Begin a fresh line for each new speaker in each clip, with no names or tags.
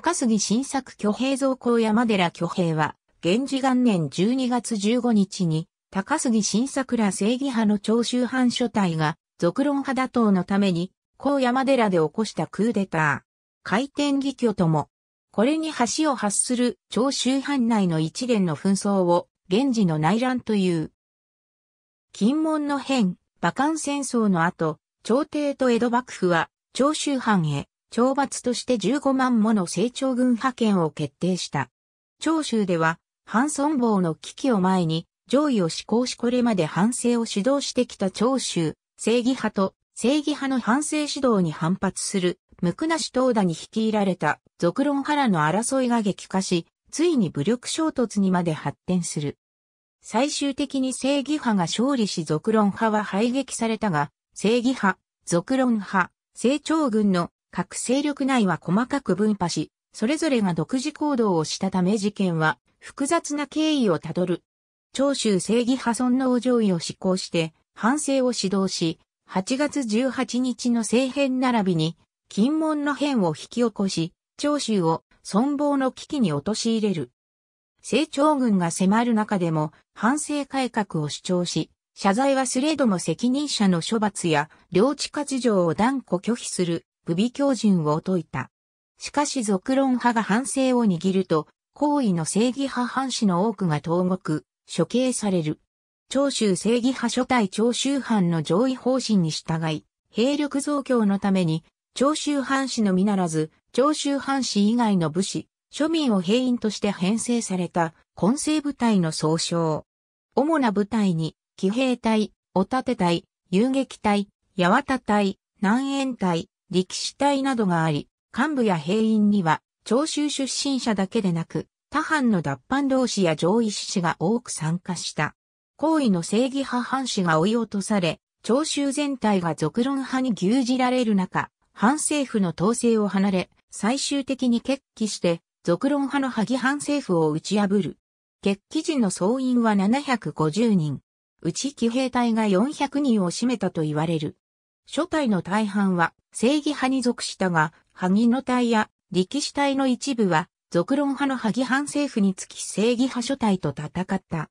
高杉晋作巨兵造校山寺巨兵は、源氏元年12月15日に、高杉晋作ら正義派の長州藩諸隊が、続論派打倒のために、高山寺で起こしたクーデター。回転義挙とも。これに橋を発する長州藩内の一連の紛争を、源氏の内乱という。金門の変、馬漢戦争の後、朝廷と江戸幕府は、長州藩へ、懲罰として15万もの成長軍派遣を決定した。長州では、反孫坊の危機を前に、上位を施行しこれまで反省を主導してきた長州、正義派と正義派の反省指導に反発する、無垢なし東田に率いられた、俗論派らの争いが激化し、ついに武力衝突にまで発展する。最終的に正義派が勝利し俗論派は排撃されたが、正義派、俗論派、成長軍の各勢力内は細かく分派し、それぞれが独自行動をしたため事件は複雑な経緯をたどる。長州正義破損の上位を施行して、反省を指導し、8月18日の政変並びに、金門の変を引き起こし、長州を存亡の危機に陥れる。政長軍が迫る中でも、反省改革を主張し、謝罪はすれども責任者の処罰や領地割譲を断固拒否する不備教順を説いた。しかし俗論派が反省を握ると、行為の正義派藩士の多くが投獄、処刑される。長州正義派初代長州藩の上位方針に従い、兵力増強のために、長州藩士のみならず、長州藩士以外の武士、庶民を兵員として編成された混成部隊の総称。主な部隊に、騎兵隊、お盾て隊、遊撃隊、八幡隊、南園隊、力士隊などがあり、幹部や兵員には、長州出身者だけでなく、他藩の脱藩同士や上位士が多く参加した。行為の正義派藩士が追い落とされ、長州全体が俗論派に牛耳られる中、反政府の統制を離れ、最終的に決起して、俗論派の萩藩政府を打ち破る。決起時の総員は750人。うち騎兵隊が400人を占めたと言われる。初体の大半は正義派に属したが、萩の隊や力士隊の一部は、俗論派の萩藩政府につき正義派初体と戦った。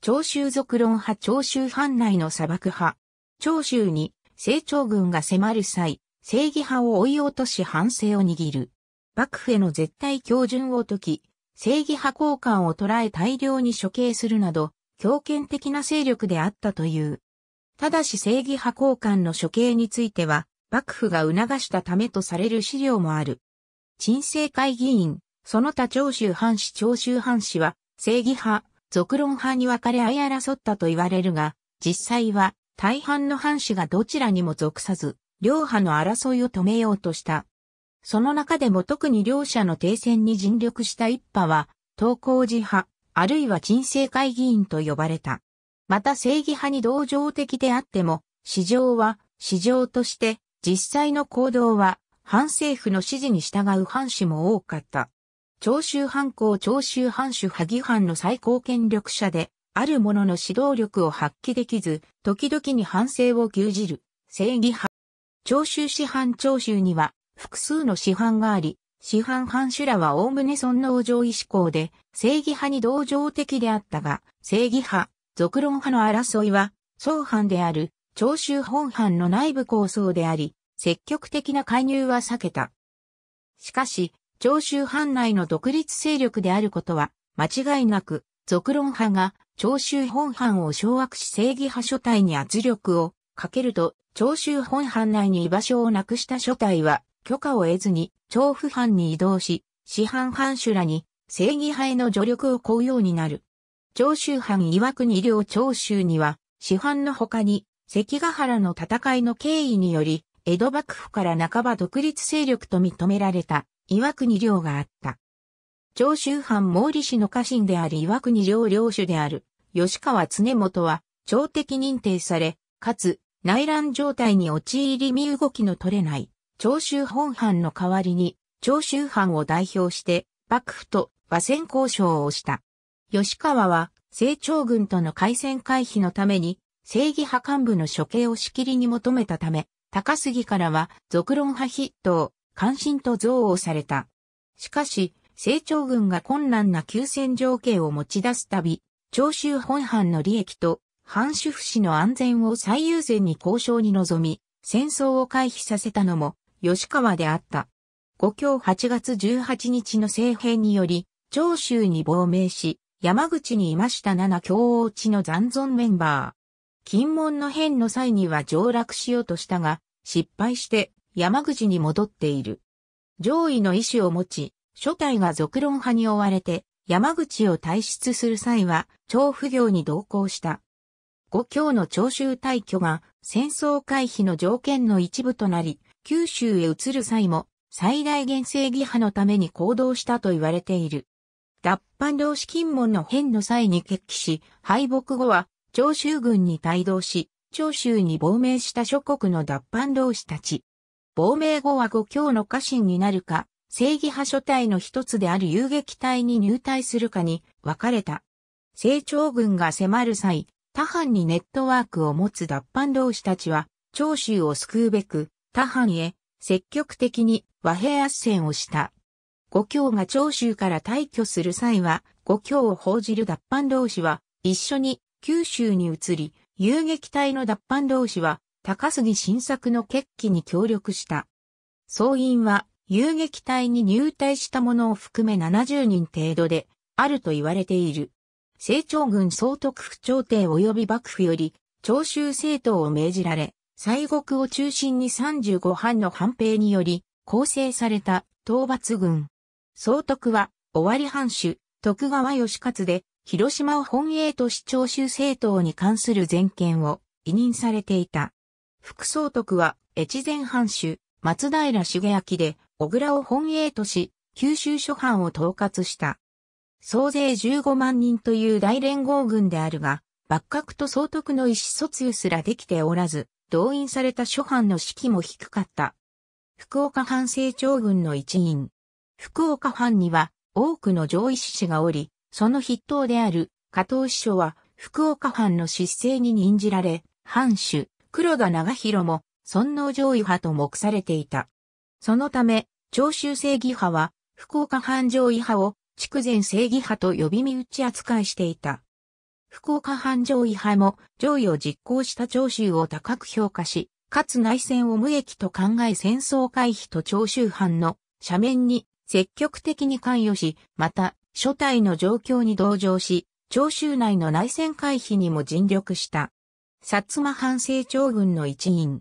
長州俗論派長州藩内の砂漠派。長州に清朝軍が迫る際、正義派を追い落とし反省を握る。幕府への絶対標準を解き、正義派交換を捉え大量に処刑するなど、強権的な勢力であったという。ただし正義派交換の処刑については、幕府が促したためとされる資料もある。鎮政会議員、その他長州藩士長州藩士は、正義派、俗論派に分かれ合い争ったと言われるが、実際は、大半の藩士がどちらにも属さず、両派の争いを止めようとした。その中でも特に両者の停戦に尽力した一派は、東光寺派、あるいは鎮政会議員と呼ばれた。また正義派に同情的であっても、市場は市場として実際の行動は反政府の指示に従う藩主も多かった。長州藩校長州藩主萩議藩の最高権力者で、ある者の指導力を発揮できず、時々に反省を牛耳る、正義派。長州師範長州には、複数の師範があり、師範藩主らは概ね尊皇上意志向で、正義派に同情的であったが、正義派、続論派の争いは、総藩である、長州本藩の内部構想であり、積極的な介入は避けた。しかし、長州藩内の独立勢力であることは、間違いなく、続論派が長州本藩を掌握し正義派諸帯に圧力をかけると、長州本藩内に居場所をなくした諸帯は、許可を得ずに、長府藩に移動し、市藩藩主らに、正義派への助力を請うようになる。長州藩岩国領長州には、市藩の他に、関ヶ原の戦いの経緯により、江戸幕府から半ば独立勢力と認められた岩国領があった。長州藩毛利氏の家臣であり岩国領領主である吉川常元は朝敵認定され、かつ内乱状態に陥り身動きの取れない長州本藩の代わりに長州藩を代表して幕府と和戦交渉をした。吉川は、成長軍との海戦回避のために、正義派幹部の処刑をしきりに求めたため、高杉からは、続論派筆頭、関心と憎悪された。しかし、成長軍が困難な休戦条件を持ち出すたび、長州本藩の利益と、藩主府市の安全を最優先に交渉に臨み、戦争を回避させたのも、吉川であった。五京8月18日の政変により、長州に亡命し、山口にいました七強王地の残存メンバー。金門の変の際には上洛しようとしたが、失敗して山口に戻っている。上位の意志を持ち、初代が俗論派に追われて、山口を退出する際は、長不行に同行した。五教の徴収退去が戦争回避の条件の一部となり、九州へ移る際も最大限正義派のために行動したと言われている。脱藩同士金門の変の際に決起し、敗北後は、長州軍に帯同し、長州に亡命した諸国の脱藩同士たち。亡命後は五教の家臣になるか、正義派諸隊の一つである遊撃隊に入隊するかに分かれた。成長軍が迫る際、他藩にネットワークを持つ脱藩同士たちは、長州を救うべく、他藩へ積極的に和平斡旋をした。五教が長州から退去する際は、五教を報じる脱藩同士は、一緒に九州に移り、遊撃隊の脱藩同士は、高杉晋作の決起に協力した。総員は、遊撃隊に入隊した者を含め70人程度で、あると言われている。成長軍総督府朝廷及び幕府より、長州政党を命じられ、西国を中心に35藩の反兵により、構成された討伐軍。総督は、尾張藩主、徳川義勝で、広島を本営と市長州政党に関する全権を委任されていた。副総督は、越前藩主、松平茂明で、小倉を本営とし、九州諸藩を統括した。総勢15万人という大連合軍であるが、幕閣と総督の意思疎通すらできておらず、動員された諸藩の士気も低かった。福岡藩政長軍の一員、福岡藩には多くの上位志士がおり、その筆頭である加藤師匠は福岡藩の失勢に任じられ、藩主、黒田長広も尊皇上位派と目されていた。そのため、長州正義派は福岡藩上位派を筑前正義派と呼び身打ち扱いしていた。福岡藩上位派も上位を実行した長州を高く評価し、かつ内戦を無益と考え戦争回避と長州藩の斜面に積極的に関与し、また、初代の状況に同情し、長州内の内戦回避にも尽力した。薩摩藩政長軍の一員。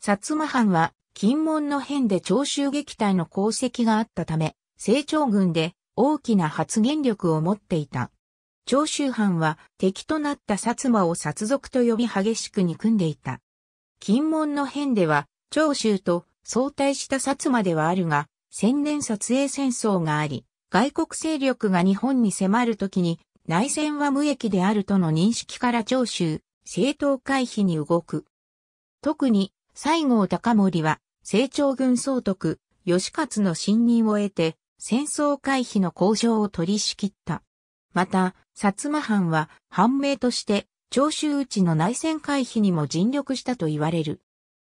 薩摩藩は、金門の変で長州撃退の功績があったため、政長軍で大きな発言力を持っていた。長州藩は敵となった薩摩を殺族と呼び激しく憎んでいた。金門の変では、長州と相対した薩摩ではあるが、千年撮影戦争があり、外国勢力が日本に迫るときに内戦は無益であるとの認識から長州、政党回避に動く。特に西郷隆盛は政張軍総督、義勝の信任を得て戦争回避の交渉を取り仕切った。また、薩摩藩は藩名として長州内の内戦回避にも尽力したと言われる。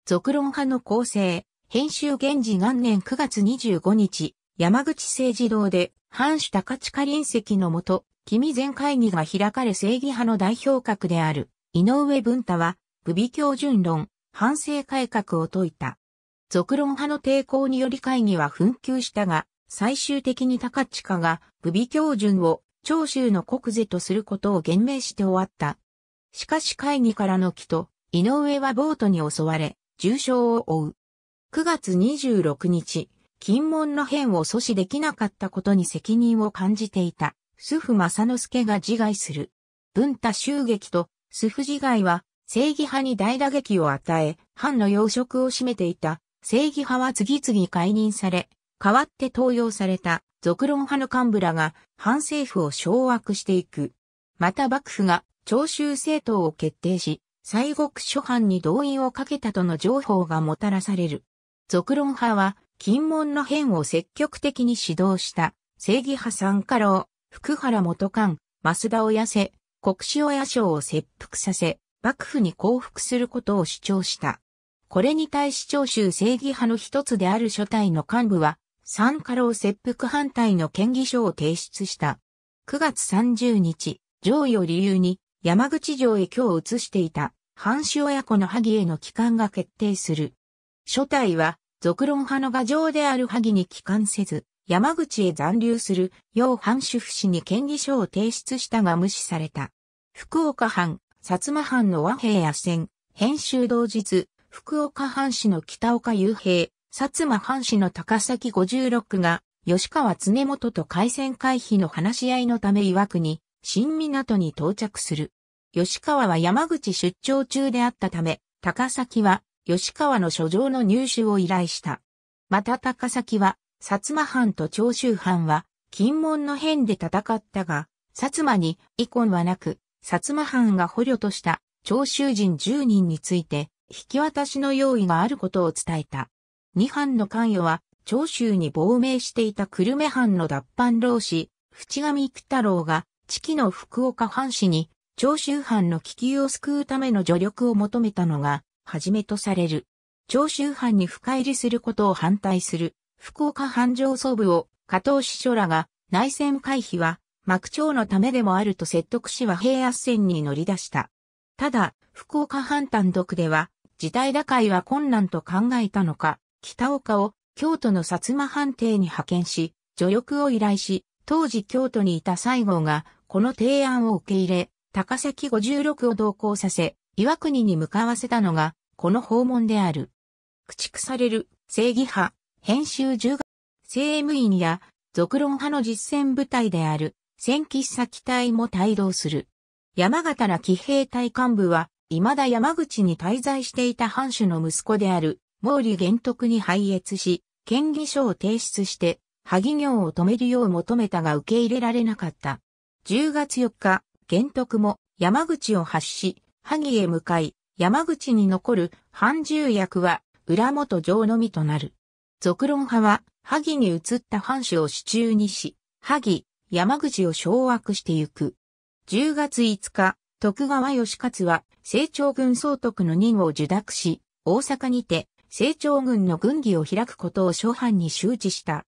俗論派の構成、編集元時元年9月25日、山口政治堂で、藩主高地下臨席のもと、君前会議が開かれ正義派の代表格である、井上文太は、不備教順論、反省改革を説いた。続論派の抵抗により会議は紛糾したが、最終的に高地下が、不備教順を、長州の国是とすることを言明して終わった。しかし会議からの帰と、井上はボートに襲われ、重傷を負う。9月26日、金門の変を阻止できなかったことに責任を感じていた、スフ正之助が自害する。文太襲撃と、スフ自害は、正義派に大打撃を与え、藩の要職を占めていた、正義派は次々解任され、代わって登用された、続論派の幹部らが、反政府を掌握していく。また幕府が、徴収政党を決定し、西国諸藩に動員をかけたとの情報がもたらされる。続論派は、金門の変を積極的に指導した、正義派三家老、福原元官、増田親世、国子親将を切腹させ、幕府に降伏することを主張した。これに対し長州正義派の一つである所帯の幹部は、三家老切腹反対の建議書を提出した。9月30日、上位を理由に山口城へ今日移していた、藩主親子の萩への帰還が決定する。初代は、続論派の牙城である萩に帰還せず、山口へ残留する、洋藩主婦氏に権利書を提出したが無視された。福岡藩、薩摩藩の和平や戦、編集同日、福岡藩士の北岡雄平、薩摩藩士の高崎56が、吉川常元と海戦回避の話し合いのため岩国、新港に到着する。吉川は山口出張中であったため、高崎は吉川の書状の入手を依頼した。また高崎は、薩摩藩と長州藩は、金門の変で戦ったが、薩摩に遺恨はなく、薩摩藩が捕虜とした長州人10人について、引き渡しの用意があることを伝えた。二藩の関与は、長州に亡命していた久留米藩の脱藩老子、淵上育太郎が、地期の福岡藩士に、長州藩の危機を救うための助力を求めたのが、はじめとされる。長州藩に深入りすることを反対する、福岡藩上層部を、加藤師匠らが、内戦回避は、幕長のためでもあると説得し和平圧戦に乗り出した。ただ、福岡藩単独では、事態打開は困難と考えたのか、北岡を京都の薩摩藩邸に派遣し、助力を依頼し、当時京都にいた西郷が、この提案を受け入れ、高崎56を同行させ、岩国に向かわせたのが、この訪問である。駆逐される、正義派、編集10月、政務員や、続論派の実践部隊である、戦記先機隊も帯同する。山形ら騎兵隊幹部は、未だ山口に滞在していた藩主の息子である、毛利玄徳に配越し、県議書を提出して、萩業を止めるよう求めたが受け入れられなかった。10月4日、玄徳も山口を発し、萩へ向かい、山口に残る藩重役は裏元城のみとなる。続論派は、萩に移った藩主を手中にし、萩、山口を掌握してゆく。10月5日、徳川義勝は、清長軍総督の任を受諾し、大阪にて、清長軍の軍議を開くことを諸藩に周知した。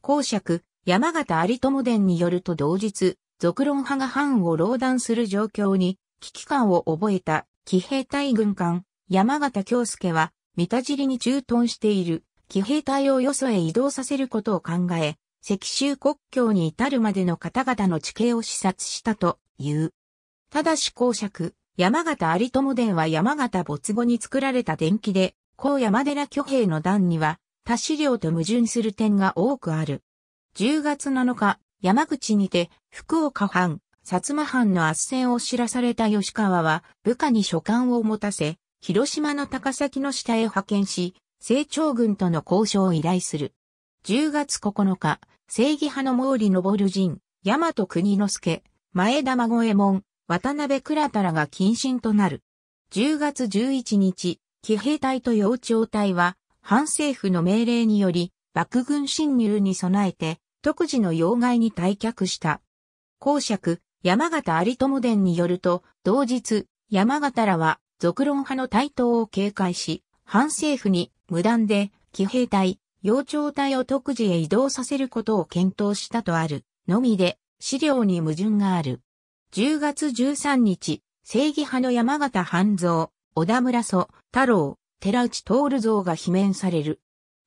公爵、山形有友伝によると同日、続論派が藩を老断する状況に危機感を覚えた騎兵隊軍艦山形京介は三田尻に駐屯している騎兵隊をよそへ移動させることを考え、石州国境に至るまでの方々の地形を視察したという。ただし公爵、山形有友伝は山形没後に作られた電記で、高山寺巨兵の段には、他資料と矛盾する点が多くある。10月7日、山口にて、福岡藩、薩摩藩の圧戦を知らされた吉川は、部下に書簡を持たせ、広島の高崎の下へ派遣し、成長軍との交渉を依頼する。10月9日、正義派の毛利昇陣、大和国之助、前田孫右衛門、渡辺倉太らが謹慎となる。10月11日、騎兵隊と幼鳥隊は、反政府の命令により、幕軍侵入に備えて、特時の要害に退却した。公爵、山形有友伝によると、同日、山形らは、続論派の台頭を警戒し、反政府に無断で、騎兵隊、幼鳥隊を特時へ移動させることを検討したとある、のみで、資料に矛盾がある。10月13日、正義派の山形半蔵、小田村祖、太郎、寺内徹像が罷免される。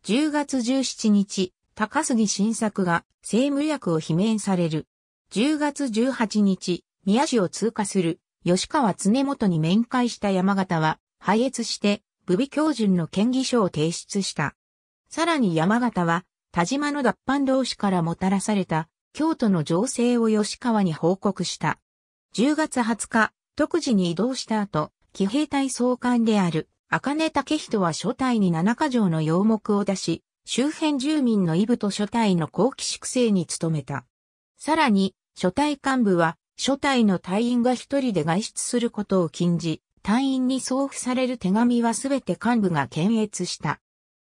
10月17日、高杉晋作が政務役を罷免される。10月18日、宮市を通過する吉川常元に面会した山形は、敗越して、武備教順の県議書を提出した。さらに山形は、田島の脱藩同士からもたらされた、京都の情勢を吉川に報告した。10月20日、特時に移動した後、騎兵隊総監である、赤根武人は初隊に七箇条の要目を出し、周辺住民の異部と初隊の後期粛清に努めた。さらに、初隊幹部は、初隊の隊員が一人で外出することを禁じ、隊員に送付される手紙はすべて幹部が検閲した。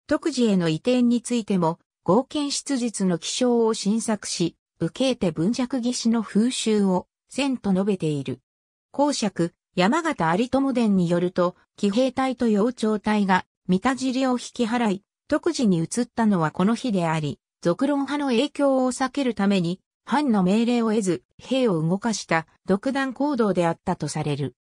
特事への移転についても、合憲出実の起床を新作し、受けて文弱義士の風習を、せんと述べている。公爵、山形有友伝によると、騎兵隊と幼鳥隊が、三田尻を引き払い、特事に移ったのはこの日であり、続論派の影響を避けるために、藩の命令を得ず、兵を動かした独断行動であったとされる。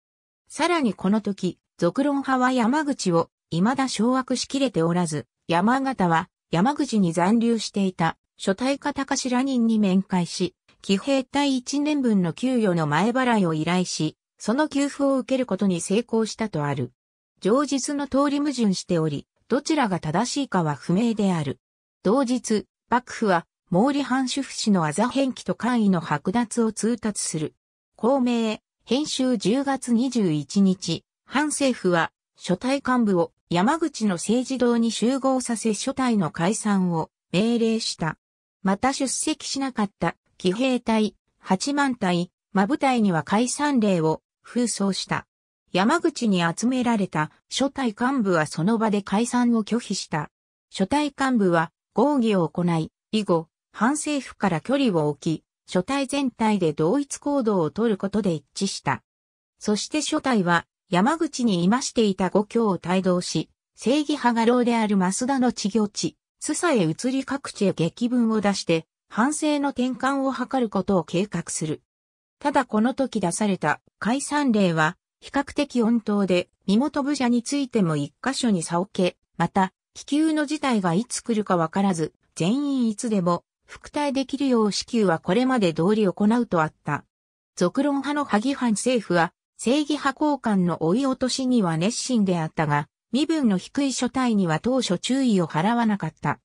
さらにこの時、続論派は山口を未だ掌握しきれておらず、山形は山口に残留していた初体化高ら人に面会し、騎兵隊1年分の給与の前払いを依頼し、その給付を受けることに成功したとある。上述の通り矛盾しており、どちらが正しいかは不明である。同日、幕府は毛利藩主府氏のあざ変記と簡易の剥奪を通達する。公明、編集10月21日、藩政府は、初対幹部を山口の政治堂に集合させ初対の解散を命令した。また出席しなかった騎兵隊八万隊、馬部隊には解散令を封送した。山口に集められた初対幹部はその場で解散を拒否した。初対幹部は合議を行い、以後、反政府から距離を置き、初体全体で同一行動を取ることで一致した。そして初体は山口にいましていた五教を帯同し、正義派画廊である増田の地行地、須佐へ移り各地へ激文を出して、反省の転換を図ることを計画する。ただこの時出された解散令は、比較的温当で、身元武者についても一箇所に差をけ、また、気球の事態がいつ来るかわからず、全員いつでも副体できるよう支給はこれまで通り行うとあった。続論派の萩藩政府は、正義派交換の追い落としには熱心であったが、身分の低い所帯には当初注意を払わなかった。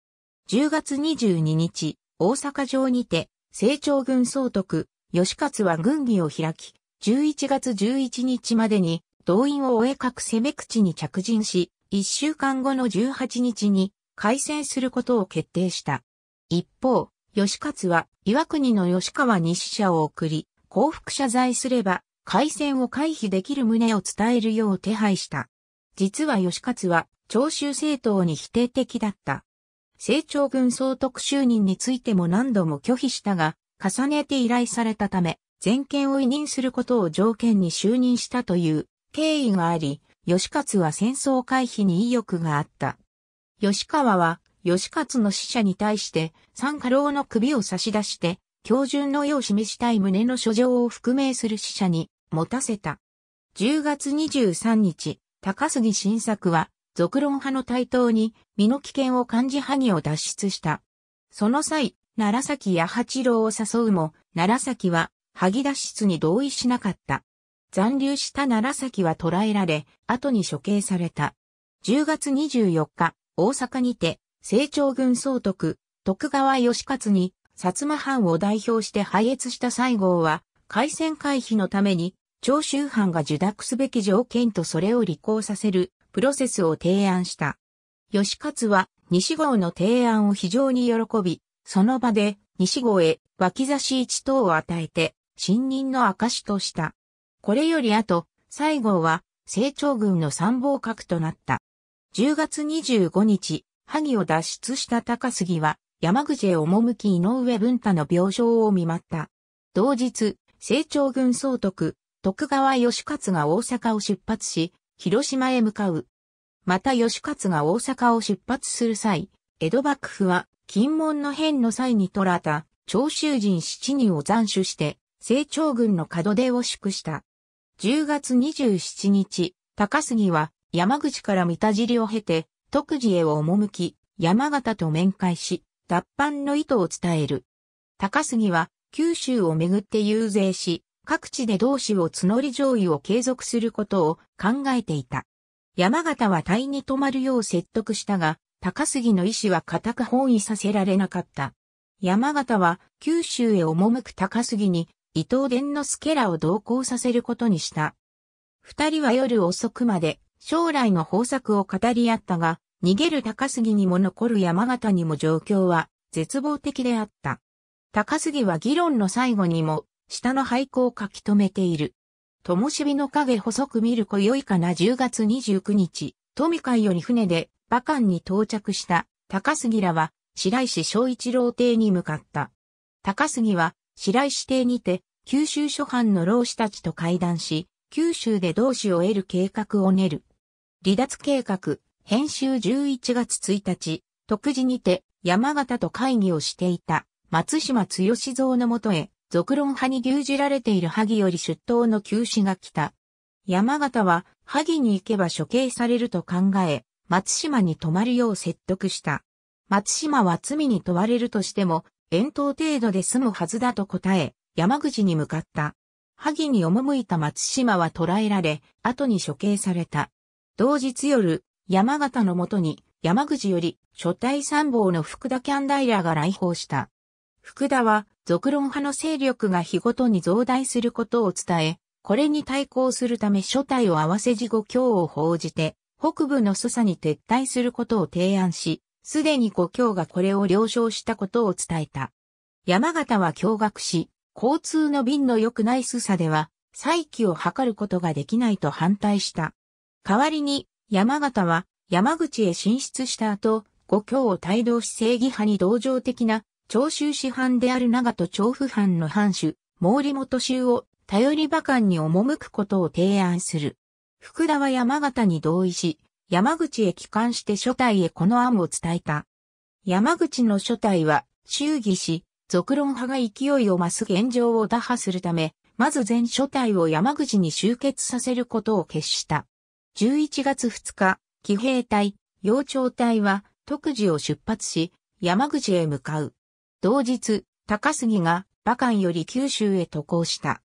10月22日、大阪城にて、成長軍総督、吉勝は軍議を開き、11月11日までに、動員を終え各攻め口に着陣し、1週間後の18日に、開戦することを決定した。一方、義勝は岩国の吉川に使者を送り、降伏謝罪すれば、海戦を回避できる旨を伝えるよう手配した。実は義勝は、長州政党に否定的だった。成長軍総督就任についても何度も拒否したが、重ねて依頼されたため、全権を委任することを条件に就任したという経緯があり、義勝は戦争回避に意欲があった。吉川は義勝の使者に対して、三家老の首を差し出して、教順の意を示したい胸の書状を覆名する使者に持たせた。10月23日、高杉晋作は、続論派の台頭に、身の危険を感じ萩を脱出した。その際、奈良崎八八郎を誘うも、奈良崎は、萩脱出に同意しなかった。残留した奈良崎は捕らえられ、後に処刑された。10月24日、大阪にて、成長軍総督、徳川義勝に、薩摩藩を代表して敗越した西郷は、海戦回避のために、長州藩が受諾すべき条件とそれを履行させる、プロセスを提案した。義勝は、西郷の提案を非常に喜び、その場で、西郷へ、脇差し一等を与えて、信任の証とした。これより後、西郷は、成長軍の参謀閣となった。10月25日、萩を脱出した高杉は、山口へ赴き井上文太の病床を見舞った。同日、成長軍総督、徳川義勝が大阪を出発し、広島へ向かう。また義勝が大阪を出発する際、江戸幕府は、金門の変の際に捕らた、長州人7人を斬首して、成長軍の門出を祝した。10月27日、高杉は、山口から三田尻を経て、徳次へを赴き、山形と面会し、脱藩の意図を伝える。高杉は、九州をめぐって遊説し、各地で同志を募り上位を継続することを考えていた。山形は隊に泊まるよう説得したが、高杉の意志は固く包意させられなかった。山形は九州へ赴く高杉に伊藤伝之助らを同行させることにした。二人は夜遅くまで将来の方策を語り合ったが、逃げる高杉にも残る山形にも状況は絶望的であった。高杉は議論の最後にも、下の廃校を書き留めている。ともしびの影細く見るこよいかな10月29日、富海より船で、馬艦に到着した高杉らは、白石昭一郎邸に向かった。高杉は、白石邸にて、九州諸藩の老子たちと会談し、九州で同志を得る計画を練る。離脱計画、編集11月1日、特時にて山形と会議をしていた松島剛蔵のもとへ、続論派に牛耳られている萩より出頭の休止が来た。山形は萩に行けば処刑されると考え、松島に泊まるよう説得した。松島は罪に問われるとしても、遠投程度で済むはずだと答え、山口に向かった。萩に赴いた松島は捕らえられ、後に処刑された。同日夜、山形のもとに、山口より、初対参謀の福田キャンダイラーが来訪した。福田は、続論派の勢力が日ごとに増大することを伝え、これに対抗するため初対を合わせ事後強を報じて、北部の蘇佐に撤退することを提案し、すでに五強がこれを了承したことを伝えた。山形は驚愕し、交通の便の良くない蘇佐では、再起を図ることができないと反対した。代わりに、山形は山口へ進出した後、五郷を帯同し正義派に同情的な長州師範である長戸長府藩の藩主、毛利元州を頼り馬鹿に赴くことを提案する。福田は山形に同意し、山口へ帰還して初代へこの案を伝えた。山口の初代は、衆議し、俗論派が勢いを増す現状を打破するため、まず全初代を山口に集結させることを決した。11月2日、騎兵隊、幼鳥隊は特需を出発し、山口へ向かう。同日、高杉が馬関より九州へ渡航した。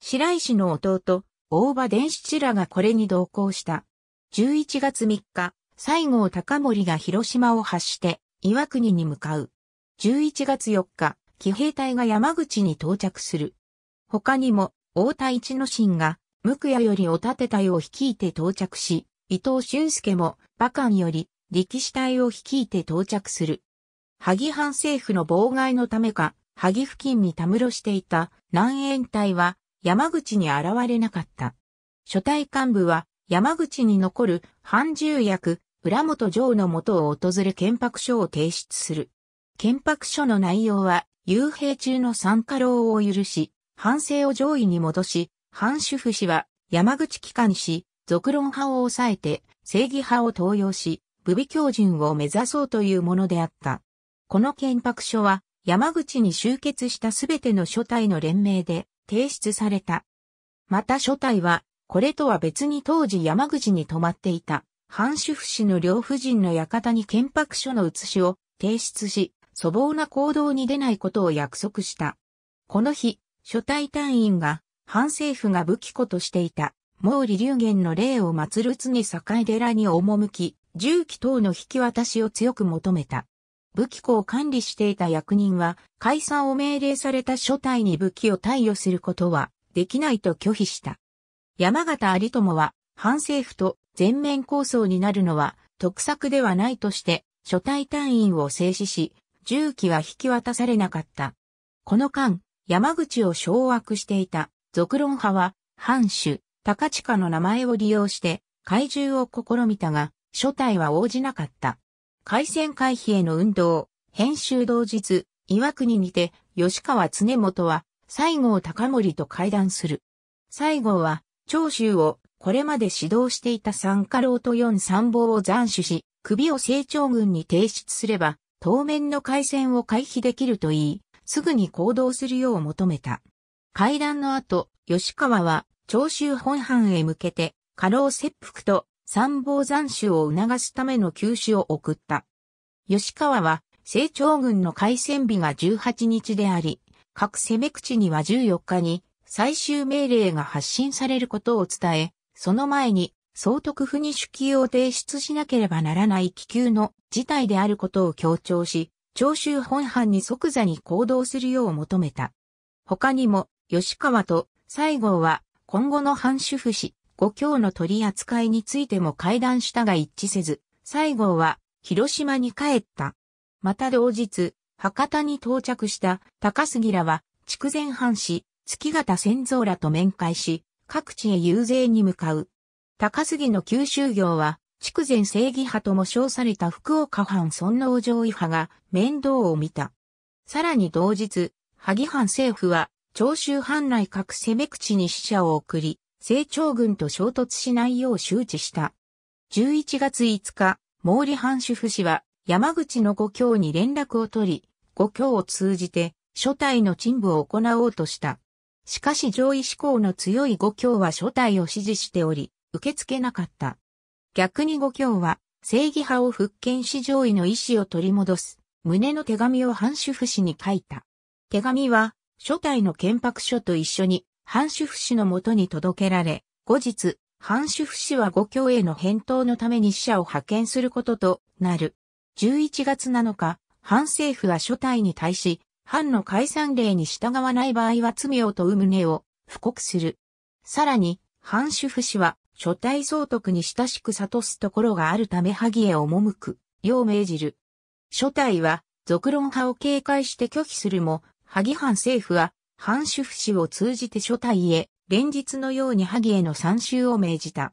白石の弟、大場伝七らがこれに同行した。11月3日、西郷隆盛が広島を発して岩国に向かう。11月4日、騎兵隊が山口に到着する。他にも、大田一之進が無屋よりお立て隊を率いて到着し、伊藤俊介も、馬関より、力士隊を率いて到着する。萩藩政府の妨害のためか、萩付近にたむろしていた南延隊は山口に現れなかった。初隊幹部は山口に残る藩重役、浦本城の元を訪れ憲白書を提出する。憲白書の内容は、幽閉中の参加老を許し、反省を上位に戻し、藩主婦氏は山口機関士、俗論派を抑えて正義派を登用し、武備教人を目指そうというものであった。この憲白書は山口に集結したすべての書体の連名で提出された。また書体は、これとは別に当時山口に泊まっていた、藩主府氏の両夫人の館に憲白書の写しを提出し、粗暴な行動に出ないことを約束した。この日、書体隊員が反政府が武器庫としていた、毛利龍言の霊を祀る常境寺に赴き、銃器等の引き渡しを強く求めた。武器庫を管理していた役人は、解散を命令された書体に武器を貸与することはできないと拒否した。山形有朋は、反政府と全面抗争になるのは得策ではないとして、書体隊員を制止し、銃器は引き渡されなかった。この間、山口を掌握していた続論派は、藩主、高近の名前を利用して、怪獣を試みたが、初体は応じなかった。海戦回避への運動、編集同日、岩国にて、吉川常元は、西郷隆盛と会談する。西郷は、長州を、これまで指導していた三家老と四参謀を斬首し、首を成長軍に提出すれば、当面の海戦を回避できると言い、すぐに行動するよう求めた。会談の後、吉川は長州本藩へ向けて、過労切腹と参謀残首を促すための休止を送った。吉川は、成長軍の開戦日が18日であり、各攻め口には14日に最終命令が発信されることを伝え、その前に総督府に主記を提出しなければならない気球の事態であることを強調し、長州本藩に即座に行動するよう求めた。他にも、吉川と西郷は今後の藩主婦子、五教の取り扱いについても会談したが一致せず、西郷は広島に帰った。また同日、博多に到着した高杉らは、筑前藩士、月形仙蔵らと面会し、各地へ遊説に向かう。高杉の九州業は、筑前正義派とも称された福岡藩尊王攘夷派が面倒を見た。さらに同日、萩藩政府は長州藩内各攻め口に死者を送り、成長軍と衝突しないよう周知した。11月5日、毛利藩主府士は山口の五教に連絡を取り、五教を通じて初代の陳部を行おうとした。しかし上位志向の強い五教は初代を支持しており、受け付けなかった。逆に五教は正義派を復権し上位の意志を取り戻す、胸の手紙を藩主府士に書いた。手紙は初代の建白書と一緒に、藩主夫氏のもとに届けられ、後日、藩主夫氏は五教への返答のために使者を派遣することとなる。11月7日、藩政府は初代に対し、藩の解散令に従わない場合は罪を問う旨を布告する。さらに、藩主夫氏は、初代総督に親しく諭すところがあるため萩へ赴く、よう命じる。初代は、俗論派を警戒して拒否するも、萩藩政府は、藩主府市を通じて初代へ、連日のように萩への参集を命じた。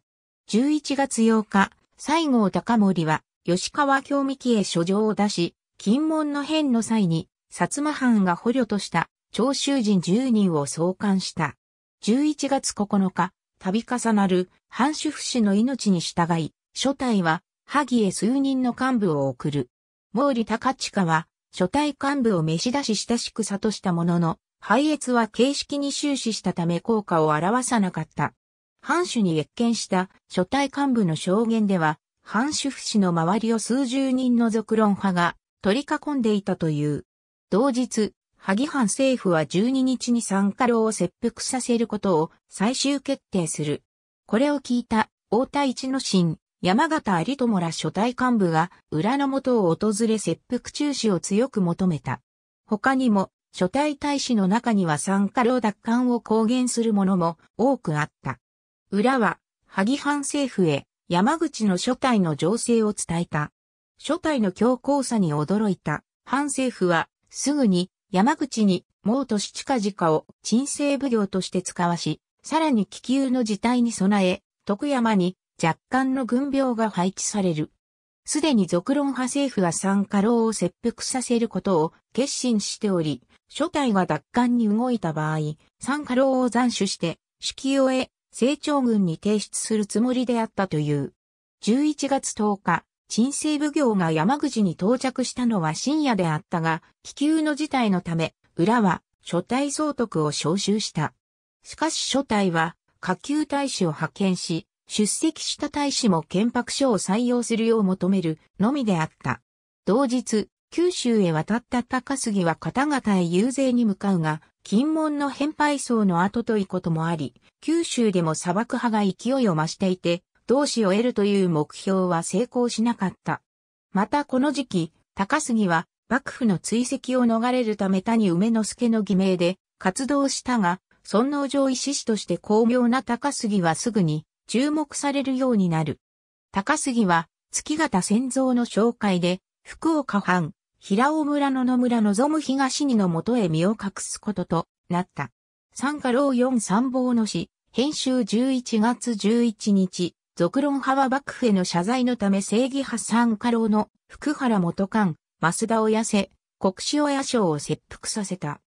11月8日、西郷隆盛は、吉川京美紀へ書状を出し、金門の変の際に、薩摩藩が捕虜とした、長州人10人を送還した。11月9日、度重なる藩主府市の命に従い、初代は、萩へ数人の幹部を送る。毛利高近は、初代幹部を召し出し親しく悟したものの、配越は形式に終始したため効果を表さなかった。藩主に越見した初代幹部の証言では、藩主府士の周りを数十人の俗論派が取り囲んでいたという。同日、萩藩政府は12日に三家老を切腹させることを最終決定する。これを聞いた大田一之進、山形有友ら初代幹部が裏の元を訪れ切腹中止を強く求めた。他にも、初代大使の中には参加領奪還を公言する者も多くあった。裏は、萩藩政府へ山口の初代の情勢を伝えた。初代の強硬さに驚いた藩政府はすぐに山口に毛都市近々を鎮静奉行として使わし、さらに気球の事態に備え、徳山に若干の軍病が配置される。すでに続論派政府は三家老を切腹させることを決心しており、初代が奪還に動いた場合、三家老を斬首して、式を得、成長軍に提出するつもりであったという。11月10日、鎮西奉行が山口に到着したのは深夜であったが、気球の事態のため、裏は初代総督を招集した。しかし初代は、下級大使を派遣し、出席した大使も憲白書を採用するよう求めるのみであった。同日、九州へ渡った高杉は方々へ遊説に向かうが、金門の返敗層の後ということもあり、九州でも砂漠派が勢いを増していて、同志を得るという目標は成功しなかった。またこの時期、高杉は幕府の追跡を逃れるため谷梅之助の偽名で活動したが、尊王上位志士として巧妙な高杉はすぐに注目されるようになる。高杉は、月形先造の紹介で、福岡藩、平尾村の野村望む東にのもとへ身を隠すこととなった。三家老四参謀の死、編集11月11日、続論派は幕府への謝罪のため正義派三家老の福原元官、増田親瀬、国史親将を切腹させた。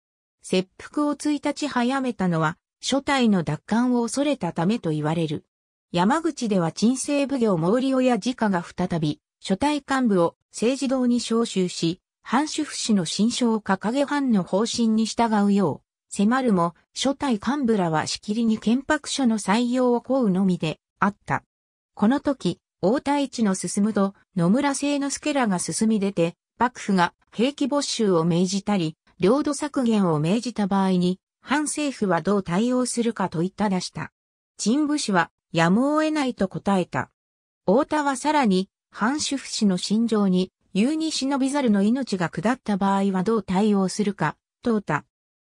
切腹を1日早めたのは、初代の奪還を恐れたためと言われる。山口では鎮西奉行毛利親自家が再び、初代幹部を政治堂に召集し、藩主府氏の新章を掲げ藩の方針に従うよう、迫るも、初代幹部らはしきりに憲白書の採用を請うのみで、あった。この時、大田市の進むと、野村清之助らが進み出て、幕府が兵器没収を命じたり、領土削減を命じた場合に、藩政府はどう対応するかといった出した。陳武氏は、やむを得ないと答えた。太田はさらに、藩主婦氏の心情に、言うに忍びざるの命が下った場合はどう対応するか、問うた。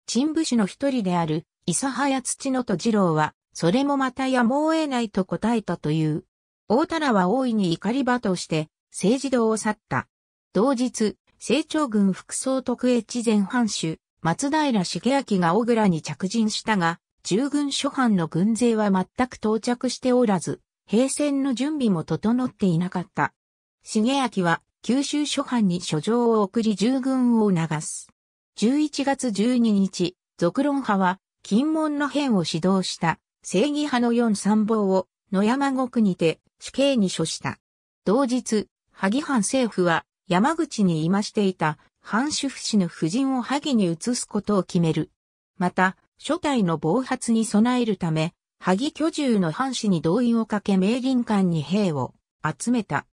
陳武氏の一人である、諫早土野と二郎は、それもまたやむを得ないと答えたという。大田らは大いに怒り場として、政治堂を去った。同日、清張軍副総督越前藩主、松平重明が小倉に着陣したが、従軍諸藩の軍勢は全く到着しておらず、平戦の準備も整っていなかった。重明は九州諸藩に書状を送り従軍を促す。11月12日、続論派は金門の変を指導した正義派の四参謀を野山国にて死刑に処した。同日、萩藩政府は山口にいましていた藩主府氏の夫人を萩に移すことを決める。また、初代の暴発に備えるため、萩居住の藩士に動員をかけ明林館に兵を集めた。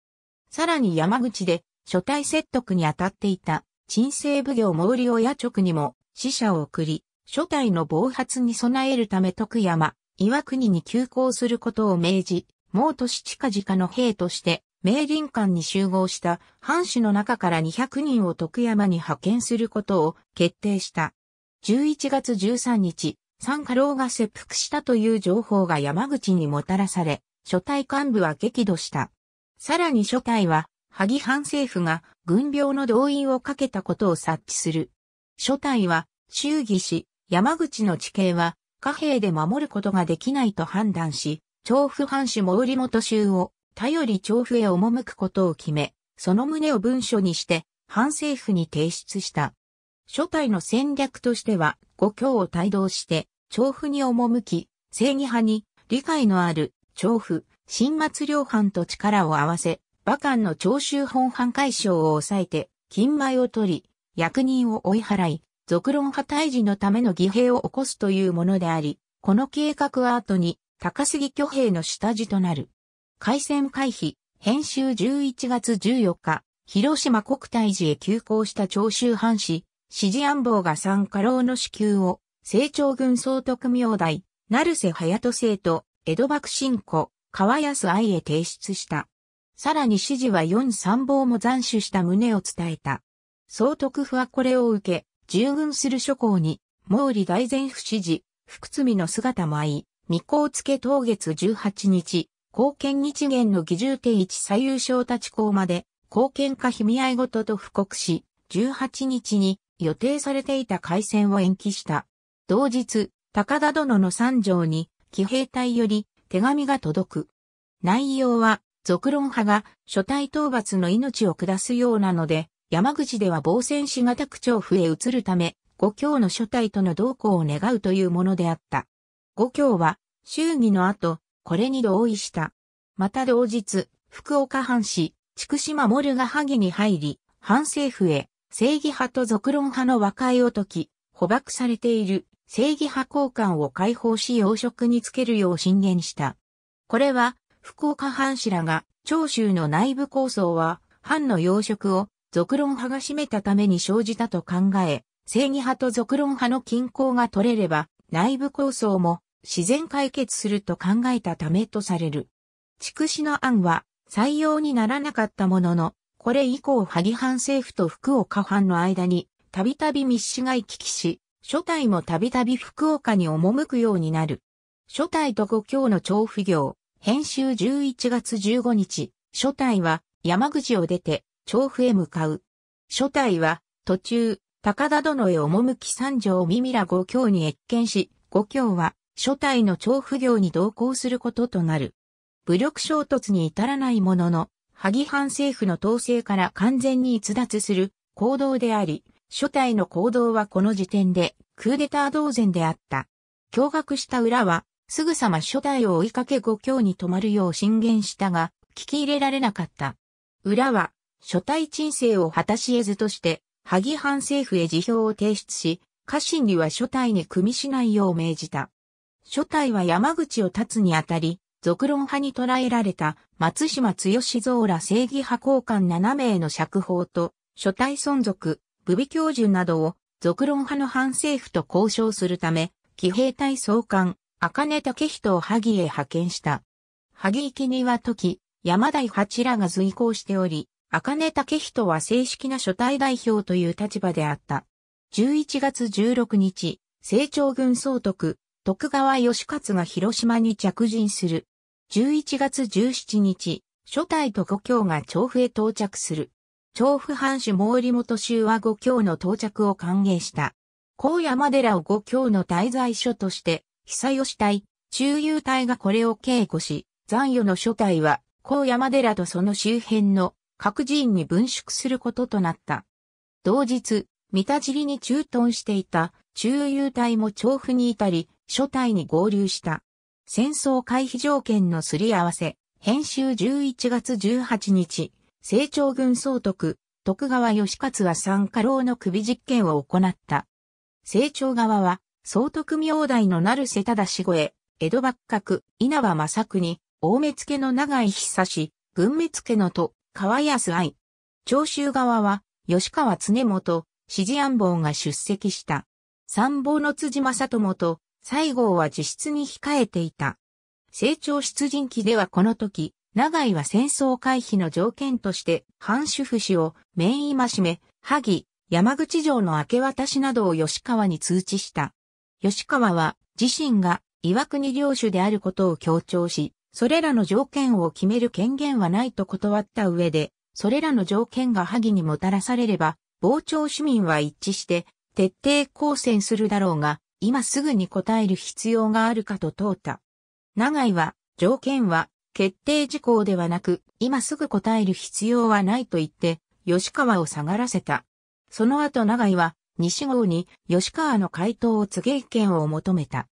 さらに山口で初代説得に当たっていた、鎮西奉行毛利親直にも死者を送り、初代の暴発に備えるため徳山、岩国に急行することを命じ、毛都市近々の兵として、明林館に集合した藩士の中から200人を徳山に派遣することを決定した。11月13日、三家老が切腹したという情報が山口にもたらされ、初代幹部は激怒した。さらに初代は、萩藩政府が軍病の動員をかけたことを察知する。初代は、衆議し、山口の地形は、貨幣で守ることができないと判断し、調布藩主毛利元衆を、頼り調布へ赴くことを決め、その旨を文書にして、藩政府に提出した。初代の戦略としては、五教を帯同して、調布に赴き、正義派に理解のある調布、新末両藩と力を合わせ、馬漢の長州本藩解消を抑えて、金米を取り、役人を追い払い、続論派退治のための義兵を起こすというものであり、この計画は後に高杉挙兵の下地となる。海戦回避、編集11月14日、広島国退寺へ急行した長州藩士、指示暗謀が三家老の支給を、成長軍総督名代、成瀬隼人生と、江戸幕信子、川安愛へ提出した。さらに指示は四参謀も斬首した旨を伝えた。総督府はこれを受け、従軍する諸侯に、毛利大前府指示、福積の姿も合い、未公付当月18日、貢献日元の義重定一最優勝立ちまで、貢献家秘密合ごとと布告し、18日に予定されていた開戦を延期した。同日、高田殿の三条に、騎兵隊より手紙が届く。内容は、続論派が初対討伐の命を下すようなので、山口では防戦士がた区長府へ移るため、五教の初対との同行を願うというものであった。五教は、衆議の後、これに同意した。また同日、福岡藩士、筑島モルが萩に入り、藩政府へ正義派と続論派の和解を解き、捕獲されている正義派交換を解放し養殖につけるよう進言した。これは、福岡藩士らが、長州の内部構想は、藩の養殖を、続論派が占めたために生じたと考え、正義派と続論派の均衡が取れれば、内部構想も自然解決すると考えたためとされる。筑紫の案は採用にならなかったものの、これ以降萩藩政府と福岡藩の間に、たびたび密使が行き来し、初代もたびたび福岡に赴くようになる。初代と五教の調布行、編集11月15日、初代は山口を出て調布へ向かう。初代は途中、高田殿へ赴き三条耳ら五教に越見し、五教は初代の調布行に同行することとなる。武力衝突に至らないものの、萩藩政府の統制から完全に逸脱する行動であり、初代の行動はこの時点でクーデター同然であった。驚愕した裏は、すぐさま初代を追いかけ五強に止まるよう進言したが、聞き入れられなかった。裏は、初代鎮静を果たし得ずとして、萩藩政府へ辞表を提出し、家臣には初代に組みしないよう命じた。初代は山口を立つにあたり、続論派に捕らえられた松島剛志ーら正義派交換7名の釈放と、初代存続、武備教授などを続論派の反政府と交渉するため、騎兵隊総監、赤根武人を萩へ派遣した。萩池には時、山台八らが随行しており、赤根武人は正式な初代代表という立場であった。11月16日、成長軍総督、徳川義勝が広島に着陣する。11月17日、初代と五教が調布へ到着する。調布藩主毛利元衆は五教の到着を歓迎した。高山寺を五教の滞在所として、久吉隊、中遊隊がこれを警護し、残余の諸隊は、高山寺とその周辺の各寺院に分縮することとなった。同日、三田尻に駐屯していた中遊隊も調布に至り、諸隊に合流した。戦争回避条件のすり合わせ、編集11月18日、成長軍総督、徳川義勝は三家老の首実験を行った。成長側は、総督明代の成瀬忠し越え、江戸幕閣、稲葉正国、大目付の長井久氏、文目付の戸、川安愛。長州側は、吉川常元、指示安房が出席した。参謀の辻正友と、西郷は自室に控えていた。成長出陣期ではこの時、長井は戦争回避の条件として、藩主府氏を、名医ましめ、萩、山口城の明け渡しなどを吉川に通知した。吉川は、自身が、岩国領主であることを強調し、それらの条件を決める権限はないと断った上で、それらの条件が萩にもたらされれば、傍聴市民は一致して、徹底抗戦するだろうが、今すぐに答える必要があるかと問うた。長井は、条件は、決定事項ではなく、今すぐ答える必要はないと言って、吉川を下がらせた。その後長井は、西郷に吉川の回答を告げ意見を求めた。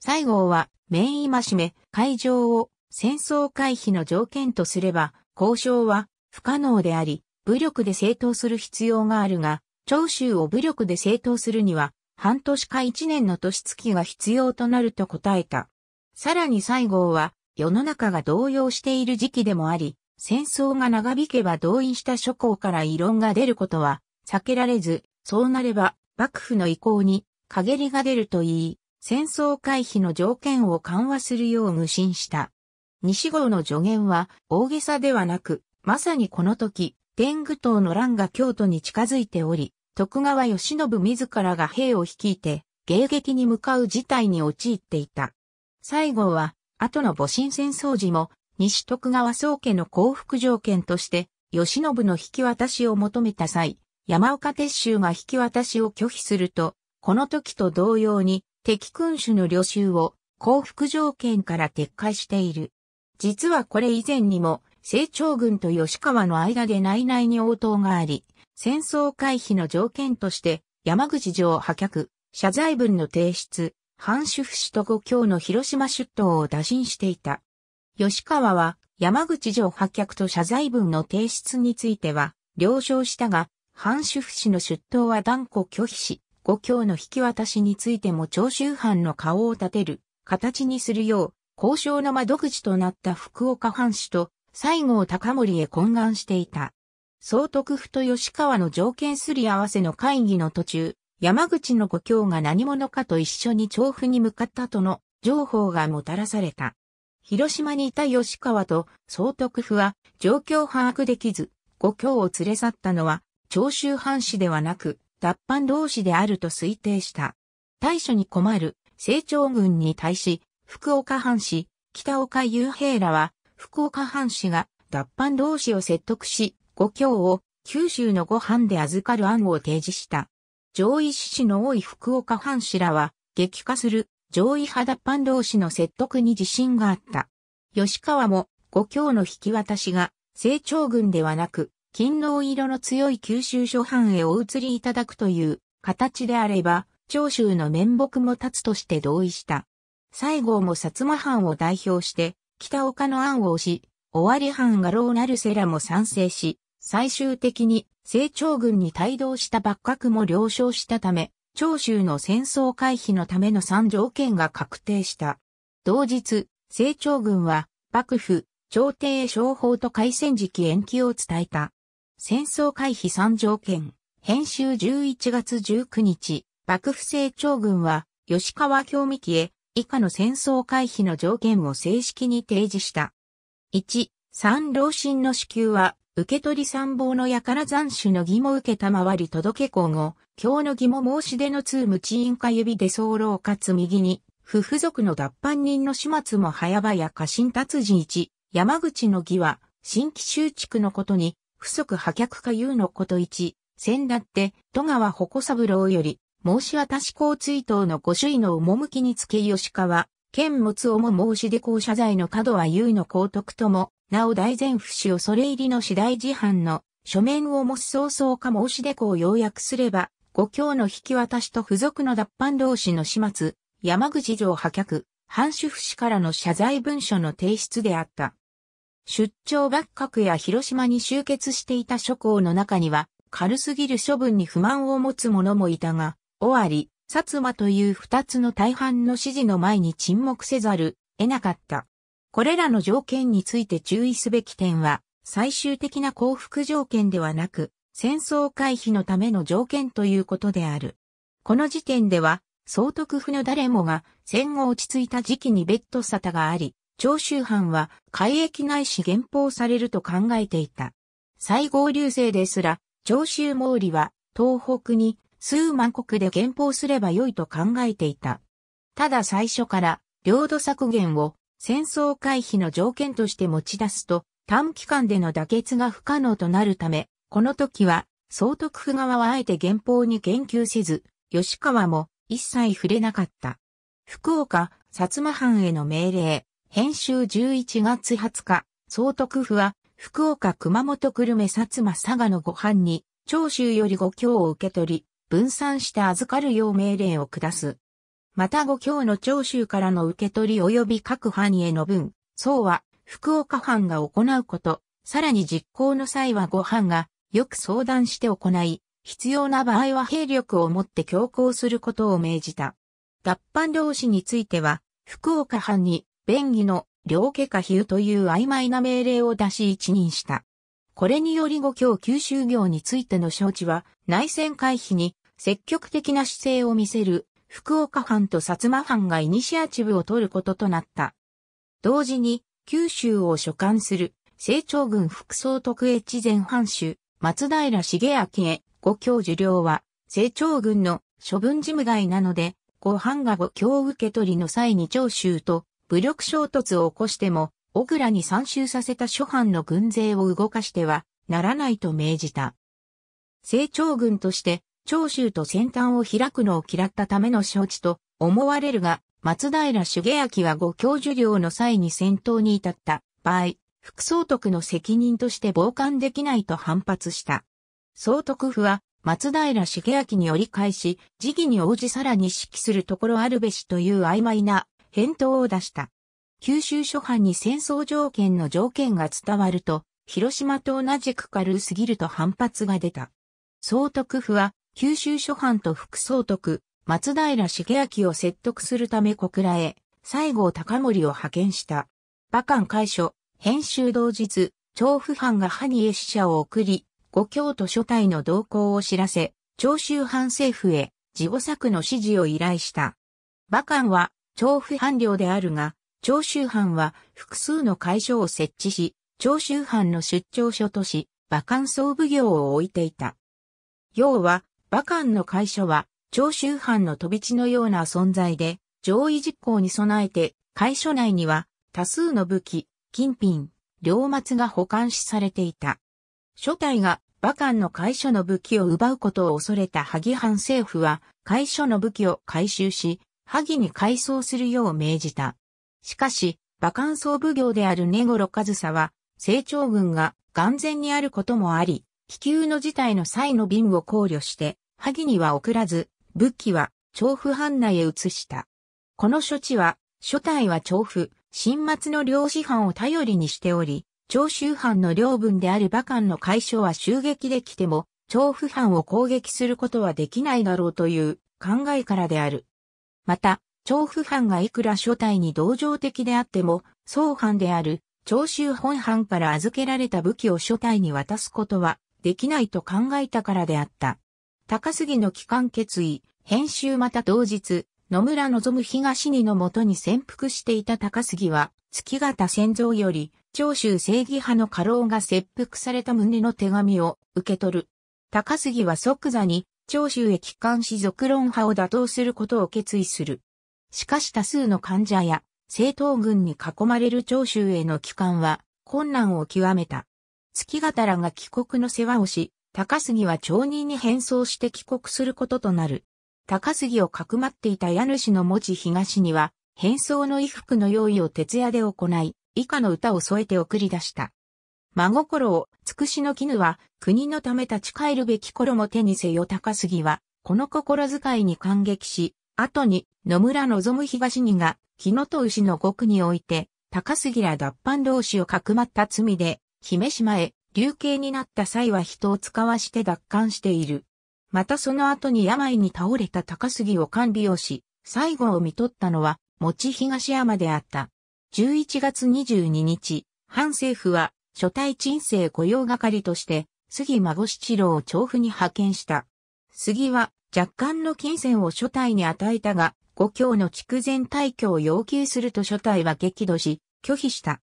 西郷は、面今しめ、会場を戦争回避の条件とすれば、交渉は不可能であり、武力で正当する必要があるが、長州を武力で正当するには、半年か一年の年月が必要となると答えた。さらに西郷は、世の中が動揺している時期でもあり、戦争が長引けば動員した諸侯から異論が出ることは避けられず、そうなれば幕府の意向に陰りが出ると言い、戦争回避の条件を緩和するよう無心した。西郷の助言は大げさではなく、まさにこの時、天狗党の乱が京都に近づいており、徳川慶喜自らが兵を率いて、迎撃に向かう事態に陥っていた。西郷は、後の戊辰戦争時も、西徳川宗家の降伏条件として、慶喜の引き渡しを求めた際、山岡鉄舟が引き渡しを拒否すると、この時と同様に、敵君主の旅衆を降伏条件から撤回している。実はこれ以前にも、成長軍と吉川の間で内々に応答があり、戦争回避の条件として、山口城破却、謝罪文の提出、藩主不死と五教の広島出頭を打診していた。吉川は山口城破却と謝罪文の提出については、了承したが、藩主不死の出頭は断固拒否し、五教の引き渡しについても徴収藩の顔を立てる、形にするよう、交渉の窓口となった福岡藩主と西郷隆盛へ懇願していた。総督府と吉川の条件すり合わせの会議の途中、山口の故郷が何者かと一緒に調布に向かったとの情報がもたらされた。広島にいた吉川と総督府は状況を把握できず、故郷を連れ去ったのは長州藩士ではなく、脱藩同士であると推定した。対処に困る成長軍に対し、福岡藩士、北岡雄平らは、福岡藩士が脱藩同士を説得し、五教を九州のご飯で預かる案を提示した。上位志士の多い福岡藩士らは、激化する上位派脱藩同士の説得に自信があった。吉川も五教の引き渡しが成長軍ではなく、勤労色の強い九州諸藩へお移りいただくという形であれば、長州の面目も立つとして同意した。西郷も薩摩藩を代表して、北岡の案を押し、尾張藩が老なるセラも賛成し、最終的に成長軍に帯同した幕閣も了承したため、長州の戦争回避のための3条件が確定した。同日、成長軍は、幕府、朝廷へ商法と開戦時期延期を伝えた。戦争回避3条件、編集11月19日、幕府成長軍は、吉川京美紀へ、以下の戦争回避の条件を正式に提示した。1、三老神の支給は、受け取り参謀のやから残首の義も受けたまわり届け項後、今日の義も申し出の通無知因か指で候かつ右に、不付属の脱藩人の始末も早々家臣達人一、山口の義は、新規集築のことに、不足破却か言うのこと一、先だって、戸川鉾三郎より、申し渡し公追悼の御主意の趣につけ吉川、剣持をも申し出交謝罪の角はうの公徳とも、なお大前府氏をそれ入りの次第事犯の書面をもし早々か申し出項を要約すれば、五教の引き渡しと付属の脱藩同士の始末、山口城破却、藩主府氏からの謝罪文書の提出であった。出張幕閣や広島に集結していた諸侯の中には、軽すぎる処分に不満を持つ者もいたが、尾張、薩摩という二つの大半の指示の前に沈黙せざる、得なかった。これらの条件について注意すべき点は、最終的な降伏条件ではなく、戦争回避のための条件ということである。この時点では、総督府の誰もが戦後落ち着いた時期に別途沙汰があり、長州藩は海域内し減俸されると考えていた。西郷流星ですら、長州毛利は東北に数万国で減俸すればよいと考えていた。ただ最初から領土削減を戦争回避の条件として持ち出すと、短期間での妥結が不可能となるため、この時は、総督府側はあえて原法に言及せず、吉川も一切触れなかった。福岡、薩摩藩への命令、編集11月20日、総督府は、福岡熊本久留米薩摩佐賀のご藩に、長州よりご教を受け取り、分散して預かるよう命令を下す。また五京の長州からの受け取り及び各藩への分、そうは、福岡藩が行うこと、さらに実行の際は五藩が、よく相談して行い、必要な場合は兵力をもって強行することを命じた。脱藩同士については、福岡藩に、便宜の両家下比喩という曖昧な命令を出し一任した。これにより五教九州業についての承知は、内戦回避に積極的な姿勢を見せる福岡藩と薩摩藩がイニシアチブを取ることとなった。同時に、九州を所管する、清張軍副総督越前藩主、松平重明へ、五教受領は、清張軍の処分事務外なので、五藩が五教受け取りの際に長州と武力衝突を起こしても、小倉に参集させた諸藩の軍勢を動かしてはならないと命じた。清張軍として長州と先端を開くのを嫌ったための承知と思われるが、松平茂明はご教授領の際に戦闘に至った場合、副総督の責任として傍観できないと反発した。総督府は松平茂明に折り返し、時期に応じさらに指揮するところあるべしという曖昧な返答を出した。九州諸藩に戦争条件の条件が伝わると、広島と同じく軽すぎると反発が出た。総督府は九州諸藩と副総督、松平重明を説得するため小倉へ、西郷隆盛を派遣した。馬漢会所、編集同日、長府藩がハニエ使者を送り、五京都所帯の動向を知らせ、長州藩政府へ、事後作の指示を依頼した。馬漢は、長府藩領であるが、長州藩は複数の会所を設置し、長州藩の出張所とし、馬漢総奉行を置いていた。要は、馬漢の会所は、長州藩の飛び地のような存在で、上位実行に備えて、会所内には、多数の武器、金品、両末が保管しされていた。初代が馬漢の会所の武器を奪うことを恐れた萩藩政府は、会所の武器を回収し、萩に改装するよう命じた。しかし、馬漢総奉行である根郎上総は、成長軍が眼前にあることもあり、気球の事態の際の便を考慮して、萩には送らず、武器は調布藩内へ移した。この処置は、初代は調布、新末の領事藩を頼りにしており、長州藩の領分である馬漢の解消は襲撃できても、長布藩を攻撃することはできないだろうという考えからである。また、長布藩がいくら初代に同情的であっても、総藩である長州本藩から預けられた武器を初代に渡すことはできないと考えたからであった。高杉の帰還決意、編集また同日、野村望東にのもとに潜伏していた高杉は、月形戦場より、長州正義派の家老が切腹された旨の手紙を受け取る。高杉は即座に、長州へ帰還し続論派を打倒することを決意する。しかし多数の患者や、政党軍に囲まれる長州への帰還は、困難を極めた。月がたらが帰国の世話をし、高杉は町人に変装して帰国することとなる。高杉をかくまっていた家主の持ち東には、変装の衣服の用意を徹夜で行い、以下の歌を添えて送り出した。真心を、つくしの絹は、国のため立ち返るべき頃も手にせよ高杉は、この心遣いに感激し、後に野村望東にが、木のと牛の獄において、高杉ら脱藩同士をかくまった罪で、姫島へ流刑になった際は人を使わして奪還している。またその後に病に倒れた高杉を管理をし、最後を見取ったのは、持東山であった。11月22日、反政府は、初対鎮静雇用係として、杉孫七郎を調布に派遣した。杉は、若干の金銭を初対に与えたが、故郷の筑前退去を要求すると初対は激怒し、拒否した。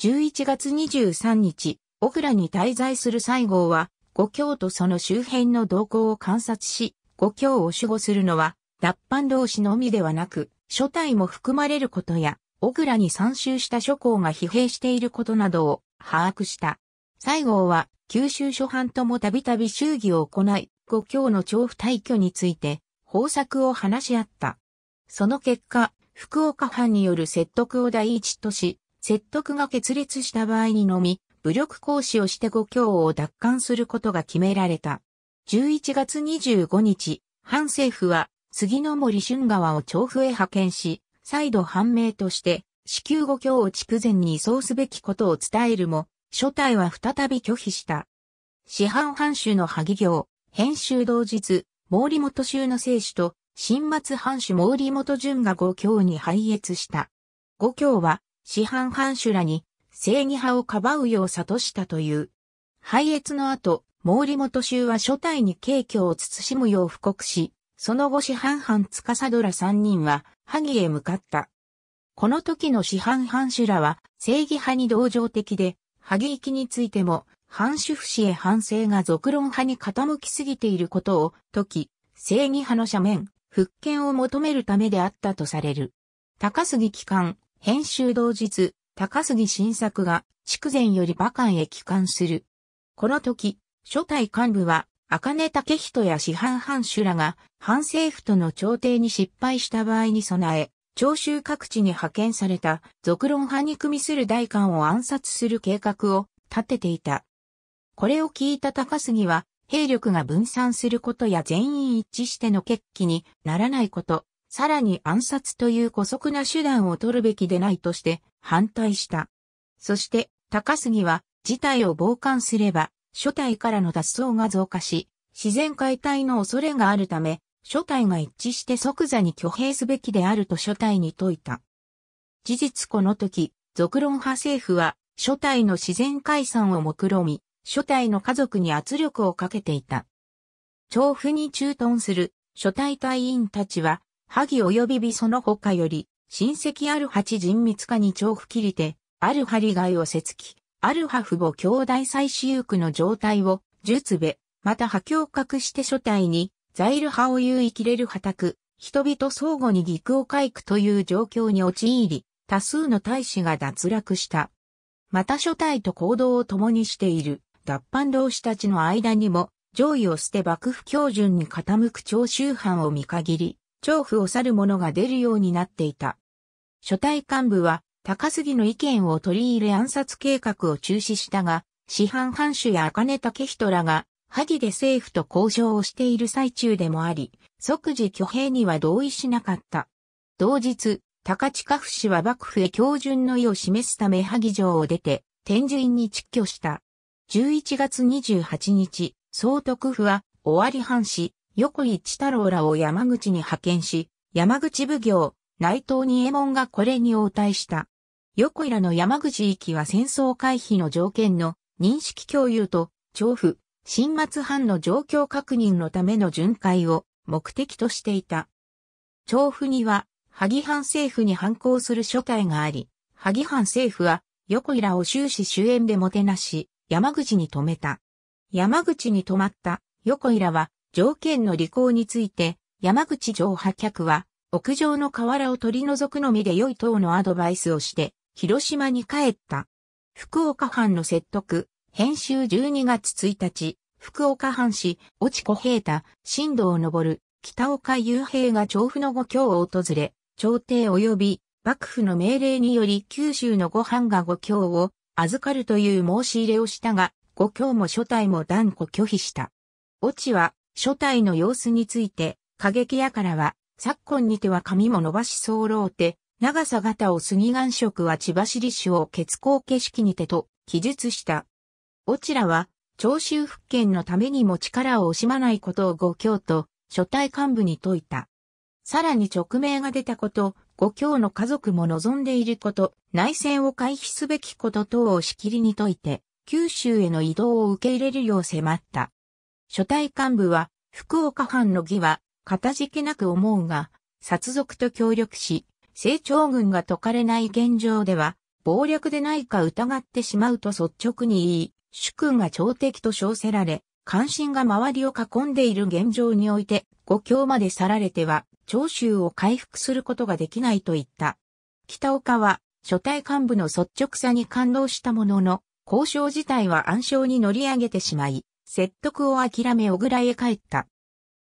11月23日、オ倉ラに滞在する西郷は、五教とその周辺の動向を観察し、五教を守護するのは、脱藩同士のみではなく、書体も含まれることや、小倉に参集した諸侯が疲弊していることなどを把握した。西郷は、九州諸藩ともたびたび衆議を行い、五教の調布退去について、方策を話し合った。その結果、福岡藩による説得を第一とし、説得が決裂した場合にのみ、武力行使をして五教を奪還することが決められた。11月25日、反政府は杉の森春川を調布へ派遣し、再度判明として、至急五教を筑前に移送すべきことを伝えるも、初体は再び拒否した。市販藩主の萩行、編集同日、毛利元州の聖主と、新末藩主毛利元淳が五教に拝謁した。五教は、師範藩主らに正義派をかばうよう諭したという。敗越の後、毛利元衆は初代に景況を慎むよう布告し、その後師範藩司ら三人は萩へ向かった。この時の師範藩主らは正義派に同情的で、萩行きについても、藩主不死へ反省が俗論派に傾きすぎていることをき、正義派の斜面、復権を求めるためであったとされる。高杉機関、編集同日、高杉晋作が筑前より馬関へ帰還する。この時、初代幹部は、赤根武人や市販藩主らが、藩政府との調停に失敗した場合に備え、長州各地に派遣された、俗論派に組みする大官を暗殺する計画を立てていた。これを聞いた高杉は、兵力が分散することや全員一致しての決起にならないこと、さらに暗殺という古速な手段を取るべきでないとして反対した。そして、高杉は事態を傍観すれば、初体からの脱走が増加し、自然解体の恐れがあるため、初体が一致して即座に挙兵すべきであると初体に説いた。事実この時、俗論派政府は、初体の自然解散を目論み、初体の家族に圧力をかけていた。調布に駐屯する初体隊員たちは、萩及びその他より、親戚ある八人密家に調布切りて、ある張りえをせつき、ある破父母兄弟祭祀ゆくの状態を、術べ、また波境隠して書体に、ザイル派を有い切れる破人々相互に義句を回くという状況に陥り、多数の大使が脱落した。また書体と行動を共にしている脱藩同士たちの間にも、上位を捨て幕府標準に傾く長州藩を見限り、調布を去る者が出るようになっていた。初代幹部は、高杉の意見を取り入れ暗殺計画を中止したが、市販藩主や茜武人らが、萩で政府と交渉をしている最中でもあり、即時挙兵には同意しなかった。同日、高知家府氏は幕府へ標準の意を示すため萩城を出て、天寿院に蟄居した。11月28日、総督府は、尾張藩士、横井一太郎らを山口に派遣し、山口奉行、内藤に右衛門がこれに応対した。横井らの山口行きは戦争回避の条件の認識共有と、調布、新末藩の状況確認のための巡回を目的としていた。調布には、萩藩政府に反抗する所帯があり、萩藩政府は、横井らを終始終焉でもてなし、山口に止めた。山口に止まった、横井らは、条件の履行について、山口城破却は、屋上の瓦を取り除くのみで良い等のアドバイスをして、広島に帰った。福岡藩の説得、編集12月1日、福岡藩市、落子平太、新道る、北岡雄平が調布の五郷を訪れ、朝廷及び幕府の命令により九州の御藩が五郷を預かるという申し入れをしたが、五郷も初代も断固拒否した。落ちは初代の様子について、過激屋からは、昨今にては髪も伸ばし候て、長さ型を杉岩色は千葉市立を血行景色にてと記述した。オチラは、長州復権のためにも力を惜しまないことを五教と、初代幹部に説いた。さらに直命が出たこと、五教の家族も望んでいること、内戦を回避すべきこと等をしきりに説いて、九州への移動を受け入れるよう迫った。初代幹部は、福岡藩の義は、かたじけなく思うが、殺族と協力し、成長軍が解かれない現状では、暴力でないか疑ってしまうと率直に言い、主君が朝敵と称せられ、関心が周りを囲んでいる現状において、五強まで去られては、長州を回復することができないと言った。北岡は、初代幹部の率直さに感動したものの、交渉自体は暗礁に乗り上げてしまい、説得を諦め小倉へ帰った。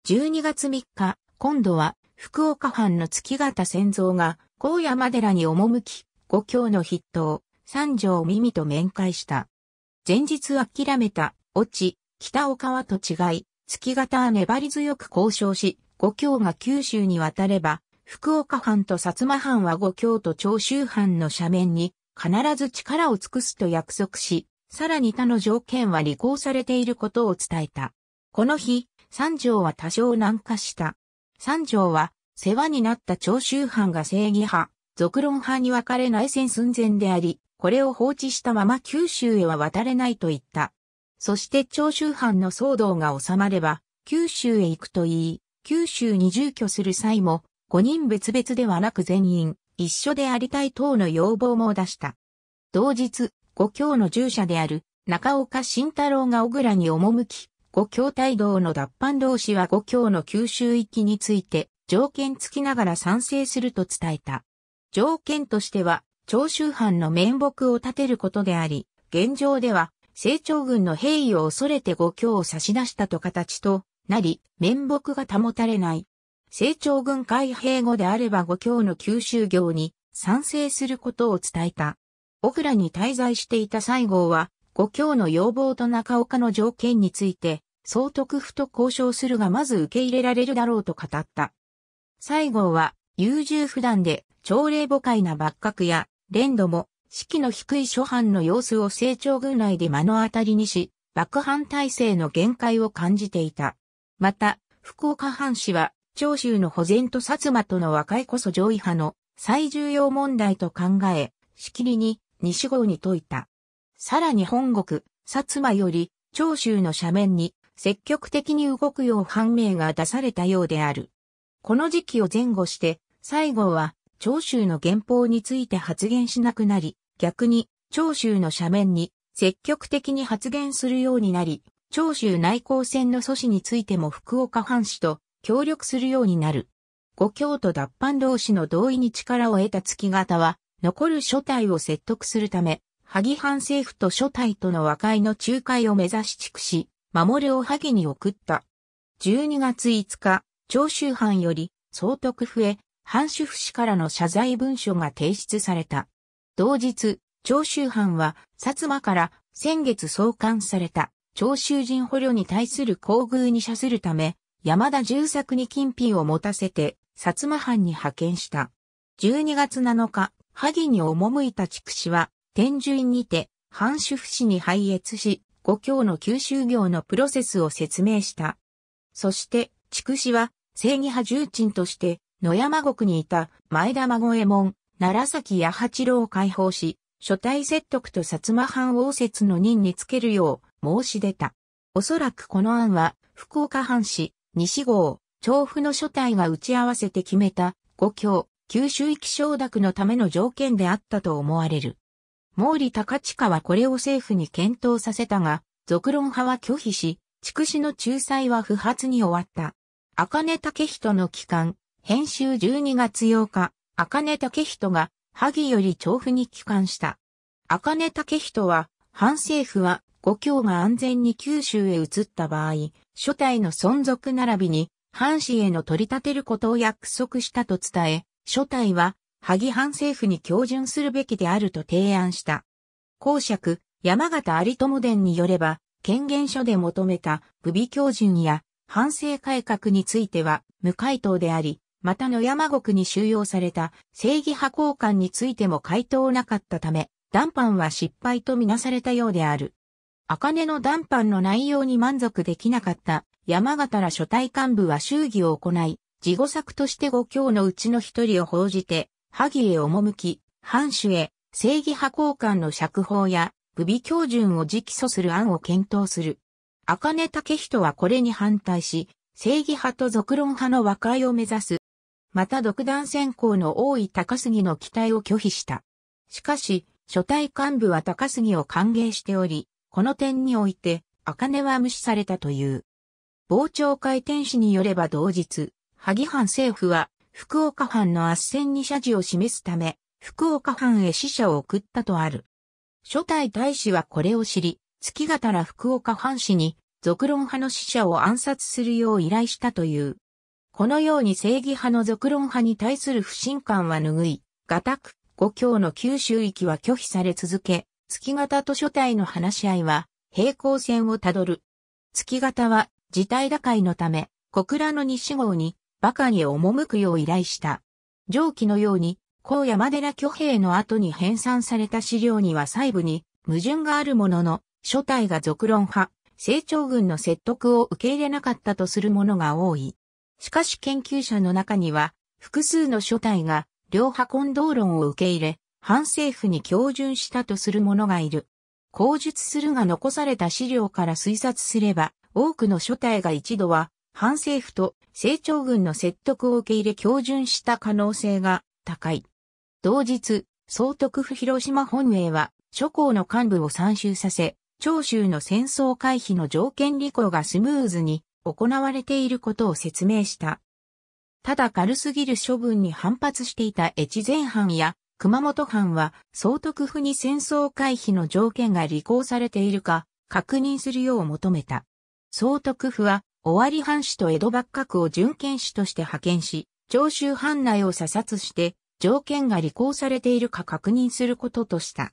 12月3日、今度は福岡藩の月形仙蔵が高山寺に赴き、五教の筆頭、三条耳と面会した。前日諦めた、落ち、北岡はと違い、月形は粘り強く交渉し、五教が九州に渡れば、福岡藩と薩摩藩は五教と長州藩の斜面に必ず力を尽くすと約束し、さらに他の条件は履行されていることを伝えた。この日、三条は多少難化した。三条は、世話になった長州藩が正義派、俗論派に分かれ内戦寸前であり、これを放置したまま九州へは渡れないと言った。そして長州藩の騒動が収まれば、九州へ行くと言い、九州に住居する際も、五人別々ではなく全員、一緒でありたい等の要望も出した。同日、五教の従者である中岡慎太郎が小倉に赴き、五教大道の脱藩同士は五教の九州域について条件付きながら賛成すると伝えた。条件としては、長州藩の面目を立てることであり、現状では、成長軍の兵意を恐れて五教を差し出したと形となり、面目が保たれない。成長軍開兵後であれば五教の九州行に賛成することを伝えた。小倉に滞在していた西郷は、五教の要望と中岡の条件について、総督府と交渉するがまず受け入れられるだろうと語った。西郷は、優柔不断で、朝礼母会な幕閣や、連度も、士気の低い諸藩の様子を成長軍内で目の当たりにし、幕藩体制の限界を感じていた。また、福岡藩士は、長州の保全と薩摩との和解こそ上位派の最重要問題と考え、しきりに西郷に説いた。さらに本国、薩摩より、長州の斜面に積極的に動くよう判明が出されたようである。この時期を前後して、西郷は長州の原法について発言しなくなり、逆に長州の斜面に積極的に発言するようになり、長州内交戦の阻止についても福岡藩士と協力するようになる。五京都脱藩同士の同意に力を得た月型は、残る諸体を説得するため、萩藩政府と諸体との和解の仲介を目指し築し、守るを萩に送った。12月5日、長州藩より、総督府へ、藩主府氏からの謝罪文書が提出された。同日、長州藩は、薩摩から先月送還された、長州人捕虜に対する厚遇に謝するため、山田重作に金品を持たせて、薩摩藩に派遣した。12月7日、萩に赴いた筑紫は、天順にて、藩主府市に拝謁し、五教の九州行のプロセスを説明した。そして、筑紫は、正義派重鎮として、野山国にいた前田孫右衛門、奈良崎八八郎を解放し、初体説得と薩摩藩王説の任につけるよう申し出た。おそらくこの案は、福岡藩士、西郷、調布の初体が打ち合わせて決めた、五教、九州域承諾のための条件であったと思われる。毛利高親はこれを政府に検討させたが、続論派は拒否し、筑紫の仲裁は不発に終わった。赤根武人の帰還、編集12月8日、赤根武人が、萩より調布に帰還した。赤根武人は、反政府は、五教が安全に九州へ移った場合、初代の存続並びに、藩士への取り立てることを約束したと伝え、初体は、萩藩政府に標準するべきであると提案した。公爵、山形有友伝によれば、権限書で求めた武備教順や反省改革については無回答であり、また野山国に収容された正義派交換についても回答なかったため、談判は失敗とみなされたようである。根の談判の内容に満足できなかった山形ら初体幹部は衆議を行い、自後作として五教のうちの一人を報じて、萩へ赴き、藩主へ、正義派交換の釈放や、武備教順を直訴する案を検討する。赤根武人はこれに反対し、正義派と俗論派の和解を目指す。また独断専行の多い高杉の期待を拒否した。しかし、初代幹部は高杉を歓迎しており、この点において、茜は無視されたという。傍聴会天使によれば同日、萩藩政府は、福岡藩の圧戦に謝辞を示すため、福岡藩へ使者を送ったとある。初代大使はこれを知り、月形ら福岡藩士に、俗論派の死者を暗殺するよう依頼したという。このように正義派の俗論派に対する不信感は拭い、ガタク、五教の九州域は拒否され続け、月型と初代の話し合いは平行線をたどる。月形は事態打開のため、小倉の西郷に馬鹿に赴くよう依頼した。上記のように、高山寺挙兵の後に編纂された資料には細部に矛盾があるものの、初体が俗論派、成長軍の説得を受け入れなかったとするものが多い。しかし研究者の中には、複数の書体が両派混同論を受け入れ、反政府に共準したとする者がいる。口述するが残された資料から推察すれば、多くの書体が一度は反政府と成長軍の説得を受け入れ標準した可能性が高い。同日、総督府広島本営は諸校の幹部を参集させ、長州の戦争回避の条件履行がスムーズに行われていることを説明した。ただ軽すぎる処分に反発していた越前藩や熊本藩は総督府に戦争回避の条件が履行されているか確認するよう求めた。総督府は尾張藩士と江戸幕閣を準検士として派遣し、長州藩内を査察して、条件が履行されているか確認することとした。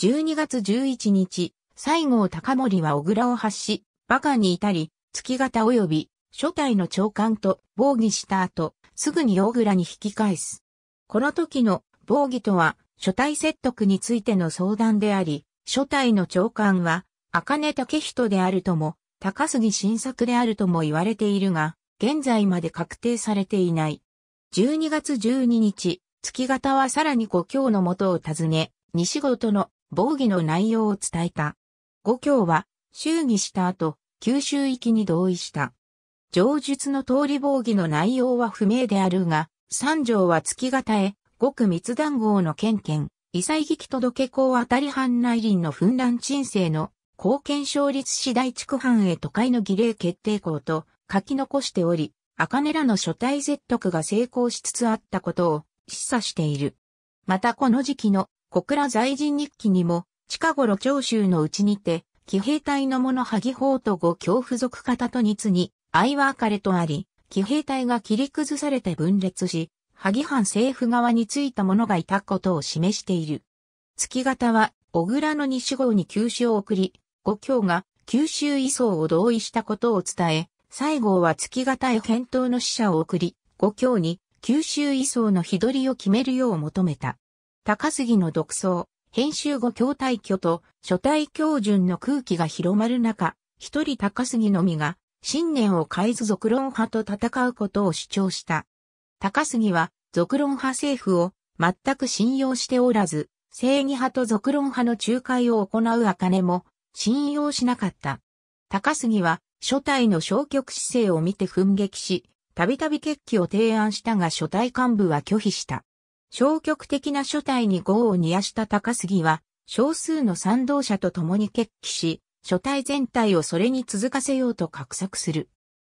12月11日、西郷隆盛は小倉を発し、馬鹿に至り、月型及び、初代の長官と防御した後、すぐに大倉に引き返す。この時の防御とは、初代説得についての相談であり、初代の長官は、根武人であるとも、高杉晋作であるとも言われているが、現在まで確定されていない。12月12日、月形はさらに五教の元を訪ね、西事の防御の内容を伝えた。五教は、衆議した後、九州域に同意した。上述の通り防御の内容は不明であるが、三条は月形へ、ごく密談号の県県、異彩劇届公当たり藩内林の分乱鎮静の貢献勝率次第畜藩へ都会の儀礼決定校と書き残しており、赤根らの初体説得が成功しつつあったことを示唆している。またこの時期の小倉在人日記にも、近頃長州のうちにて、騎兵隊の者萩法とご教付属方と日に、相はかれとあり、騎兵隊が切り崩されて分裂し、萩藩政府側についた者がいたことを示している。月型は、小倉の西郷に急所を送り、五教が九州移送を同意したことを伝え、西郷は月堅い返答の使者を送り、五教に九州移送の日取りを決めるよう求めた。高杉の独創、編集後教退去と初代教順の空気が広まる中、一人高杉のみが信念を変えず続論派と戦うことを主張した。高杉は続論派政府を全く信用しておらず、正義派と続論派の仲介を行う茜も信用しなかった。高杉は、初代の消極姿勢を見て奮撃し、たびたび決起を提案したが初代幹部は拒否した。消極的な初代に業を煮やした高杉は、少数の賛同者と共に決起し、初代全体をそれに続かせようと画策する。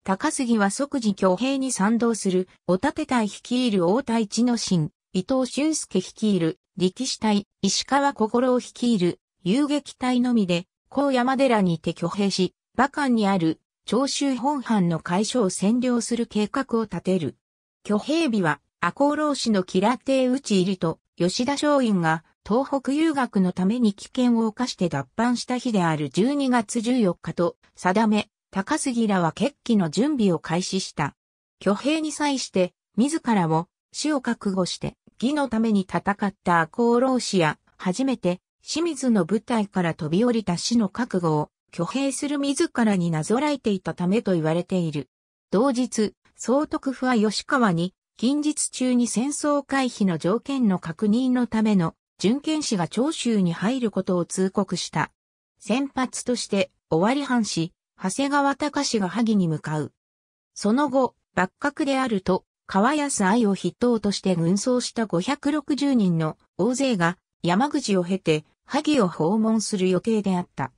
高杉は即時挙兵に賛同する、お立て隊率いる大田一の神、伊藤俊介率いる、力士隊、石川心を率いる、遊撃隊のみで、高山寺にて挙兵し、馬漢にある長州本藩の解消を占領する計画を立てる。挙兵日は、赤穂浪士の吉良邸内ち入りと、吉田松陰が東北遊学のために危険を犯して脱藩した日である12月14日と定め、高杉らは決起の準備を開始した。挙兵に際して、自らを死を覚悟して、義のために戦った赤穂浪士や、初めて清水の舞台から飛び降りた死の覚悟を挙兵する自らになぞらえていたためと言われている。同日、総督府は吉川に、近日中に戦争回避の条件の確認のための準検士が長州に入ることを通告した。先発として、終わり藩士、長谷川隆が萩に向かう。その後、幕閣であると、川安愛を筆頭として軍装した560人の大勢が山口を経て萩を訪問する予定であった。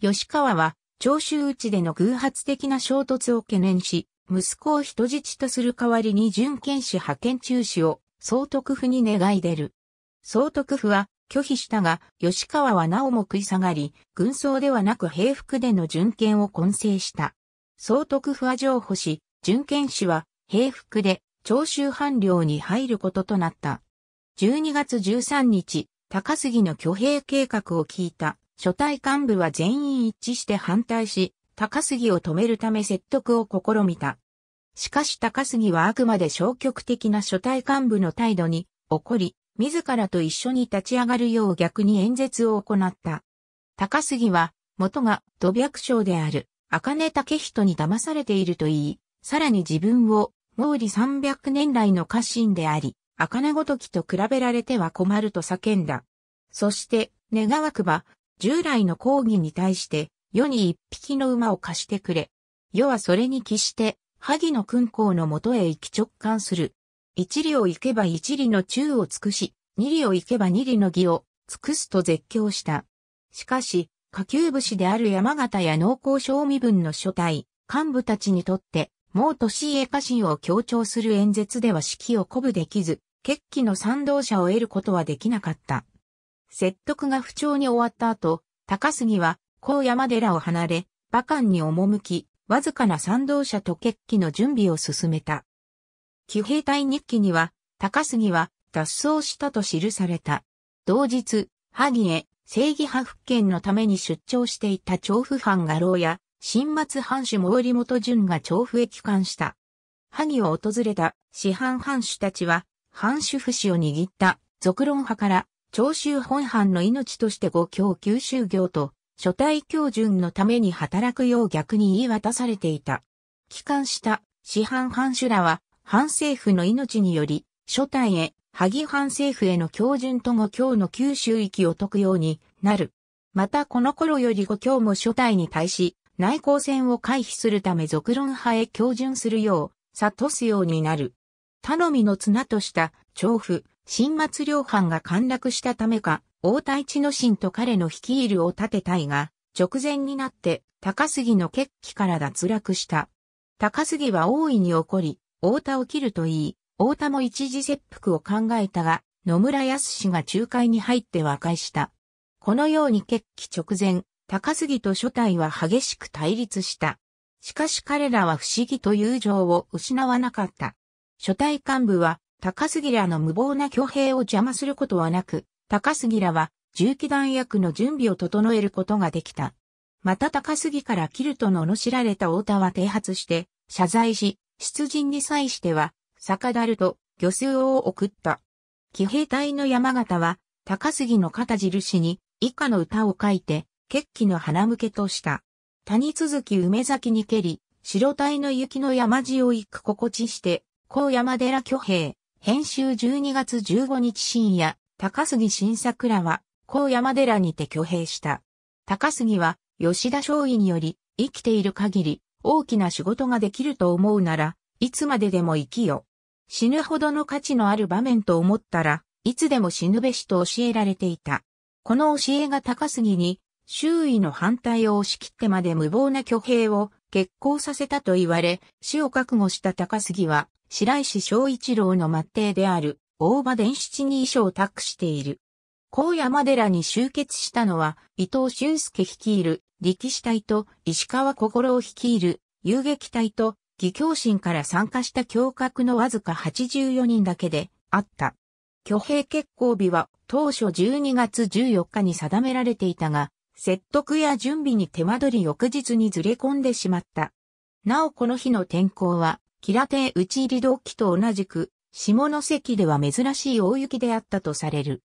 吉川は、長州内での偶発的な衝突を懸念し、息子を人質とする代わりに準検士派遣中止を総督府に願い出る。総督府は拒否したが、吉川はなおも食い下がり、軍装ではなく平服での準検を混成した。総督府は譲歩し、準検使は平服で長州藩領に入ることとなった。12月13日、高杉の挙兵計画を聞いた、初代幹部は全員一致して反対し、高杉を止めるため説得を試みた。しかし高杉はあくまで消極的な初代幹部の態度に怒り、自らと一緒に立ち上がるよう逆に演説を行った。高杉は、元が土白将である、赤根武人に騙されていると言い、さらに自分を、毛利300年来の家臣であり、名ごときと比べられては困ると叫んだ。そして、願わくば、従来の講義に対して、世に一匹の馬を貸してくれ。世はそれに帰して、萩野君公のもとへ行き直感する。一里を行けば一里の宙を尽くし、二里を行けば二里の義を尽くすと絶叫した。しかし、下級武士である山形や農耕商身分の所帯、幹部たちにとって、もう年家家臣を強調する演説では士気を鼓舞できず、決起の賛同者を得ることはできなかった。説得が不調に終わった後、高杉は、高山寺を離れ、馬鹿に赴き、わずかな賛同者と決起の準備を進めた。騎兵隊日記には、高杉は脱走したと記された。同日、萩へ正義派復権のために出張していた調布藩画廊や、新末藩主毛利元淳が調布へ帰還した。萩を訪れた市藩藩主たちは、藩主府死を握った、俗論派から、長州本藩の命として五教九州行と、初代教順のために働くよう逆に言い渡されていた。帰還した師範藩主らは、藩政府の命により、初代へ、萩藩政府への教順と五教の九州域を解くようになる。またこの頃より五教も初代に対し、内向戦を回避するため俗論派へ教順するよう、諭すようになる。頼みの綱とした調布、新松良藩が陥落したためか、大田一之進と彼の率いるを立てたいが、直前になって高杉の決起から脱落した。高杉は大いに怒り、大田を切ると言い、大田も一時切腹を考えたが、野村康が仲介に入って和解した。このように決起直前、高杉と初代は激しく対立した。しかし彼らは不思議と友情を失わなかった。初代幹部は、高杉らの無謀な挙兵を邪魔することはなく、高杉らは、銃器弾薬の準備を整えることができた。また高杉からキルトの罵られた太田は提発して、謝罪し、出陣に際しては、逆だると、漁数を送った。騎兵隊の山形は、高杉の肩印に、以下の歌を書いて、決起の花向けとした。谷続き梅崎に蹴り、白隊の雪の山路を行く心地して、高山寺巨兵、編集12月15日深夜、高杉晋作らは、高山寺にて挙兵した。高杉は、吉田松陰により、生きている限り、大きな仕事ができると思うなら、いつまででも生きよ。死ぬほどの価値のある場面と思ったら、いつでも死ぬべしと教えられていた。この教えが高杉に、周囲の反対を押し切ってまで無謀な挙兵を決行させたと言われ、死を覚悟した高杉は、白石昭一郎の末弟である大場伝七に遺書を託している。高山寺に集結したのは伊藤俊介率いる力士隊と石川心を率いる遊撃隊と義教心から参加した教閣のわずか84人だけであった。挙兵結婚日は当初12月14日に定められていたが、説得や準備に手間取り翌日にずれ込んでしまった。なおこの日の天候はキラテ打ち入り同期と同じく、下関では珍しい大雪であったとされる。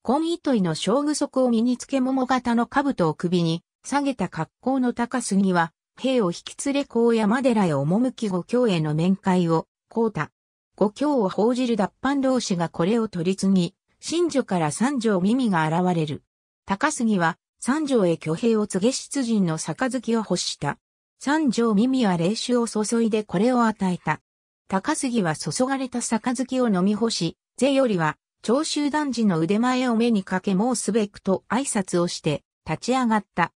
紺糸井の小具足を身につけ桃型の兜を首に、下げた格好の高杉は、兵を引き連れ高山寺へ赴き五教への面会を、こうた。五教を報じる脱藩同士がこれを取り継ぎ、新女から三条耳が現れる。高杉は、三条へ挙兵を告げ出陣の杯を欲した。三条耳は霊酒を注いでこれを与えた。高杉は注がれた漬を飲み干し、税よりは、長州男児の腕前を目にかけ申すべくと挨拶をして、立ち上がった。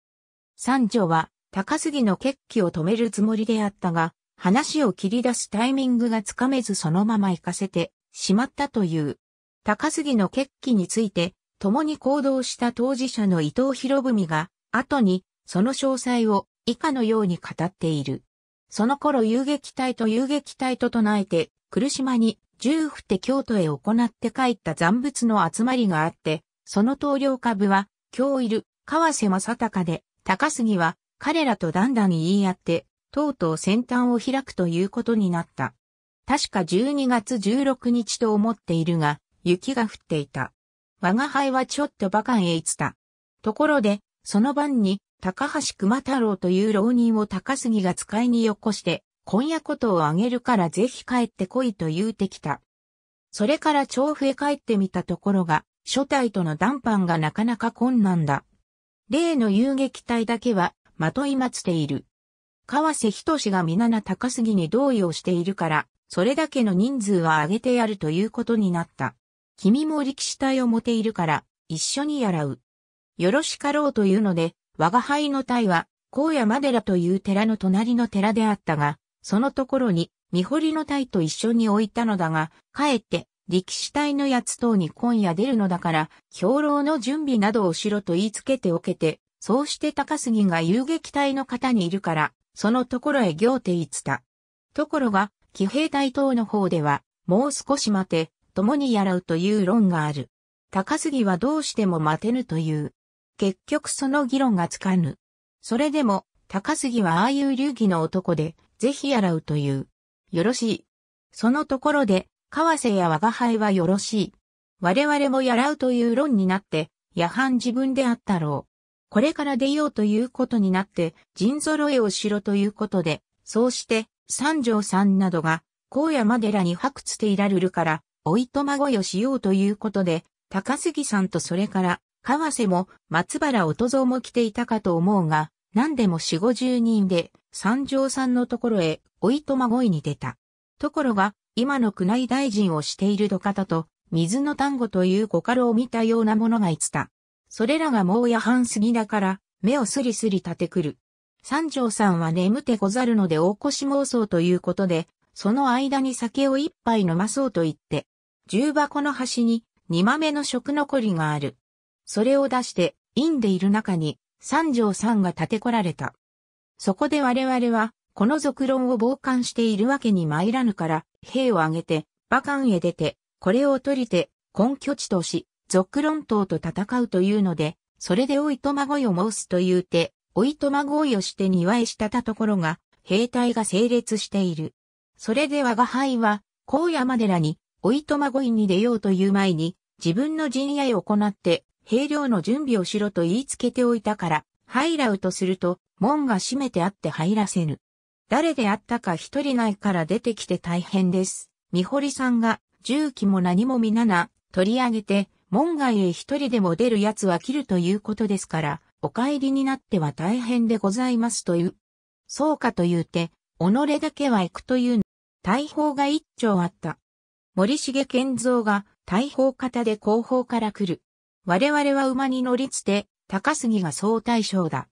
三条は、高杉の決起を止めるつもりであったが、話を切り出すタイミングがつかめずそのまま行かせてしまったという。高杉の決起について、共に行動した当事者の伊藤博文が、後に、その詳細を以下のように語っている。その頃遊撃隊と遊撃隊と唱えて、苦島に銃振って京都へ行って帰った残物の集まりがあって、その投了株は、今日いる、河瀬正隆で、高杉は、彼らとだんだん言い合って、とうとう先端を開くということになった。確か12月16日と思っているが、雪が降っていた。我が輩はちょっと馬鹿へいった。ところで、その晩に、高橋熊太郎という浪人を高杉が使いによこして、今夜ことをあげるからぜひ帰ってこいと言うてきた。それから調布へ帰ってみたところが、初隊との談判がなかなか困難だ。例の遊撃隊だけは、まといまつている。川瀬仁が皆な高杉に同意をしているから、それだけの人数は上げてやるということになった。君も力士隊を持ているから、一緒にやらう。よろしかろうというので、我が輩の隊は、荒野マデラという寺の隣の寺であったが、そのところに、見掘りの隊と一緒に置いたのだが、かえって、力士隊のやつ等に今夜出るのだから、兵糧の準備などをしろと言いつけておけて、そうして高杉が遊撃隊の方にいるから、そのところへ行って言ったところが、騎兵隊等の方では、もう少し待て、共にやらうという論がある。高杉はどうしても待てぬという。結局その議論がつかぬ。それでも、高杉はああいう流儀の男で、ぜひやらうという。よろしい。そのところで、河瀬や我が輩はよろしい。我々もやらうという論になって、夜半自分であったろう。これから出ようということになって、人揃えをしろということで、そうして、三条さんなどが、荒で寺に白つていられるから、おいとまごよしようということで、高杉さんとそれから、川瀬も松原音蔵も来ていたかと思うが、何でも四五十人で三条さんのところへおいとまごいに出た。ところが、今の宮内大臣をしている土方と、水の単語という語家を見たようなものがいつた。それらがもう夜半過ぎだから、目をスリスリ立てくる。三条さんは眠てござるので大腰妄想ということで、その間に酒を一杯飲まそうと言って、重箱の端に二豆の食残りがある。それを出して、院でいる中に、三条さんが立てこられた。そこで我々は、この俗論を傍観しているわけに参らぬから、兵を挙げて、馬関へ出て、これを取りて、根拠地とし、俗論党と戦うというので、それでおいとまごいを申すというて、おいとまごいをして庭へしたたところが、兵隊が整列している。それで我が輩は、高山寺に、おいとまごいに出ようという前に、自分の陣屋へ行って、兵糧の準備をしろと言いつけておいたから、入らうとすると、門が閉めてあって入らせぬ。誰であったか一人ないから出てきて大変です。三堀さんが、重機も何も見な、取り上げて、門外へ一人でも出る奴は切るということですから、お帰りになっては大変でございますという。そうかと言うて、己だけは行くという、大砲が一丁あった。森重健造が大砲型で後方から来る。我々は馬に乗りつて、高杉が総対象だ。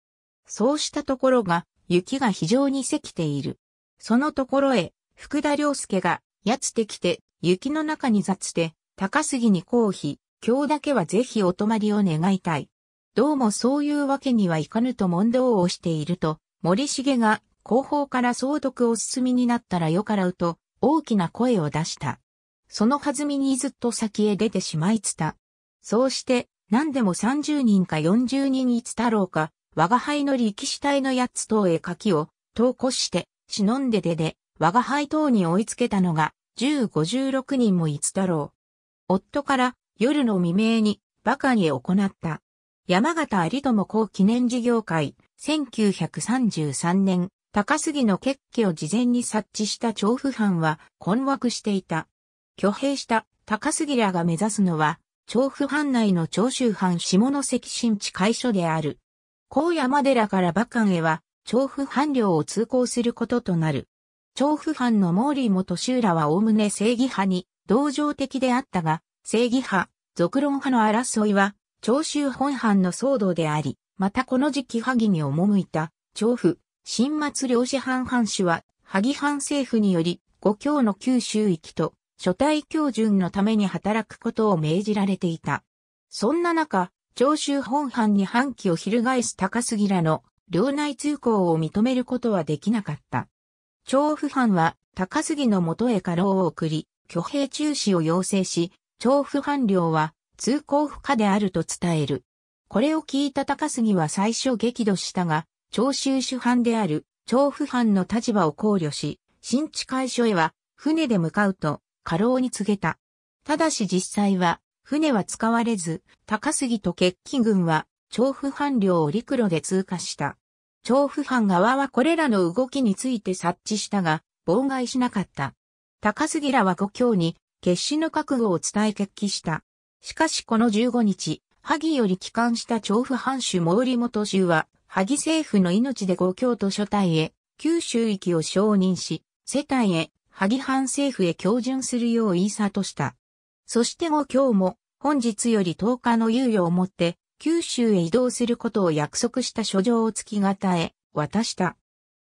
そうしたところが、雪が非常にせきている。そのところへ、福田良介が、やつてきて、雪の中に雑して、高杉に交費、今日だけはぜひお泊まりを願いたい。どうもそういうわけにはいかぬと問答をしていると、森重が後方から相続お進みになったらよからうと、大きな声を出した。そのはずみにずっと先へ出てしまいつた。そうして、何でも30人か40人いつだろうか、我が輩の力士隊の八つ等へ柿を、投稿して、忍んで出で、我が輩等に追いつけたのが、1516人もいつだろう。夫から夜の未明に馬鹿に行った。山形有友公記念事業会、1933年、高杉の決起を事前に察知した調布藩は困惑していた。挙兵した高杉らが目指すのは調布藩内の長州藩下関新地会所である。高山寺から馬関へは、調布藩領を通行することとなる。調布藩の毛利元修らは概ね正義派に同情的であったが、正義派、俗論派の争いは、長州本藩の騒動であり、またこの時期萩に赴いた、調布、新松漁師藩藩主は、萩藩政府により、五教の九州域と、初代教順のために働くことを命じられていた。そんな中、長州本藩に反旗を翻す高杉らの領内通行を認めることはできなかった。長府藩は高杉の元へ過労を送り、挙兵中止を要請し、長府藩領は通行不可であると伝える。これを聞いた高杉は最初激怒したが、長州主藩である長府藩の立場を考慮し、新地会所へは船で向かうと、過労に告げた。ただし実際は、船は使われず、高杉と決起軍は、調布藩領を陸路で通過した。調布藩側はこれらの動きについて察知したが、妨害しなかった。高杉らは故郷に、決死の覚悟を伝え決起した。しかしこの15日、萩より帰還した調布藩主毛利元州は、萩政府の命で故郷と所帯へ、九州域を承認し、世帯へ、萩藩政府へ標準するようイーサとした。そして後今日も、本日より10日の猶予をもって、九州へ移動することを約束した書状を月型へ渡した。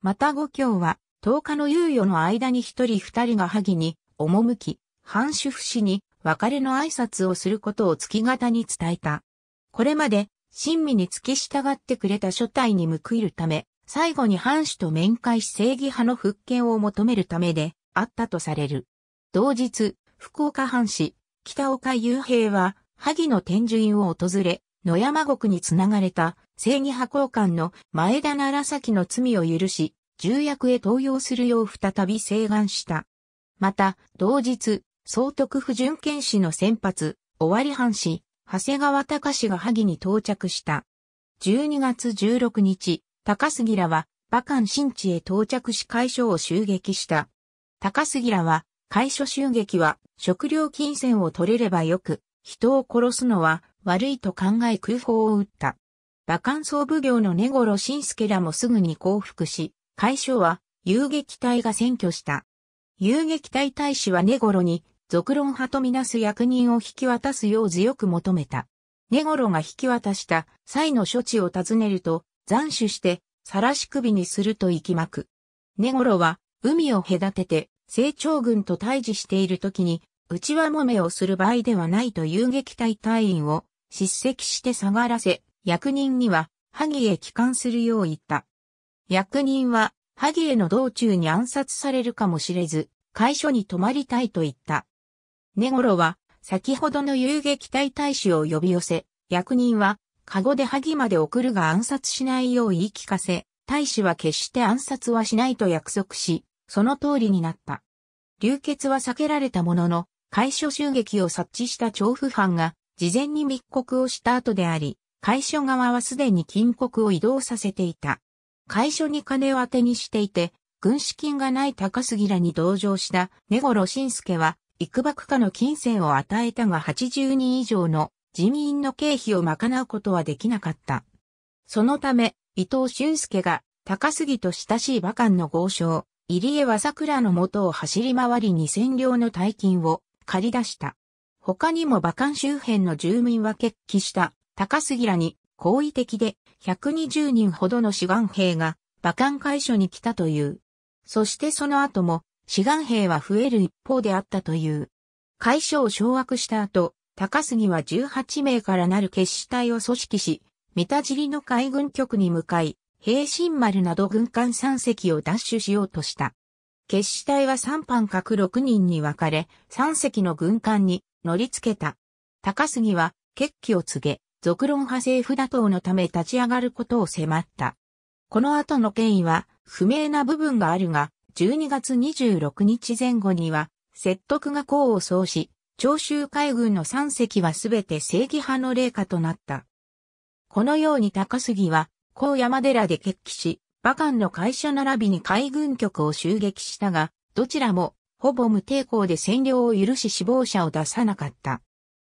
また後今日は、10日の猶予の間に一人二人が萩に、赴き、藩主不死に、別れの挨拶をすることを月型に伝えた。これまで、親身に付き従ってくれた書体に報いるため、最後に藩主と面会し正義派の復権を求めるためで、あったとされる。同日、福岡藩士、北岡雄平は、萩の天寿院を訪れ、野山国につながれた正義派交換の前田奈良崎の罪を許し、重役へ登用するよう再び請願した。また、同日、総督府準検使の先発、尾張藩士、長谷川隆が萩に到着した。12月16日、高杉らは、馬漢新地へ到着し会所を襲撃した。高杉らは、会所襲撃は食料金銭を取れればよく、人を殺すのは悪いと考え空砲を撃った。馬漢総奉行の根頃晋介らもすぐに降伏し、会所は遊撃隊が占拠した。遊撃隊大使は根頃に、続論派とみなす役人を引き渡すよう強く求めた。根頃が引き渡した際の処置を尋ねると、斬首して、晒し首にするときまく。根頃は、海を隔てて、成長軍と対峙している時に、内輪もめをする場合ではないと遊撃隊隊員を叱責して下がらせ、役人には、萩へ帰還するよう言った。役人は、萩への道中に暗殺されるかもしれず、会所に泊まりたいと言った。根頃は、先ほどの遊撃隊大使を呼び寄せ、役人は、カゴで萩まで送るが暗殺しないよう言い聞かせ、大使は決して暗殺はしないと約束し、その通りになった。流血は避けられたものの、会所襲撃を察知した調布藩が、事前に密告をした後であり、会所側はすでに禁国を移動させていた。会所に金を当てにしていて、軍資金がない高杉らに同情した根頃信介は、幾幕下の金銭を与えたが80人以上の人員の経費を賄うことはできなかった。そのため、伊藤俊介が高杉と親しい馬漢の豪商、入江は桜の元を走り回り2000両の大金を借り出した。他にも馬関周辺の住民は決起した高杉らに好意的で120人ほどの志願兵が馬関会所に来たという。そしてその後も志願兵は増える一方であったという。会所を掌握した後、高杉は18名からなる決死隊を組織し、三田尻の海軍局に向かい、平信丸など軍艦3隻を奪取しようとした。決死隊は3班各6人に分かれ、3隻の軍艦に乗り付けた。高杉は決起を告げ、続論派政府打倒のため立ち上がることを迫った。この後の経緯は不明な部分があるが、12月26日前後には、説得が功を奏し、長州海軍の3隻はすべて正義派の霊下となった。このように高杉は高山寺で決起し、馬漢の会社並びに海軍局を襲撃したが、どちらもほぼ無抵抗で占領を許し死亡者を出さなかった。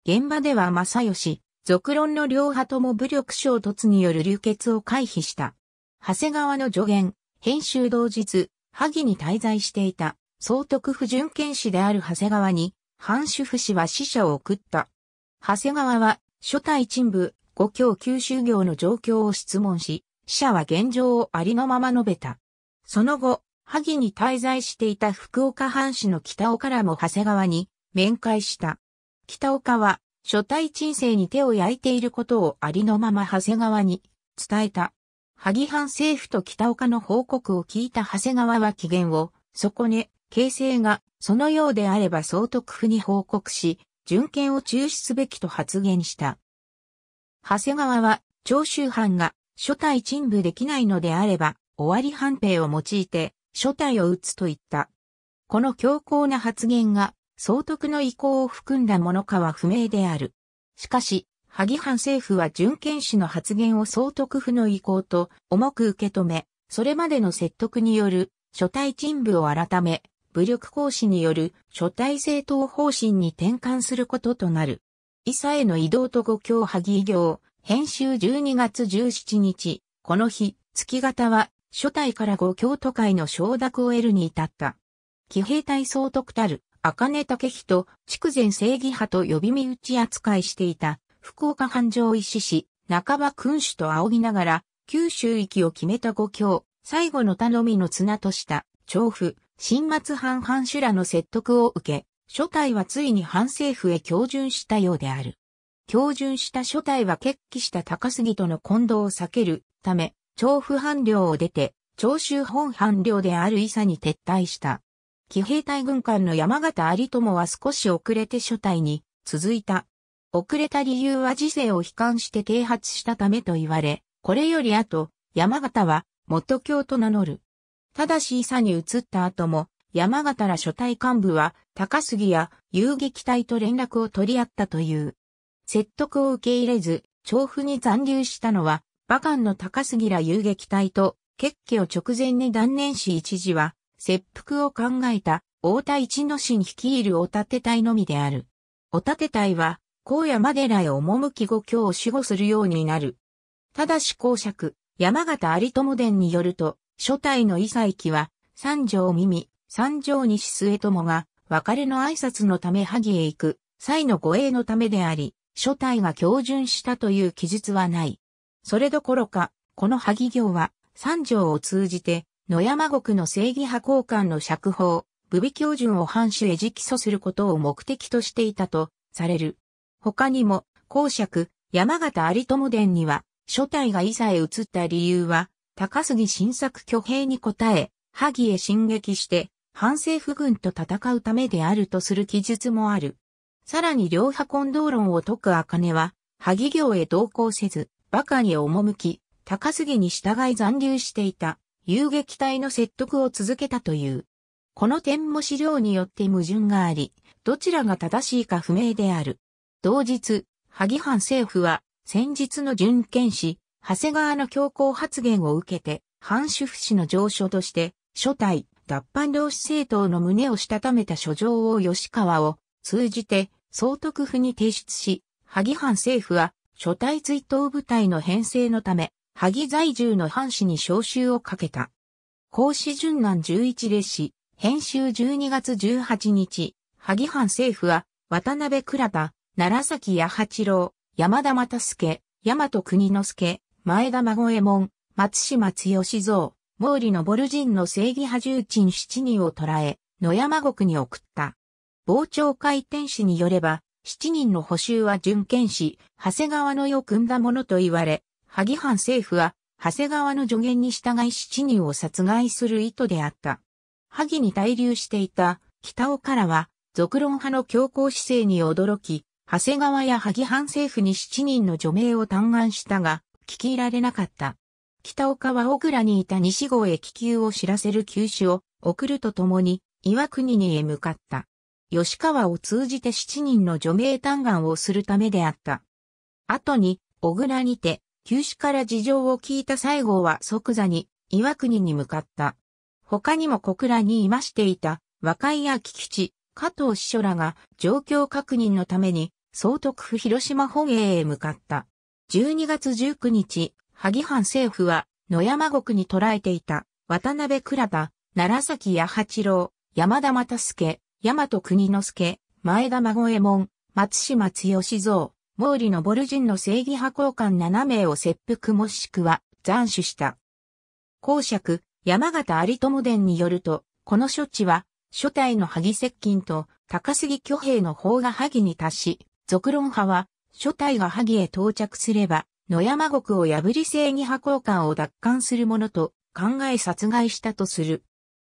現場では正義、続論の両派とも武力衝突による流血を回避した。長谷川の助言、編集同日、萩に滞在していた、総督府準検使である長谷川に、藩主府氏は死者を送った。長谷川は、初代陳部、五郷九州行の状況を質問し、死者は現状をありのまま述べた。その後、萩に滞在していた福岡藩士の北岡らも長谷川に面会した。北岡は、初対鎮静に手を焼いていることをありのまま長谷川に伝えた。萩藩政府と北岡の報告を聞いた長谷川は機嫌をそこね、形勢がそのようであれば総督府に報告し、準権を中止すべきと発言した。長谷川は、長州藩が初対陳部できないのであれば、終わり判兵を用いて、初対を打つと言った。この強硬な発言が、総督の意向を含んだものかは不明である。しかし、萩藩政府は準権氏の発言を総督府の意向と重く受け止め、それまでの説得による初対陳部を改め、武力行使による初対政党方針に転換することとなる。伊佐への移動と五教萩異業、編集12月17日、この日、月型は、初代から五教都会の承諾を得るに至った。騎兵隊総督たる、赤根武人、筑前正義派と呼び身打ち扱いしていた、福岡繁盛師市、半ば君主と仰ぎながら、九州域を決めた五教、最後の頼みの綱とした、調布、新松藩藩主らの説得を受け、初体はついに反政府へ標準したようである。標準した初体は決起した高杉との混同を避けるため、調布藩領を出て、長州本藩領である伊佐に撤退した。騎兵隊軍艦の山形有友は少し遅れて初体に続いた。遅れた理由は時世を悲観して啓発したためと言われ、これより後、山形は元教と名乗る。ただし伊佐に移った後も、山形ら初隊幹部は高杉や遊撃隊と連絡を取り合ったという。説得を受け入れず、調布に残留したのは、馬鹿の高杉ら遊撃隊と、決起を直前に断念し一時は、切腹を考えた、大田一之進率いるお立隊のみである。お立隊は、高山寺へ赴き五教を守護するようになる。ただし公爵、山形有友伝によると、初代の伊佐駅は、三条耳、三条西末友が別れの挨拶のため萩へ行く際の護衛のためであり、初代が標準したという記述はない。それどころか、この萩行は三条を通じて野山国の正義派交換の釈放、武備教順を藩主へ直訴することを目的としていたとされる。他にも、公爵、山形有友伝には、初代が伊佐へ移った理由は、高杉晋作挙兵に応え、萩へ進撃して、反政府軍と戦うためであるとする記述もある。さらに両派混同論を解く茜は、萩行へ同行せず、馬鹿に赴き、高杉に従い残留していた遊撃隊の説得を続けたという。この点も資料によって矛盾があり、どちらが正しいか不明である。同日、萩藩政府は、先日の準検視、長谷川の強行発言を受けて、藩主婦氏の上書として、初代、脱藩領主政党の胸をしたためた書状を吉川を通じて総督府に提出し、萩藩政府は初対追悼部隊の編成のため、萩在住の藩士に召集をかけた。孔子順南11列子、編集12月18日、萩藩政府は渡辺倉田、奈良崎八八郎、山田又助、大和国之助、前田孫右衛門、松島剛蔵、毛利のボル人の正義派重鎮七人を捕らえ、野山国に送った。傍聴会天使によれば、七人の補修は準剣士、長谷川の世を組んだものと言われ、萩藩政府は、長谷川の助言に従い七人を殺害する意図であった。萩に滞留していた北尾からは、続論派の強硬姿勢に驚き、長谷川や萩藩政府に七人の除名を嘆願したが、聞き入られなかった。北岡は小倉にいた西郷へ気球を知らせる急死を送るとともに岩国にへ向かった。吉川を通じて7人の除名嘆願をするためであった。後に、小倉にて、急死から事情を聞いた西郷は即座に岩国に向かった。他にも小倉にいましていた若井菊池、加藤司書らが状況確認のために総督府広島本営へ向かった。12月19日、萩藩政府は、野山国に捕らえていた、渡辺倉田、奈良崎八八郎、山田又助、大和国之助、前田孫右衛門、松島剛蔵、毛利のボル人の正義派交換7名を切腹もしくは斬首した。公爵、山形有友伝によると、この処置は、初代の萩接近と高杉挙兵の方が萩に達し、俗論派は、初代が萩へ到着すれば、野山国を破り正義派交換を奪還するものと考え殺害したとする。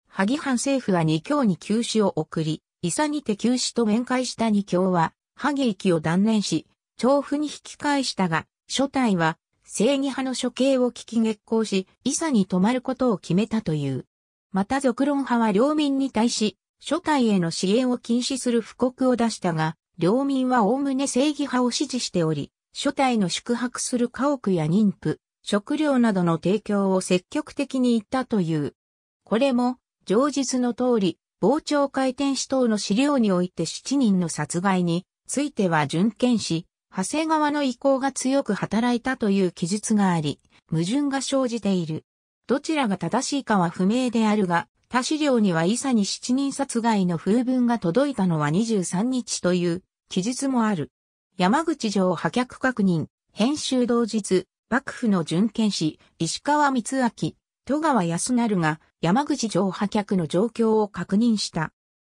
萩藩政府は二教に休止を送り、伊佐にて休止と面会した二教は、萩行きを断念し、調布に引き返したが、初代は正義派の処刑を聞き激行し、伊佐に泊まることを決めたという。また続論派は領民に対し、初代への支援を禁止する布告を出したが、領民は概ね正義派を支持しており、所帯の宿泊する家屋や妊婦、食料などの提供を積極的に行ったという。これも、常実の通り、傍聴回転使等の資料において7人の殺害については準見し、長谷川の意向が強く働いたという記述があり、矛盾が生じている。どちらが正しいかは不明であるが、他資料には伊佐に7人殺害の風文が届いたのは23日という記述もある。山口城破却確認、編集同日、幕府の巡検士、石川光明、戸川康成が山口城破却の状況を確認した。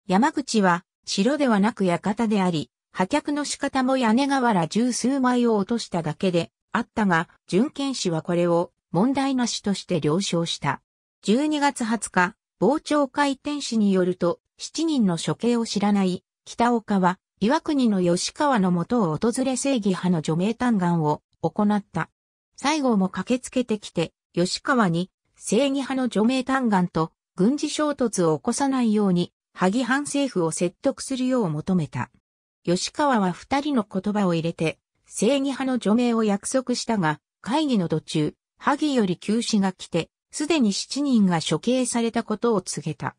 山口は城ではなく館であり、破却の仕方も屋根瓦十数枚を落としただけであったが、巡検士はこれを問題なしとして了承した。12月20日、傍聴会天使によると、7人の処刑を知らない北岡は岩国の吉川のもとを訪れ正義派の除名嘆願を行った。西郷も駆けつけてきて、吉川に正義派の除名嘆願と軍事衝突を起こさないように、萩藩政府を説得するよう求めた。吉川は二人の言葉を入れて、正義派の除名を約束したが、会議の途中、萩より休止が来て、すでに七人が処刑されたことを告げた。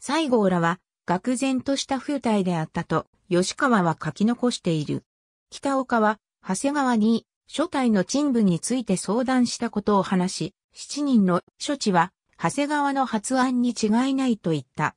西郷らは、愕然とした風体であったと、吉川は書き残している。北岡は、長谷川に、初代の陳部について相談したことを話し、七人の処置は、長谷川の発案に違いないと言った。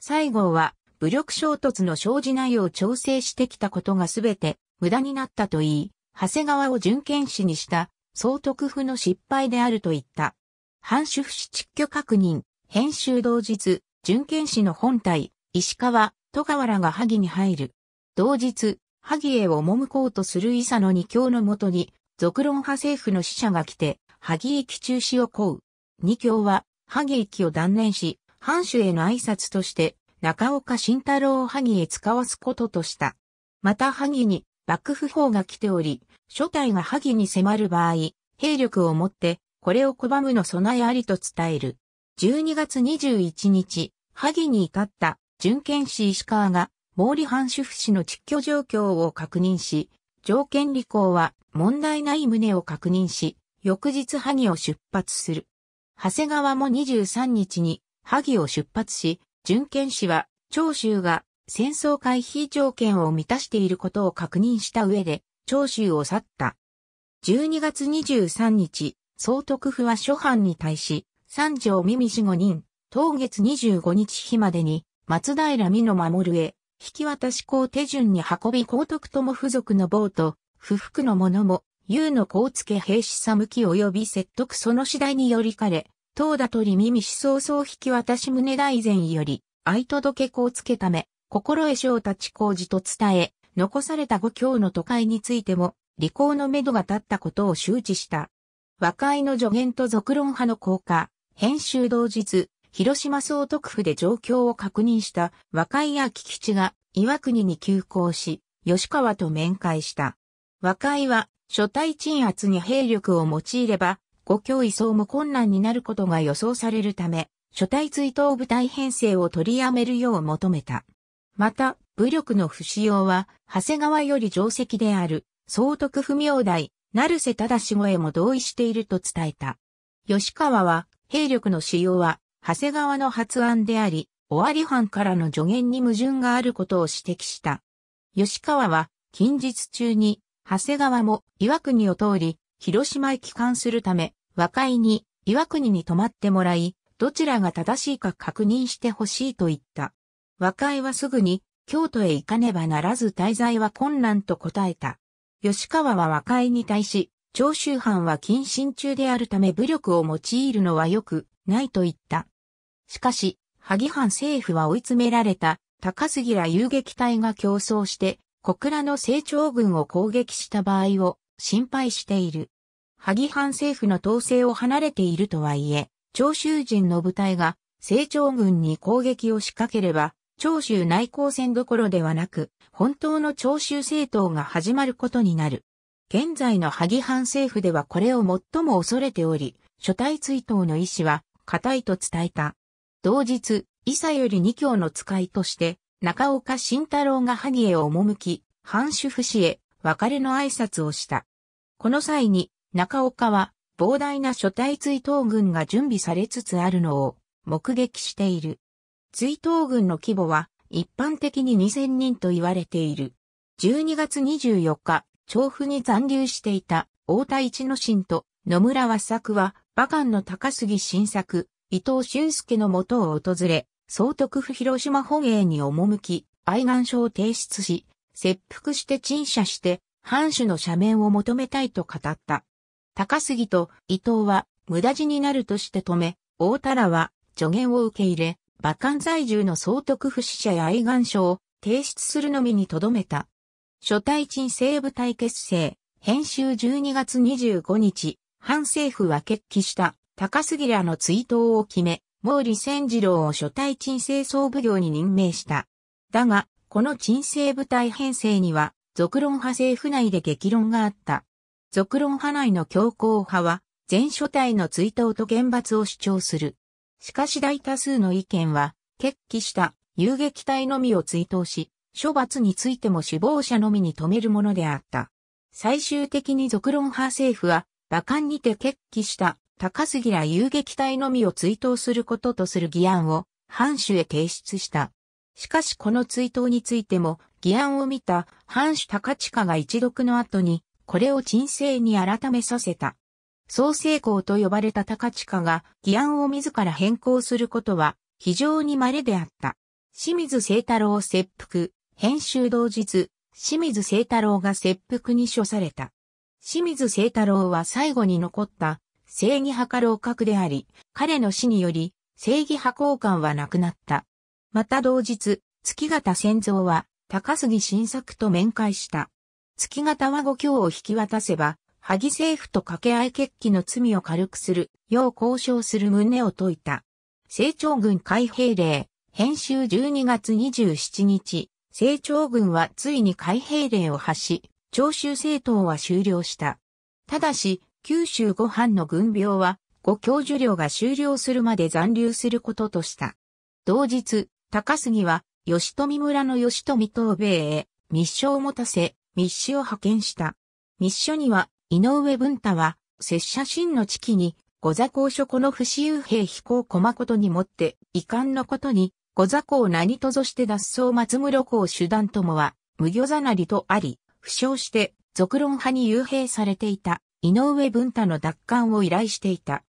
西郷は、武力衝突の生じないよう調整してきたことがすべて無駄になったと言い、長谷川を準見士にした総督府の失敗であると言った。藩主不死撤去確認、編集同日、準見士の本体、石川、戸川らが萩に入る。同日、萩へを揉むこうとする伊佐の二強のもとに、俗論派政府の使者が来て、萩駅中止を請う。二強は、萩駅を断念し、藩主への挨拶として、中岡慎太郎を萩へ使わすこととした。また萩に、幕府法が来ており、初代が萩に迫る場合、兵力をもって、これを拒むの備えありと伝える。12月21日、萩に至った準検士石川が毛利藩主府市の撤居状況を確認し、条件履行は問題ない旨を確認し、翌日萩を出発する。長谷川も23日に萩を出発し、準検士は長州が戦争回避条件を満たしていることを確認した上で、長州を去った。12月23日、総督府は諸藩に対し、三条耳死5人、当月25日日までに、松平美の守るへ、引き渡し校手順に運び高徳友付属の棒と、不服の者も、優の甲付兵士さ向き及び説得その次第によりかれ、東田取耳思想総引き渡し宗大前より、相届け甲付ため、心得将立ち工事と伝え、残された五教の都会についても、履行のめどが立ったことを周知した。和解の助言と続論派の効果、編集同日、広島総督府で状況を確認した解や菊吉が岩国に急行し、吉川と面会した。和解は、初対鎮圧に兵力を用いれば、ご教移送も困難になることが予想されるため、初対追悼部隊編成を取りやめるよう求めた。また、武力の不使用は、長谷川より定石である、総督不明代、成瀬忠志越えも同意していると伝えた。吉川は、兵力の使用は、長谷川の発案であり、尾張藩からの助言に矛盾があることを指摘した。吉川は、近日中に、長谷川も岩国を通り、広島へ帰還するため、和解に岩国に泊まってもらい、どちらが正しいか確認してほしいと言った。和解はすぐに、京都へ行かねばならず滞在は困難と答えた。吉川は和解に対し、長州藩は謹慎中であるため武力を用いるのは良くないと言った。しかし、萩藩政府は追い詰められた高杉ら遊撃隊が競争して小倉の成長軍を攻撃した場合を心配している。萩藩政府の統制を離れているとはいえ、長州人の部隊が成長軍に攻撃を仕掛ければ、長州内交戦どころではなく、本当の長州政党が始まることになる。現在の萩藩政府ではこれを最も恐れており、初対追悼の意思は固いと伝えた。同日、伊佐より二教の使いとして、中岡慎太郎が萩へ赴き、藩主不死へ別れの挨拶をした。この際に、中岡は、膨大な諸体追悼軍が準備されつつあるのを目撃している。追悼軍の規模は一般的に2000人と言われている。12月24日、調布に残留していた大田一之進と野村和作は、馬漢の高杉晋作、伊藤俊介の元を訪れ、総督府広島本営に赴き、愛願書を提出し、切腹して陳謝して、藩主の赦免を求めたいと語った。高杉と伊藤は無駄死になるとして止め、大田らは助言を受け入れ、馬漢在住の総督府使者や愛願書を提出するのみにとどめた。初対陳西部隊結成、編集12月25日、反政府は決起した。高杉らの追悼を決め、毛利千次郎を初代鎮静総奉行に任命した。だが、この鎮静部隊編成には、続論派政府内で激論があった。続論派内の強硬派は、全初代の追悼と厳罰を主張する。しかし大多数の意見は、決起した遊撃隊のみを追悼し、処罰についても死亡者のみに止めるものであった。最終的に続論派政府は、馬鹿にて決起した高杉ら遊撃隊のみを追悼することとする議案を、藩主へ提出した。しかしこの追悼についても、議案を見た藩主高近が一読の後に、これを鎮静に改めさせた。創成校と呼ばれた高近が議案を自ら変更することは非常に稀であった。清水清太郎切腹、編集同日、清水清太郎が切腹に処された。清水清太郎は最後に残った正義派か老閣であり、彼の死により、正義派交換はなくなった。また同日、月形仙蔵は、高杉晋作と面会した。月形は五教を引き渡せば、萩政府と掛け合い決起の罪を軽くする、よう交渉する旨を説いた。成長軍海兵令、編集12月27日、成長軍はついに海兵令を発し、徴収政党は終了した。ただし、九州五藩の軍病は、五教授領が終了するまで残留することとした。同日、高杉は、吉富村の吉富東米へ、密書を持たせ、密書を派遣した。密書には、井上文太は、拙者真の地期に、五座公所この不死遊兵飛行駒ことにもって、遺憾のことに、五座公何とぞして脱走松室公手段ともは、無魚座なりとあり、負傷して、俗論派に幽閉されていた。井上文太の奪還を依頼していた。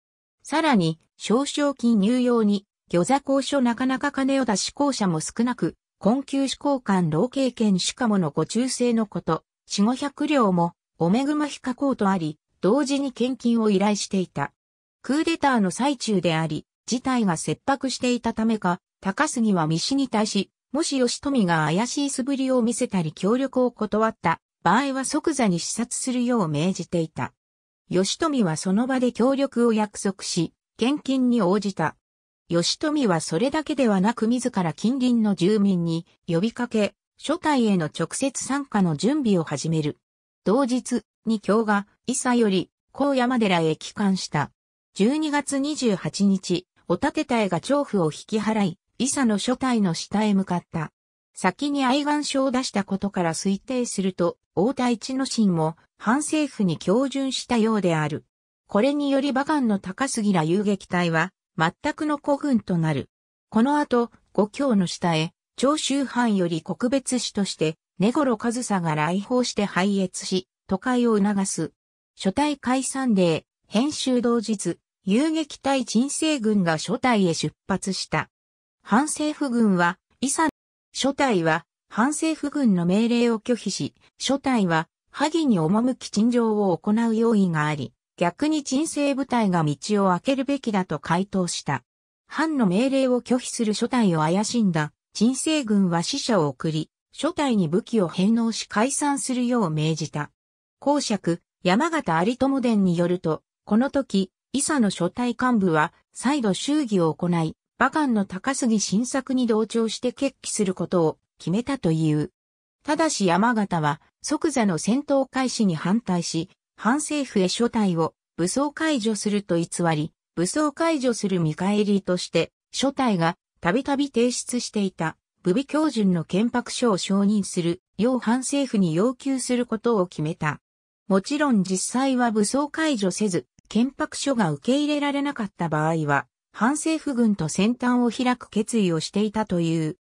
さらに、少々金入用に、魚座交所なかなか金を出し校舎も少なく、困窮志向官老経験しかものご中世のこと、四五百両も、おめぐま非加工とあり、同時に献金を依頼していた。クーデターの最中であり、事態が切迫していたためか、高杉は三氏に対し、もし吉富が怪しい素振りを見せたり協力を断った場合は即座に視察するよう命じていた。義富はその場で協力を約束し、献金に応じた。義富はそれだけではなく自ら近隣の住民に呼びかけ、初代への直接参加の準備を始める。同日、二教が伊佐より高山寺へ帰還した。12月28日、おたてたえが調布を引き払い、伊佐の初代の下へ向かった。先に愛願書を出したことから推定すると、大田一之進も反政府に共準したようである。これにより馬鹿の高すぎら遊撃隊は、全くの孤軍となる。この後、五教の下へ、長州藩より国別市として、根頃和佐が来訪して拝越し、都会を促す。初対解散令、編集同日、遊撃隊鎮西軍が初対へ出発した。反政府軍は、伊佐、初対は、反政府軍の命令を拒否し、初対は、萩に赴き陳情を行う用意があり、逆に鎮静部隊が道を開けるべきだと回答した。藩の命令を拒否する初隊を怪しんだ、鎮静軍は死者を送り、初隊に武器を返納し解散するよう命じた。公爵、山形有友伝によると、この時、伊佐の初隊幹部は再度衆議を行い、馬官の高杉晋作に同調して決起することを決めたという。ただし山形は即座の戦闘開始に反対し、反政府へ所帯を武装解除すると偽り、武装解除する見返りとして、所帯がたびたび提出していた、武備教準の憲白書を承認する、要反政府に要求することを決めた。もちろん実際は武装解除せず、憲白書が受け入れられなかった場合は、反政府軍と戦端を開く決意をしていたという。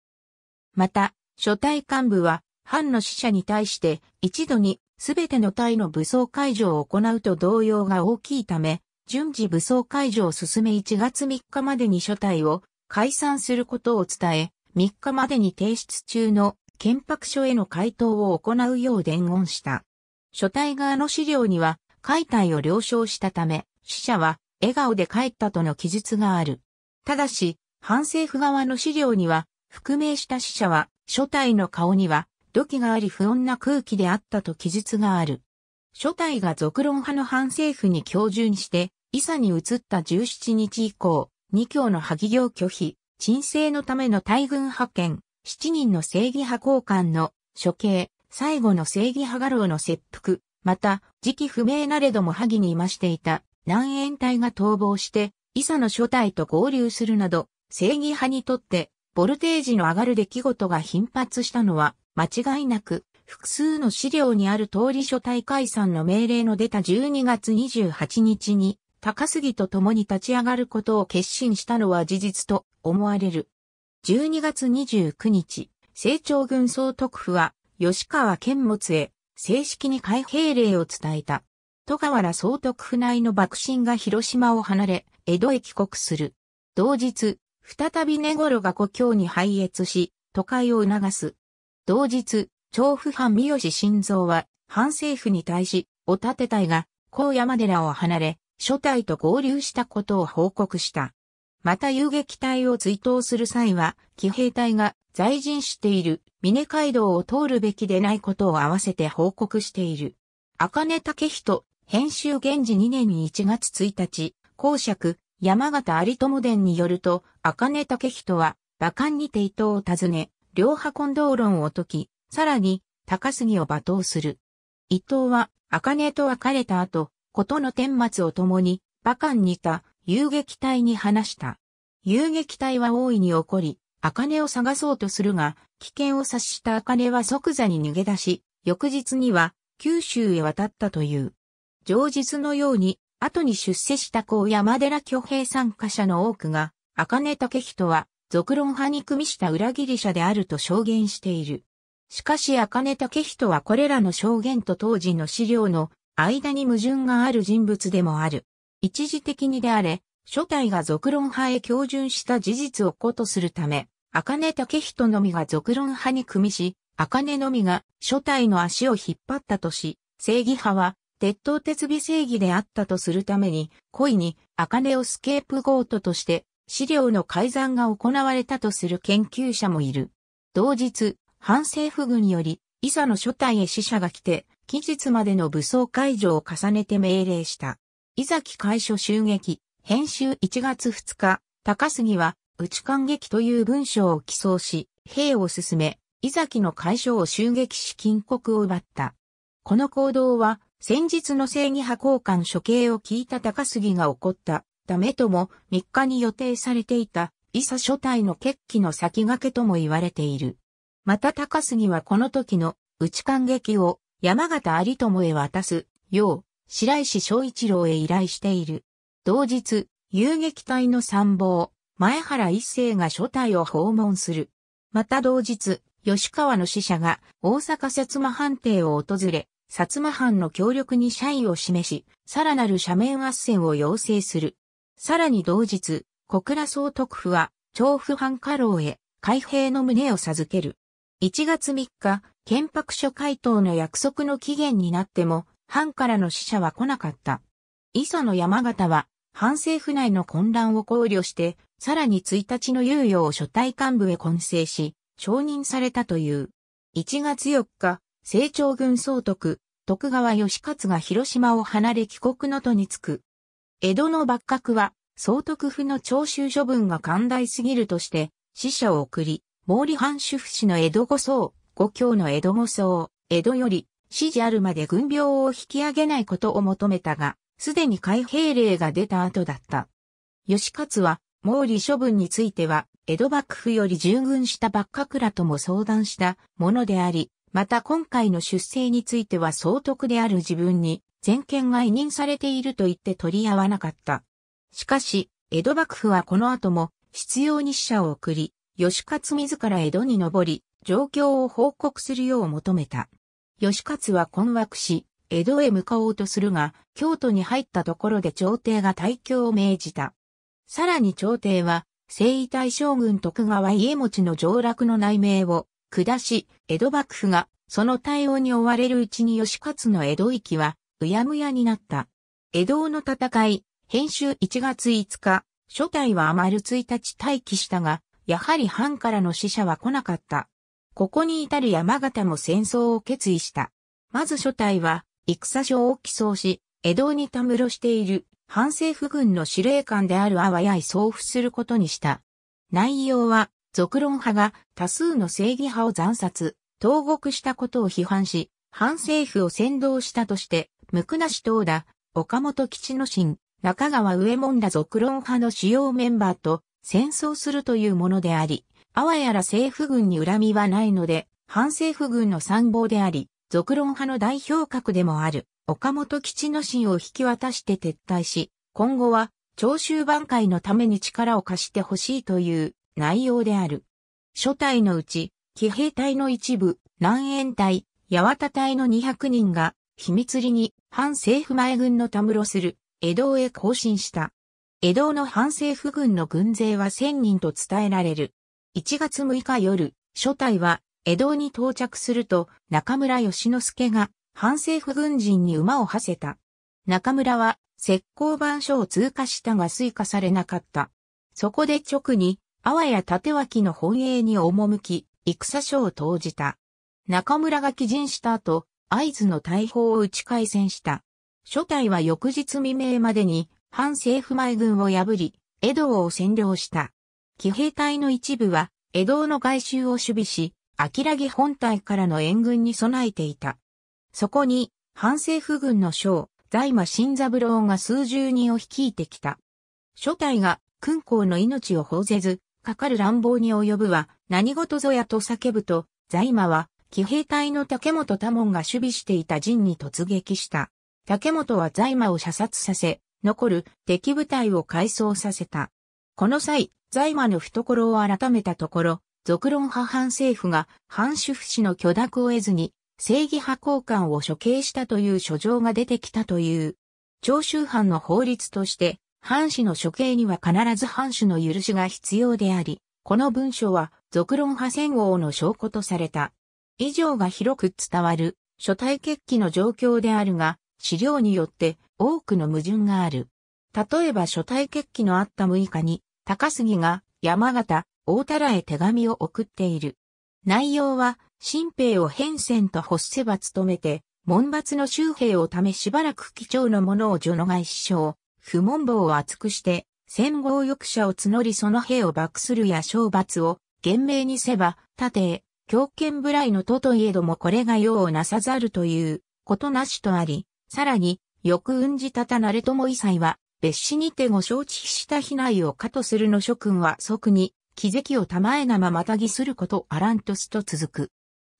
また、所帯幹部は、藩の死者に対して一度に全ての隊の武装解除を行うと動揺が大きいため、順次武装解除を進め1月3日までに初隊を解散することを伝え、3日までに提出中の憲白書への回答を行うよう伝言した。初隊側の資料には解体を了承したため、死者は笑顔で帰ったとの記述がある。ただし、反政府側の資料には、覆命した死者は、初隊の顔には、土器があり不穏な空気であったと記述がある。初代が続論派の反政府に教授にして、伊佐に移った17日以降、二教の萩行拒否、鎮静のための大軍派遣、七人の正義派交換の処刑、最後の正義派画廊の切腹、また、時期不明なれども萩にいましていた南延隊が逃亡して、伊佐の初代と合流するなど、正義派にとって、ボルテージの上がる出来事が頻発したのは、間違いなく、複数の資料にある通り書体解散の命令の出た12月28日に、高杉と共に立ち上がることを決心したのは事実と思われる。12月29日、成長軍総督府は、吉川県物へ、正式に開閉令を伝えた。戸川原総督府内の幕臣が広島を離れ、江戸へ帰国する。同日、再び根頃が故郷に敗越し、都会を促す。同日、調布藩三好晋三は、藩政府に対し、お立て隊が、高山寺を離れ、初隊と合流したことを報告した。また遊撃隊を追悼する際は、騎兵隊が在陣している峰街道を通るべきでないことを合わせて報告している。赤根武人、編集現時2年に1月1日、公爵、山形有友伝によると、赤根武人は、馬鹿にて伊藤を訪ね、両派混同論を解き、さらに、高杉を罵倒する。伊藤は、茜と別れた後、ことの顛末を共に、馬鹿に似た遊撃隊に話した。遊撃隊は大いに怒り、茜を探そうとするが、危険を察した茜は即座に逃げ出し、翌日には九州へ渡ったという。上日のように、後に出世した高山寺挙兵参加者の多くが、茜武人は続論派に組みした裏切り者であると証言している。しかし、赤根武人はこれらの証言と当時の資料の間に矛盾がある人物でもある。一時的にであれ、初代が続論派へ標準した事実をことするため、赤根武人のみが続論派に組みし、赤根のみが初代の足を引っ張ったとし、正義派は鉄頭鉄尾正義であったとするために、故意に赤根をスケープゴートとして資料の改ざんが行われたとする研究者もいる。同日、反政府軍により、伊佐の所帯へ死者が来て、期日までの武装解除を重ねて命令した。伊崎会所襲撃、編集1月2日、高杉は、内感激という文章を起草し、兵を進め、伊崎の会所を襲撃し禁国を奪った。この行動は、先日の正義派交換処刑を聞いた高杉が起こったダメとも3日に予定されていた伊佐初隊の決起の先駆けとも言われている。また高杉はこの時の内観劇を山形有友へ渡すよう白石昭一郎へ依頼している。同日、遊撃隊の参謀、前原一世が初隊を訪問する。また同日、吉川の使者が大阪薩摩藩邸を訪れ、薩摩藩の協力に謝意を示し、さらなる斜面斡旋を要請する。さらに同日、小倉総督府は、調布藩家老へ、開閉の旨を授ける。1月3日、憲白書回答の約束の期限になっても、藩からの死者は来なかった。磯の山形は、藩政府内の混乱を考慮して、さらに1日の猶予を所帯幹部へ混成し、承認されたという。1月4日、清張軍総督、徳川義勝が広島を離れ帰国の途につく。江戸の幕閣は、総督府の徴収処分が寛大すぎるとして、死者を送り、毛利藩主府士の江戸五僧、五教の江戸五僧、江戸より、指示あるまで軍病を引き上げないことを求めたが、すでに海兵令が出た後だった。義勝は、毛利処分については、江戸幕府より従軍した幕閣らとも相談したものであり、また今回の出生については総督である自分に、全権が委任されていると言って取り合わなかった。しかし、江戸幕府はこの後も、必要に使者を送り、吉勝自ら江戸に上り、状況を報告するよう求めた。吉勝は困惑し、江戸へ向かおうとするが、京都に入ったところで朝廷が退去を命じた。さらに朝廷は、征夷大将軍徳川家持の上洛の内命を下し、江戸幕府がその対応に追われるうちに吉勝の江戸行きはうやむやになった。江戸の戦い、編集1月5日、初代はる1日待機したが、やはり藩からの死者は来なかった。ここに至る山形も戦争を決意した。まず初代は、戦所を起草し、江戸にたむろしている反政府軍の司令官である阿波や送付することにした。内容は、続論派が多数の正義派を惨殺、投獄したことを批判し、反政府を扇動したとして、無垢なし党だ、岡本吉之進、中川上門ら続論派の主要メンバーと戦争するというものであり、あわやら政府軍に恨みはないので、反政府軍の参謀であり、続論派の代表格でもある、岡本吉之進を引き渡して撤退し、今後は、徴収挽回のために力を貸してほしいという内容である。初隊のうち、騎兵隊の一部、南円隊、八幡隊の200人が、秘密裏に反政府前軍のたむろする、江戸へ行進した。江戸の反政府軍の軍勢は1000人と伝えられる。1月6日夜、初隊は江戸に到着すると中村義之助が反政府軍人に馬を馳せた。中村は石膏板書を通過したが追加されなかった。そこで直に阿波や縦脇の本営に赴き、戦書を投じた。中村が起陣した後、合図の大砲を打ち返戦した。初代は翌日未明までに、反政府前軍を破り、江戸を占領した。騎兵隊の一部は、江戸の外周を守備し、明らぎ本隊からの援軍に備えていた。そこに、反政府軍の将、在馬新三郎が数十人を率いてきた。初代が、君公の命を放ぜず、かかる乱暴に及ぶは、何事ぞやと叫ぶと、在馬は、騎兵隊の竹本多門が守備していた陣に突撃した。竹本は在馬を射殺させ、残る敵部隊を改装させた。この際、在馬の懐を改めたところ、続論派反政府が藩主婦氏の許諾を得ずに、正義派交換を処刑したという書状が出てきたという。長州藩の法律として、藩士の処刑には必ず藩主の許しが必要であり、この文書は、続論派戦王の証拠とされた。以上が広く伝わる、初体決起の状況であるが、資料によって多くの矛盾がある。例えば初体決起のあった6日に、高杉が山形、大田原へ手紙を送っている。内容は、新兵を変遷と発せば務めて、門伐の周兵をためしばらく貴重の者を除の外師匠、不問棒を厚くして、戦後抑者を募りその兵を罰するや懲罰を、厳命にせば、盾帝、狂犬らいのとといえどもこれが用をなさざるという、ことなしとあり、さらに、翌んじたたなれとも異彩は、別紙にてご承知した被害を可とするの諸君は即に、奇跡をたまえなままたぎすることあらんとすと続く。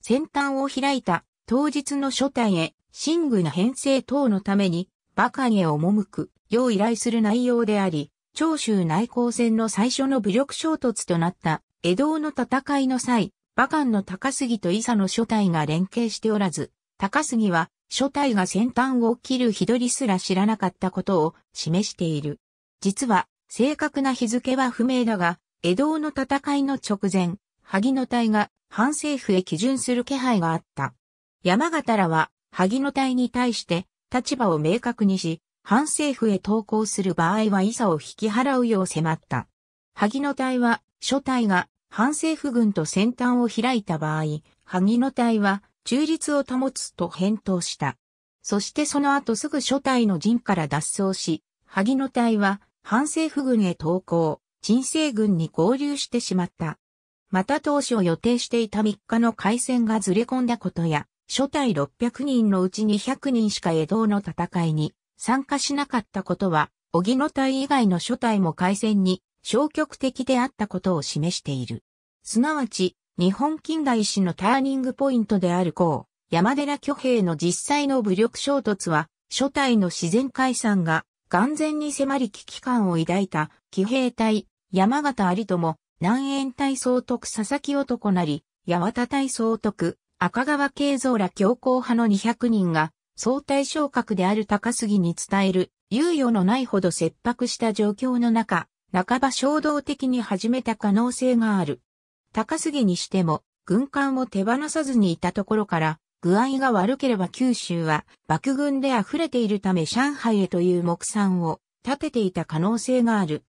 先端を開いた、当日の書体へ、神具の編成等のために、馬鹿へ赴く。要依頼する内容であり、長州内交戦の最初の武力衝突となった江戸の戦いの際、馬漢の高杉と伊佐の諸隊が連携しておらず、高杉は諸隊が先端を切る日取りすら知らなかったことを示している。実は、正確な日付は不明だが、江戸の戦いの直前、萩野隊が反政府へ基準する気配があった。山形らは、萩野隊に対して立場を明確にし、反政府へ投降する場合は遺産を引き払うよう迫った。萩野隊は、初隊が反政府軍と先端を開いた場合、萩野隊は中立を保つと返答した。そしてその後すぐ初隊の陣から脱走し、萩野隊は反政府軍へ投降、鎮西軍に合流してしまった。また当初予定していた3日の海戦がずれ込んだことや、初隊600人のうち200人しか江戸の戦いに参加しなかったことは、小木の隊以外の初隊も海戦に消極的であったことを示している。すなわち、日本近代史のターニングポイントであるう。山寺巨兵の実際の武力衝突は、初隊の自然解散が、眼前に迫り危機感を抱いた、騎兵隊、山形有友、南園隊総督佐々木男なり、八幡隊総督、赤川慶三ら強硬派の200人が、相対昇格である高杉に伝える、猶予のないほど切迫した状況の中、半ば衝動的に始めた可能性がある。高杉にしても、軍艦を手放さずにいたところから、具合が悪ければ九州は、幕軍で溢れているため上海へという目算を立てていた可能性がある。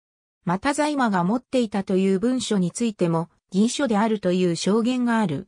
また財馬が持っていたという文書についても、銀書であるという証言がある。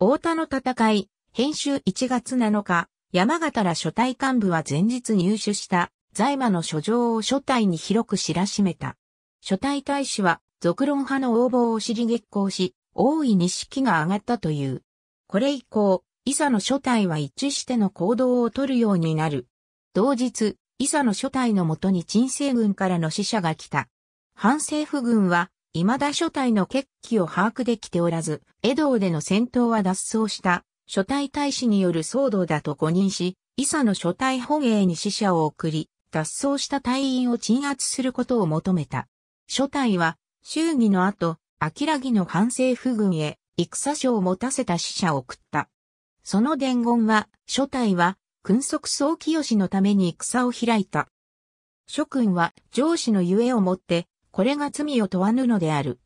大田の戦い、編集1月7日、山形ら書体幹部は前日入手した在馬の書状を書体に広く知らしめた。書体大使は、俗論派の横暴を尻激行し、大いに士が上がったという。これ以降、伊佐の書体は一致しての行動をとるようになる。同日、伊佐の書体のもとに鎮西軍からの死者が来た。反政府軍は、未だ書体の決起を把握できておらず、江戸での戦闘は脱走した初代大使による騒動だと誤認し、伊佐の初代本営に死者を送り、脱走した隊員を鎮圧することを求めた。初代は、祝儀の後、明ぎの反政府軍へ、戦書を持たせた死者を送った。その伝言は、初代は、君側総清のために戦を開いた。諸君は上司のゆえをもって、これが罪を問わぬのである。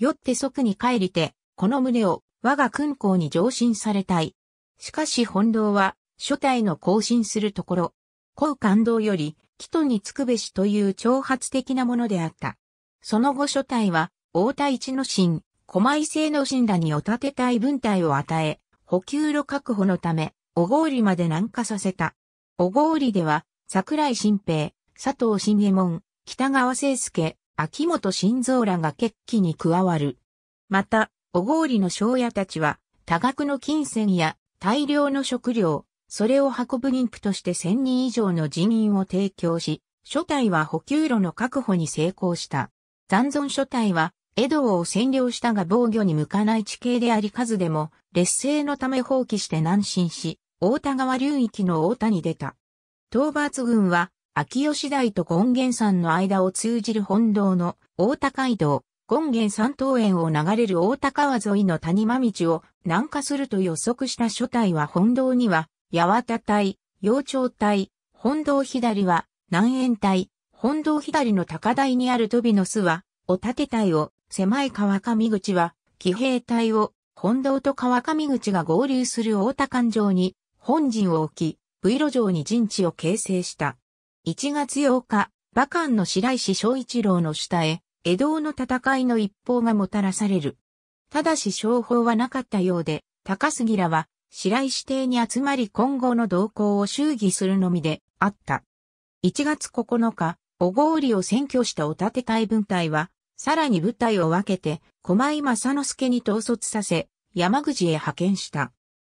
よって即に帰りて、この胸を我が勲功に上申されたい。しかし本堂は、初代の更新するところ、高感動より、基都につくべしという挑発的なものであった。その後初代は、大田一の神、狛井製の神らにお立てたい分隊を与え、補給路確保のため、小郡まで南下させた。小郡では、桜井新平、佐藤新右衛門、北川聖介、秋元新蔵らが決起に加わる。また、小郡の庄屋たちは、多額の金銭や大量の食料、それを運ぶ妊婦として1000人以上の人員を提供し、初代は補給路の確保に成功した。残存初代は、江戸を占領したが防御に向かない地形であり数でも、劣勢のため放棄して南進し、大田川流域の大田に出た。討伐軍は、秋吉台と権現山の間を通じる本堂の大田街道、権現三島園を流れる大田川沿いの谷間道を南下すると予測した初隊は本堂には、八幡隊、幼鳥隊、本堂左は南園隊、本堂左の高台にある飛びの巣は、お立て隊を、狭い川上口は、騎兵隊を、本堂と川上口が合流する大田環状に、本陣を置き、V 路上に陣地を形成した。1月8日、馬漢の白石昭一郎の下へ、江戸の戦いの一報がもたらされる。ただし商法はなかったようで、高杉らは白石邸に集まり今後の動向を祝儀するのみであった。1月9日、小郡を占拠したお盾隊分隊は、さらに部隊を分けて、駒井正之助に統率させ、山口へ派遣した。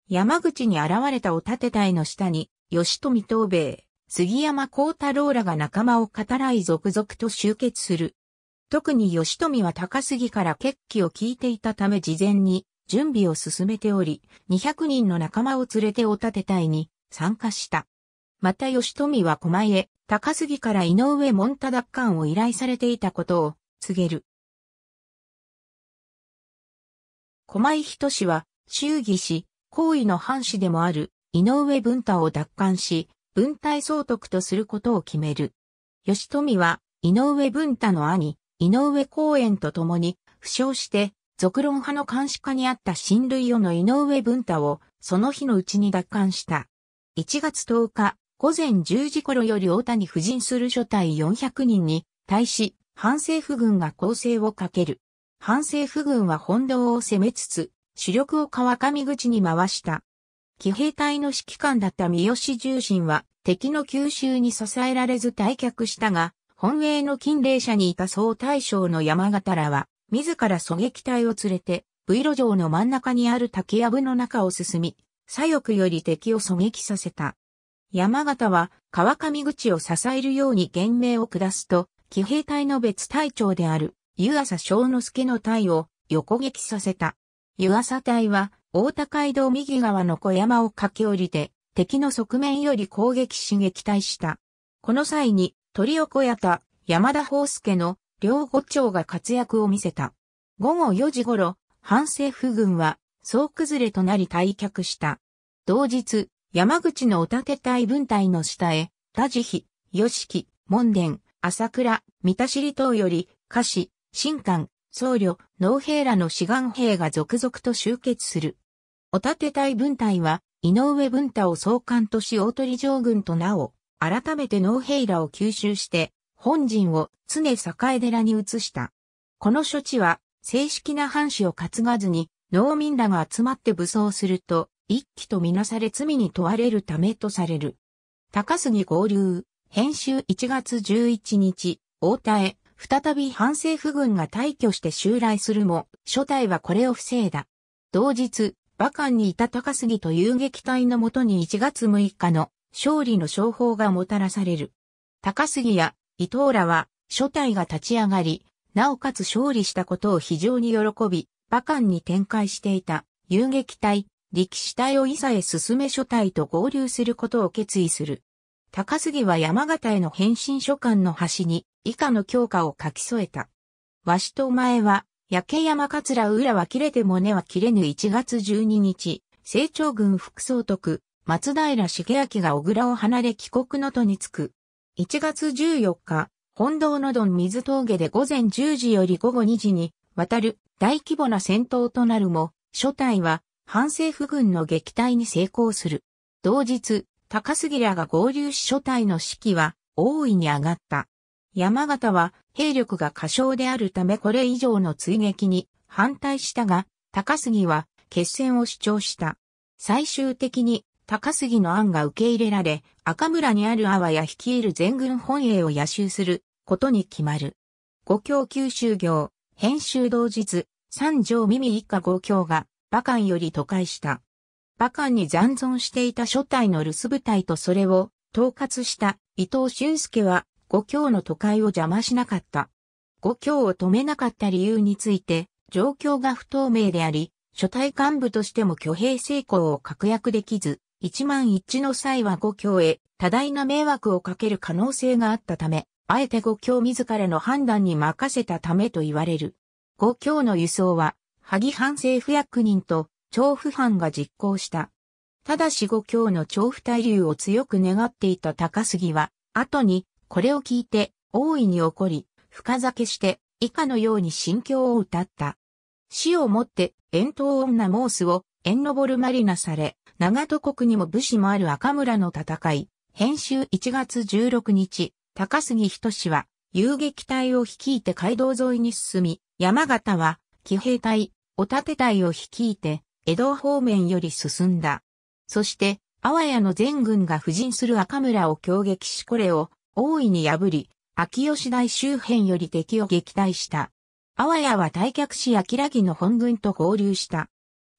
山口に現れたお盾隊の下に、吉富東米、杉山幸太郎らが仲間を語らい続々と集結する。特に義富は高杉から決起を聞いていたため事前に準備を進めており、200人の仲間を連れてお立て隊に参加した。また義富は狛江へ、高杉から井上門太奪還を依頼されていたことを告げる。狛江人氏は、衆議士、行為の藩士でもある井上文太を奪還し、文体総督とすることを決める。義富は、井上文太の兄、井上公園と共に、負傷して、続論派の監視下にあった親類をの井上文太を、その日のうちに奪還した。1月10日、午前10時頃より大谷夫人する所帯400人に、対し、反政府軍が攻勢をかける。反政府軍は本堂を攻めつつ、主力を川上口に回した。騎兵隊の指揮官だった三好重臣は、敵の吸収に支えられず退却したが、本営の近霊社にいた総大将の山形らは、自ら狙撃隊を連れて、V 路上の真ん中にある竹藪の中を進み、左翼より敵を狙撃させた。山形は川上口を支えるように厳命を下すと、騎兵隊の別隊長である湯浅正之助の隊を横撃させた。湯浅隊は大田街道右側の小山を駆け下りて、敵の側面より攻撃し撃退した。この際に鳥岡屋田、山田宝介の両五長が活躍を見せた。午後4時頃、反政府軍は総崩れとなり退却した。同日、山口のおたて隊分隊の下へ、田地比、吉木、門殿、朝倉、三田尻等より、歌詞、新官、僧侶、農兵らの志願兵が続々と集結する。おたて隊分隊は、井上文太を総監とし大鳥将軍となお、改めて農兵らを吸収して、本陣を常栄寺に移した。この処置は、正式な藩士を担がずに、農民らが集まって武装すると、一気とみなされ罪に問われるためとされる。高杉合流、編集1月11日、大田へ、再び反政府軍が退去して襲来するも、初代はこれを防いだ。同日、馬漢にいた高杉と遊撃隊のもとに1月6日の勝利の商法がもたらされる。高杉や伊藤らは、初代が立ち上がり、なおかつ勝利したことを非常に喜び、馬鹿に展開していた遊撃隊、力士隊をいさへ進め初代と合流することを決意する。高杉は山形への返信書簡の端に以下の強化を書き添えた。わしとお前は、焼山桂浦は切れても根は切れぬ1月12日、成長軍副総督、松平茂明が小倉を離れ帰国の途に着く。1月14日、本堂のどん水峠で午前10時より午後2時に、渡る大規模な戦闘となるも、初隊は反政府軍の撃退に成功する。同日、高杉らが合流し初隊の士気は大いに上がった。山形は兵力が過小であるためこれ以上の追撃に反対したが、高杉は決戦を主張した。最終的に高杉の案が受け入れられ、赤村にある阿波や率いる全軍本営を野襲することに決まる。五教九州行、編集同日、三条耳一家五教が、馬漢より都会した。馬漢に残存していた初代の留守部隊とそれを統括した伊藤俊介は、五教の都会を邪魔しなかった。五教を止めなかった理由について、状況が不透明であり、初代幹部としても挙兵成功を確約できず、一万一致の際は五教へ多大な迷惑をかける可能性があったため、あえて五教自らの判断に任せたためと言われる。五教の輸送は、萩藩政府役人と調布藩が実行した。ただし五教の調布滞流を強く願っていた高杉は、後にこれを聞いて大いに怒り、深酒して以下のように心境を歌った。死をもって遠投女モースを縁ボるまりなされ、長戸国にも武士もある赤村の戦い、編集1月16日、高杉人氏は、遊撃隊を率いて街道沿いに進み、山形は、騎兵隊、お盾て隊を率いて、江戸方面より進んだ。そして、あわやの全軍が布陣する赤村を強撃しこれを大いに破り、秋吉台周辺より敵を撃退した。あわやは退却し明木の本軍と合流した。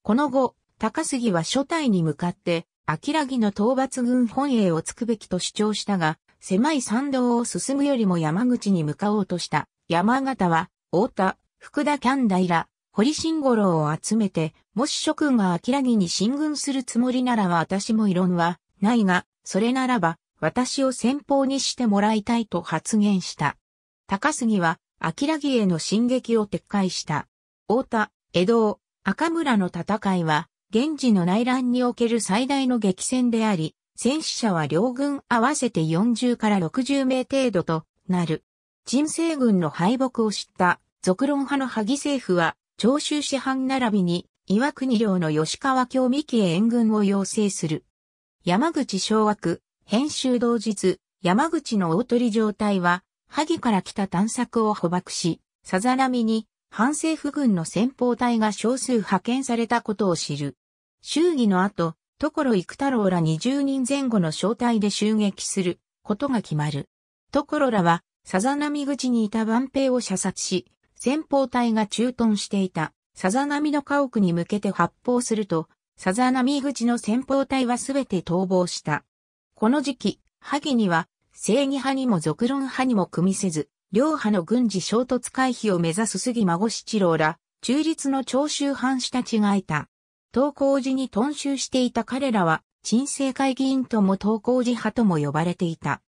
この後、高杉は初代に向かって、明木の討伐軍本営をつくべきと主張したが、狭い参道を進むよりも山口に向かおうとした。山形は、太田、福田キャンダイラ、堀信五郎を集めて、もし諸君が明木に進軍するつもりなら私も異論は、ないが、それならば、私を先方にしてもらいたいと発言した。高杉は、明木への進撃を撤回した。太田、江戸、赤村の戦いは、現地の内乱における最大の激戦であり、戦死者は両軍合わせて40から60名程度となる。人西軍の敗北を知った、続論派の萩政府は、長州師範並びに、岩国領の吉川京三木へ援軍を要請する。山口昭和区、編集同日、山口の大鳥状態は、萩から来た探索を捕獲し、さざ波に反政府軍の先方隊が少数派遣されたことを知る。衆議の後、所幾太郎ら20人前後の小隊で襲撃することが決まる。所らは、さざ波口にいた万兵を射殺し、先方隊が駐屯していた、さざ波の家屋に向けて発砲すると、さざ波口の先方隊はすべて逃亡した。この時期、萩には、正義派にも俗論派にも組みせず、両派の軍事衝突回避を目指す杉孫七郎ら、中立の長州藩士たちがいた。東光寺に屯襲していた彼らは、鎮政会議員とも東光寺派とも呼ばれていた。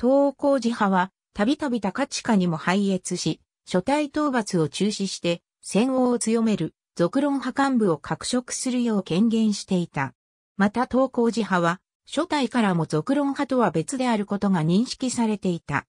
東光寺派は、たびたび高地下にも敗越し、初対討伐を中止して、戦争を強める、俗論派幹部を獲職するよう権限していた。また東光寺派は、初代からも俗論派とは別であることが認識されていた。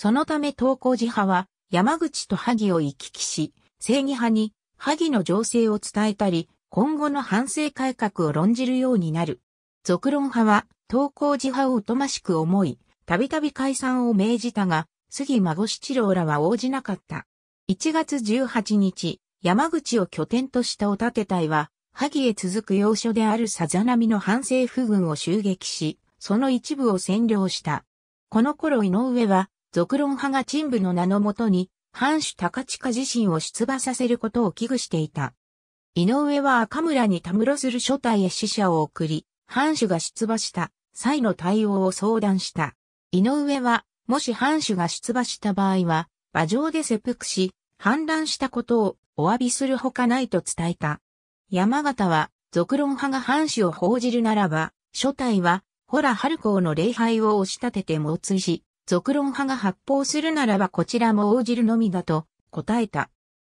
そのため東光寺派は山口と萩を行き来し、正義派に萩の情勢を伝えたり、今後の反省改革を論じるようになる。続論派は東光寺派を疎ましく思い、たびたび解散を命じたが、杉孫七郎らは応じなかった。1月18日、山口を拠点としたおて隊は、萩へ続く要所であるさざ波の反政府軍を襲撃し、その一部を占領した。この頃井上は、続論派が陳部の名のもとに、藩主高近自身を出馬させることを危惧していた。井上は赤村にたむろする書体へ使者を送り、藩主が出馬した際の対応を相談した。井上は、もし藩主が出馬した場合は、馬上で切腹し、反乱したことをお詫びするほかないと伝えた。山形は、続論派が藩主を報じるならば、所帯は、ほら春公の礼拝を押し立てて猛追し、続論派が発砲するならばこちらも応じるのみだと答えた。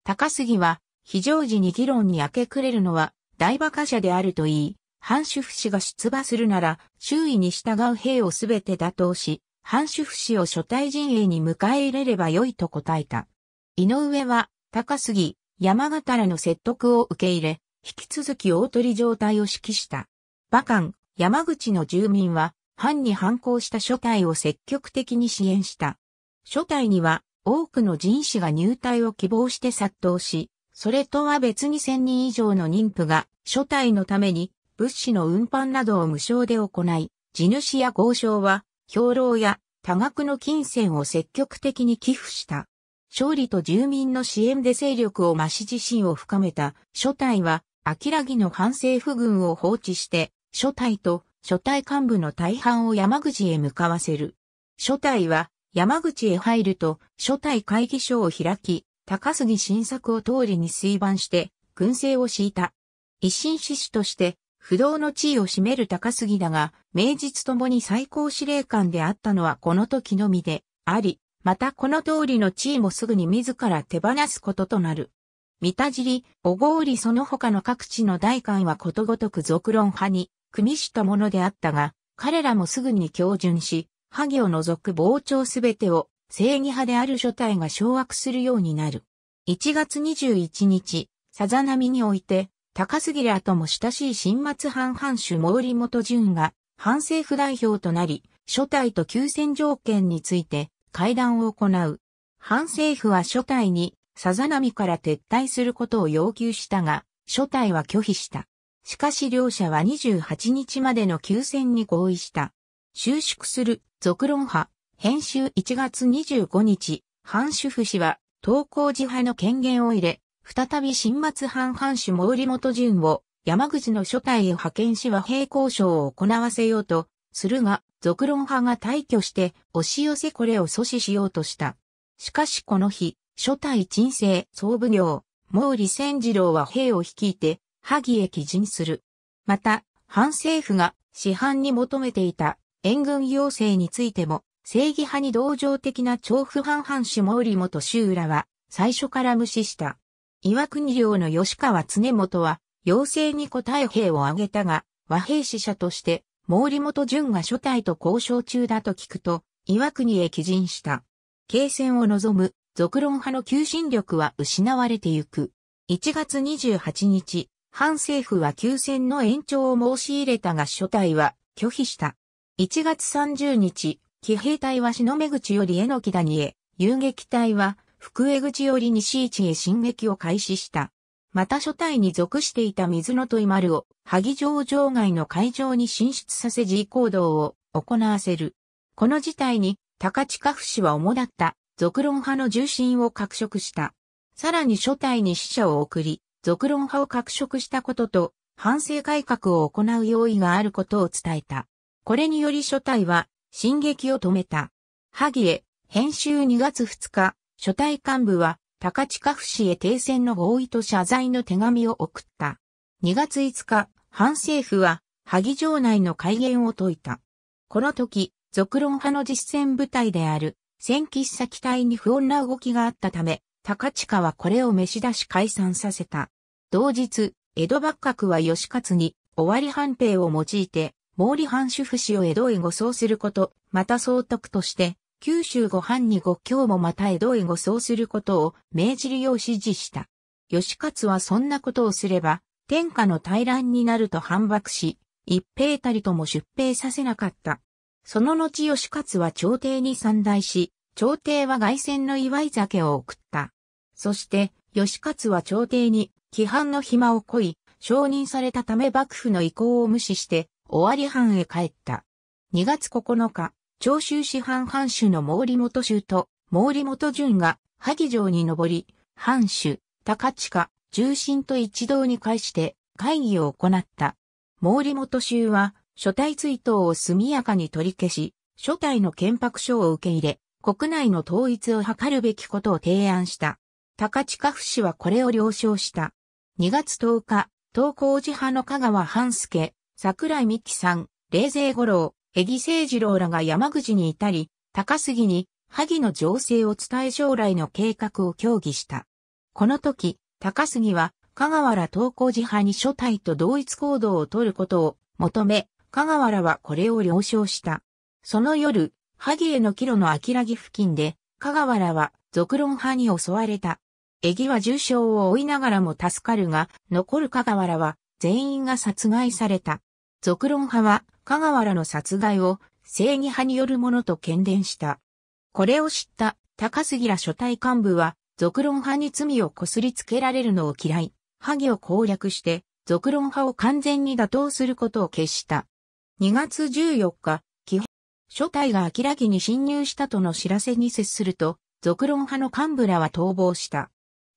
高杉は非常時に議論に明け暮れるのは大馬鹿者であると言い、藩主夫氏が出馬するなら周囲に従う兵をすべて打倒し、藩主夫氏を初対陣営に迎え入れればよいと答えた。井上は高杉、山形らの説得を受け入れ、引き続き大鳥状態を指揮した。馬間、山口の住民は藩に反抗した諸隊を積極的に支援した。諸隊には多くの人士が入隊を希望して殺到し、それとは別に1000人以上の妊婦が諸隊のために物資の運搬などを無償で行い、地主や豪商は兵糧や多額の金銭を積極的に寄付した。勝利と住民の支援で勢力を増し自身を深めた諸隊は、明らぎの反政府軍を放置して、諸隊と初隊幹部の大半を山口へ向かわせる。初隊は山口へ入ると初隊会議所を開き、高杉晋作を通りに推盤して軍政を敷いた。一心志士として不動の地位を占める高杉だが、名実ともに最高司令官であったのはこの時のみであり、またこの通りの地位もすぐに自ら手放すこととなる。三田尻、小郡その他の各地の大官はことごとく続論派に組みしたものであったが、彼らもすぐに共順し、萩を除く傍聴すべてを正義派である書体が掌握するようになる。1月21日、さざ波において、高杉らとも親しい新末藩藩主毛利元淳が、藩政府代表となり、書体と休戦条件について会談を行う。藩政府は書体に、さざ波から撤退することを要求したが、書体は拒否した。しかし両者は28日までの休戦に合意した。収縮する、続論派、編集1月25日、藩主府氏は、投稿寺派の権限を入れ、再び新末藩藩主毛利元淳を山口の所帯へ派遣し和平交渉を行わせようとするが、続論派が退去して押し寄せこれを阻止しようとした。しかしこの日、初代鎮静総奉行、毛利千次郎は兵を率いて萩へ帰陣する。また、反政府が市販に求めていた援軍要請についても、正義派に同情的な調布藩藩主毛利元周浦は最初から無視した。岩国領の吉川常元は要請に応え兵を挙げたが、和平使者として毛利元淳が初代と交渉中だと聞くと、岩国へ帰陣した。継戦を望む、俗論派の求心力は失われてゆく。1月28日、反政府は休戦の延長を申し入れたが初隊は拒否した。1月30日、騎兵隊は篠目口より榎木谷へ、遊撃隊は福江口より西市へ進撃を開始した。また初隊に属していた水野と伊丸を、萩城城外の会場に進出させ G 行動を行わせる。この事態に、高地下府氏は主だった、俗論派の重心を拡色した。さらに初隊に死者を送り、続論派を拡職したことと、反省改革を行う用意があることを伝えた。これにより初体は、進撃を止めた。萩江、編集2月2日、初体幹部は、高地下府市へ停戦の合意と謝罪の手紙を送った。2月5日、反政府は、萩城内の改元を解いた。この時、続論派の実践部隊である、戦喫先隊に不穏な動きがあったため、高近はこれを召し出し解散させた。同日、江戸幕閣は義勝に、終わり藩兵を用いて、毛利藩主府士を江戸へ護送すること、また総督として、九州五藩に五教もまた江戸へ護送することを命じるよう指示した。義勝はそんなことをすれば、天下の大乱になると反駁し、一兵たりとも出兵させなかった。その後義勝は朝廷に参大し、朝廷は外戦の祝い酒を送った。そして、義勝は朝廷に規範の暇をこい、承認されたため幕府の意向を無視して、尾張藩へ帰った。2月9日、長州市藩藩主の毛利元州と毛利元淳が萩城に登り、藩主、高近、重臣と一堂に会して会議を行った。毛利元州は、初体追悼を速やかに取り消し、初体の憲白書を受け入れ、国内の統一を図るべきことを提案した。高知家府氏はこれを了承した。2月10日、東光寺派の香川半助、桜井美希さん、冷勢五郎、江木誠二郎らが山口に至り、高杉に萩の情勢を伝え将来の計画を協議した。この時、高杉は香川ら東光寺派に初体と同一行動を取ることを求め、香川らはこれを了承した。その夜、萩への帰路の明ぎ付近で、香川らは、続論派に襲われた。エギは重傷を負いながらも助かるが、残る香川らは、全員が殺害された。続論派は、香川らの殺害を、正義派によるものと喧伝した。これを知った高杉ら初対幹部は、続論派に罪をこすりつけられるのを嫌い、萩を攻略して、続論派を完全に打倒することを決した。2月14日、初体が明らかに侵入したとの知らせに接すると、続論派の幹部らは逃亡した。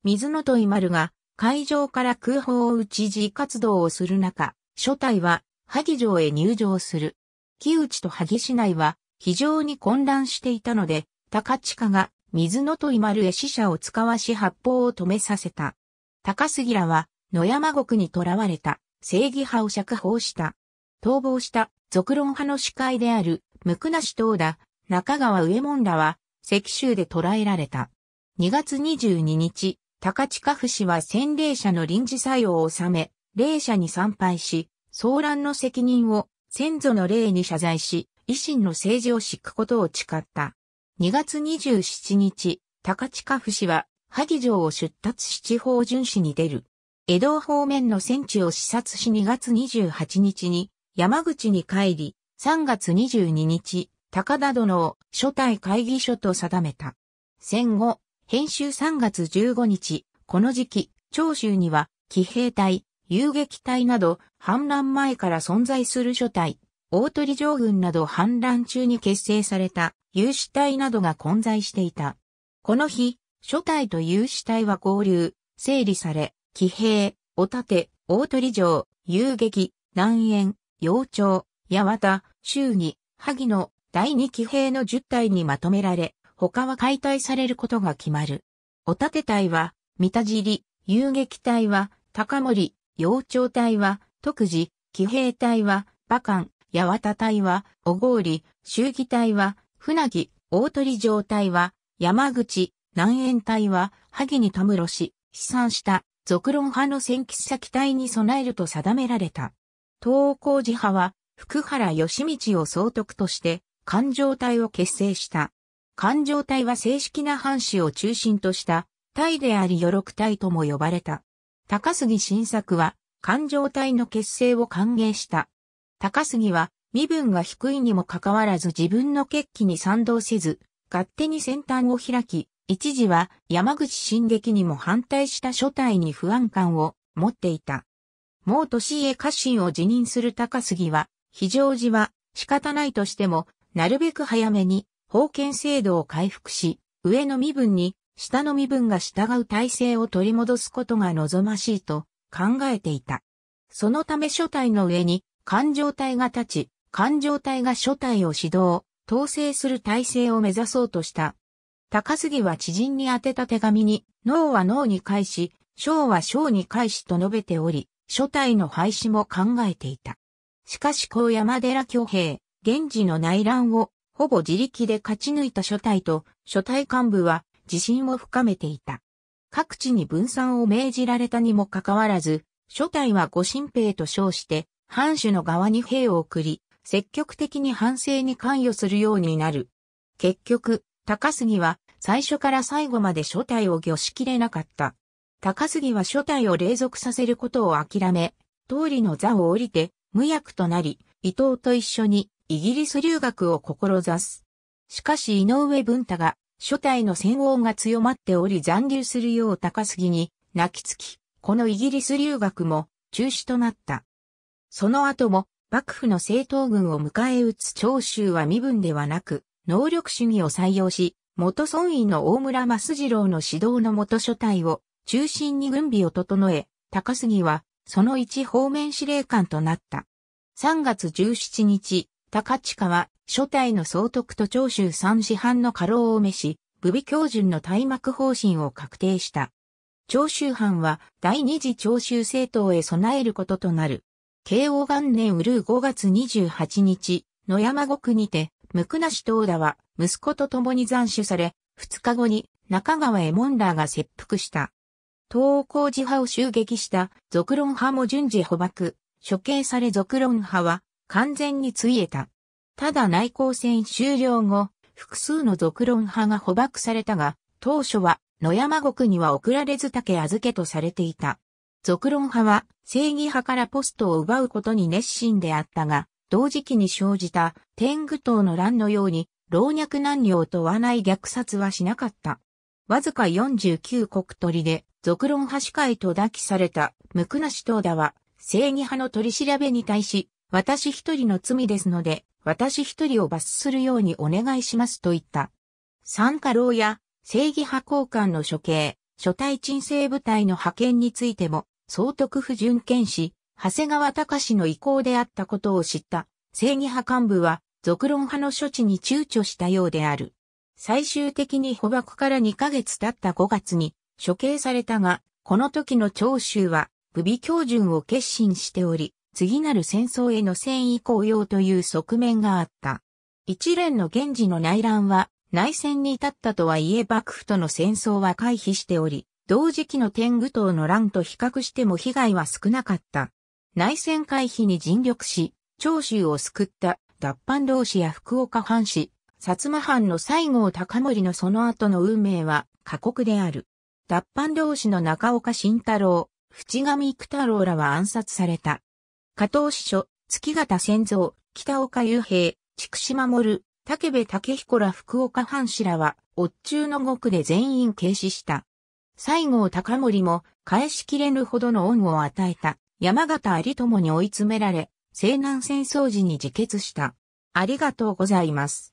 水野と伊丸が会場から空砲を打ち自活動をする中、初体は萩城へ入城する。木内と萩市内は非常に混乱していたので、高近が水野と伊丸へ死者を使わし発砲を止めさせた。高杉らは野山国に囚われた正義派を釈放した。逃亡した続論派の司会である無垢なし闘だ、中川上門らは、石州で捕らえられた。2月22日、高知家府氏は先霊者の臨時作用を収め、霊者に参拝し、騒乱の責任を先祖の霊に謝罪し、維新の政治を敷くことを誓った。2月27日、高知家府氏は、萩城を出立し地方巡視に出る。江戸方面の戦地を視察し2月28日に山口に帰り、3月22日、高田殿を初代会議所と定めた。戦後、編集3月15日、この時期、長州には、騎兵隊、遊撃隊など、反乱前から存在する初隊、大鳥城軍など反乱中に結成された、有志隊などが混在していた。この日、初隊と有志隊は合流、整理され、騎兵、お盾、て、大鳥城、遊撃、南園、幼鳥、八幡、周儀、萩の第二騎兵の10体にまとめられ、他は解体されることが決まる。おたて隊は、三田尻、遊撃隊は、高森、幼鳥隊は、徳寺、騎兵隊は、馬艦、八幡隊は、小郡、周儀隊は、船木、大鳥城隊は、山口、南園隊は、萩にむろし、飛散した、俗論派の戦記先隊に備えると定められた。東光寺派は、福原義道を総督として、環状隊を結成した。環状隊は正式な藩士を中心とした、隊であり余力隊とも呼ばれた。高杉晋作は、環状隊の結成を歓迎した。高杉は、身分が低いにもかかわらず自分の決起に賛同せず、勝手に先端を開き、一時は山口進撃にも反対した初代に不安感を持っていた。もう年へ家臣を辞任する高杉は、非常時は仕方ないとしても、なるべく早めに、封建制度を回復し、上の身分に、下の身分が従う体制を取り戻すことが望ましいと考えていた。そのため書体の上に、感情体が立ち、感情体が書体を指導、統制する体制を目指そうとした。高杉は知人に宛てた手紙に、脳は脳に返し、章は章に返しと述べており、書体の廃止も考えていた。しかし高山寺挙兵、源氏の内乱をほぼ自力で勝ち抜いた諸隊と諸隊幹部は自信を深めていた。各地に分散を命じられたにもかかわらず、諸隊は御神兵と称して藩主の側に兵を送り、積極的に反省に関与するようになる。結局、高杉は最初から最後まで諸隊を御しきれなかった。高杉は諸隊を隷属させることを諦め、通りの座を降りて、無役となり、伊藤と一緒にイギリス留学を志す。しかし井上文太が初代の戦王が強まっており残留するよう高杉に泣きつき、このイギリス留学も中止となった。その後も幕府の政党軍を迎え撃つ長州は身分ではなく、能力主義を採用し、元村院の大村益次郎の指導の元初代を中心に軍備を整え、高杉はその一方面司令官となった。3月17日、高地は、初代の総督と長州三師範の過労を召し、武備教順の退幕方針を確定した。長州藩は第二次長州政党へ備えることとなる。慶応元年うる5月28日、野山国にて、無垢なし東田は息子と共に斬首され、2日後に中川へモンラーが切腹した。東光寺派を襲撃した続論派も順次捕獲、処刑され続論派は完全についえた。ただ内向戦終了後、複数の続論派が捕獲されたが、当初は野山国には送られず竹預けとされていた。続論派は正義派からポストを奪うことに熱心であったが、同時期に生じた天狗党の乱のように老若男女を問わない虐殺はしなかった。わずか49国取りで、俗論派司会と打きされた、無垢なし東田は、正義派の取り調べに対し、私一人の罪ですので、私一人を罰するようにお願いしますと言った。三家老や正義派交換の処刑、初対鎮静部隊の派遣についても、総督府準検視、長谷川隆の意向であったことを知った正義派幹部は、俗論派の処置に躊躇したようである。最終的に捕獲から2ヶ月経った5月に処刑されたが、この時の長州は、武備教順を決心しており、次なる戦争への戦意高揚という側面があった。一連の源氏の内乱は、内戦に至ったとはいえ幕府との戦争は回避しており、同時期の天狗党の乱と比較しても被害は少なかった。内戦回避に尽力し、長州を救った脱藩同士や福岡藩士、薩摩藩の西郷隆盛のその後の運命は過酷である。脱藩同士の中岡慎太郎、淵上育太郎らは暗殺された。加藤師書、月形仙蔵、北岡雄平、筑島守、武部武彦ら福岡藩士らは、っ中の獄で全員軽視した。西郷隆盛も返しきれぬほどの恩を与えた山形有友に追い詰められ、西南戦争時に自決した。ありがとうございます。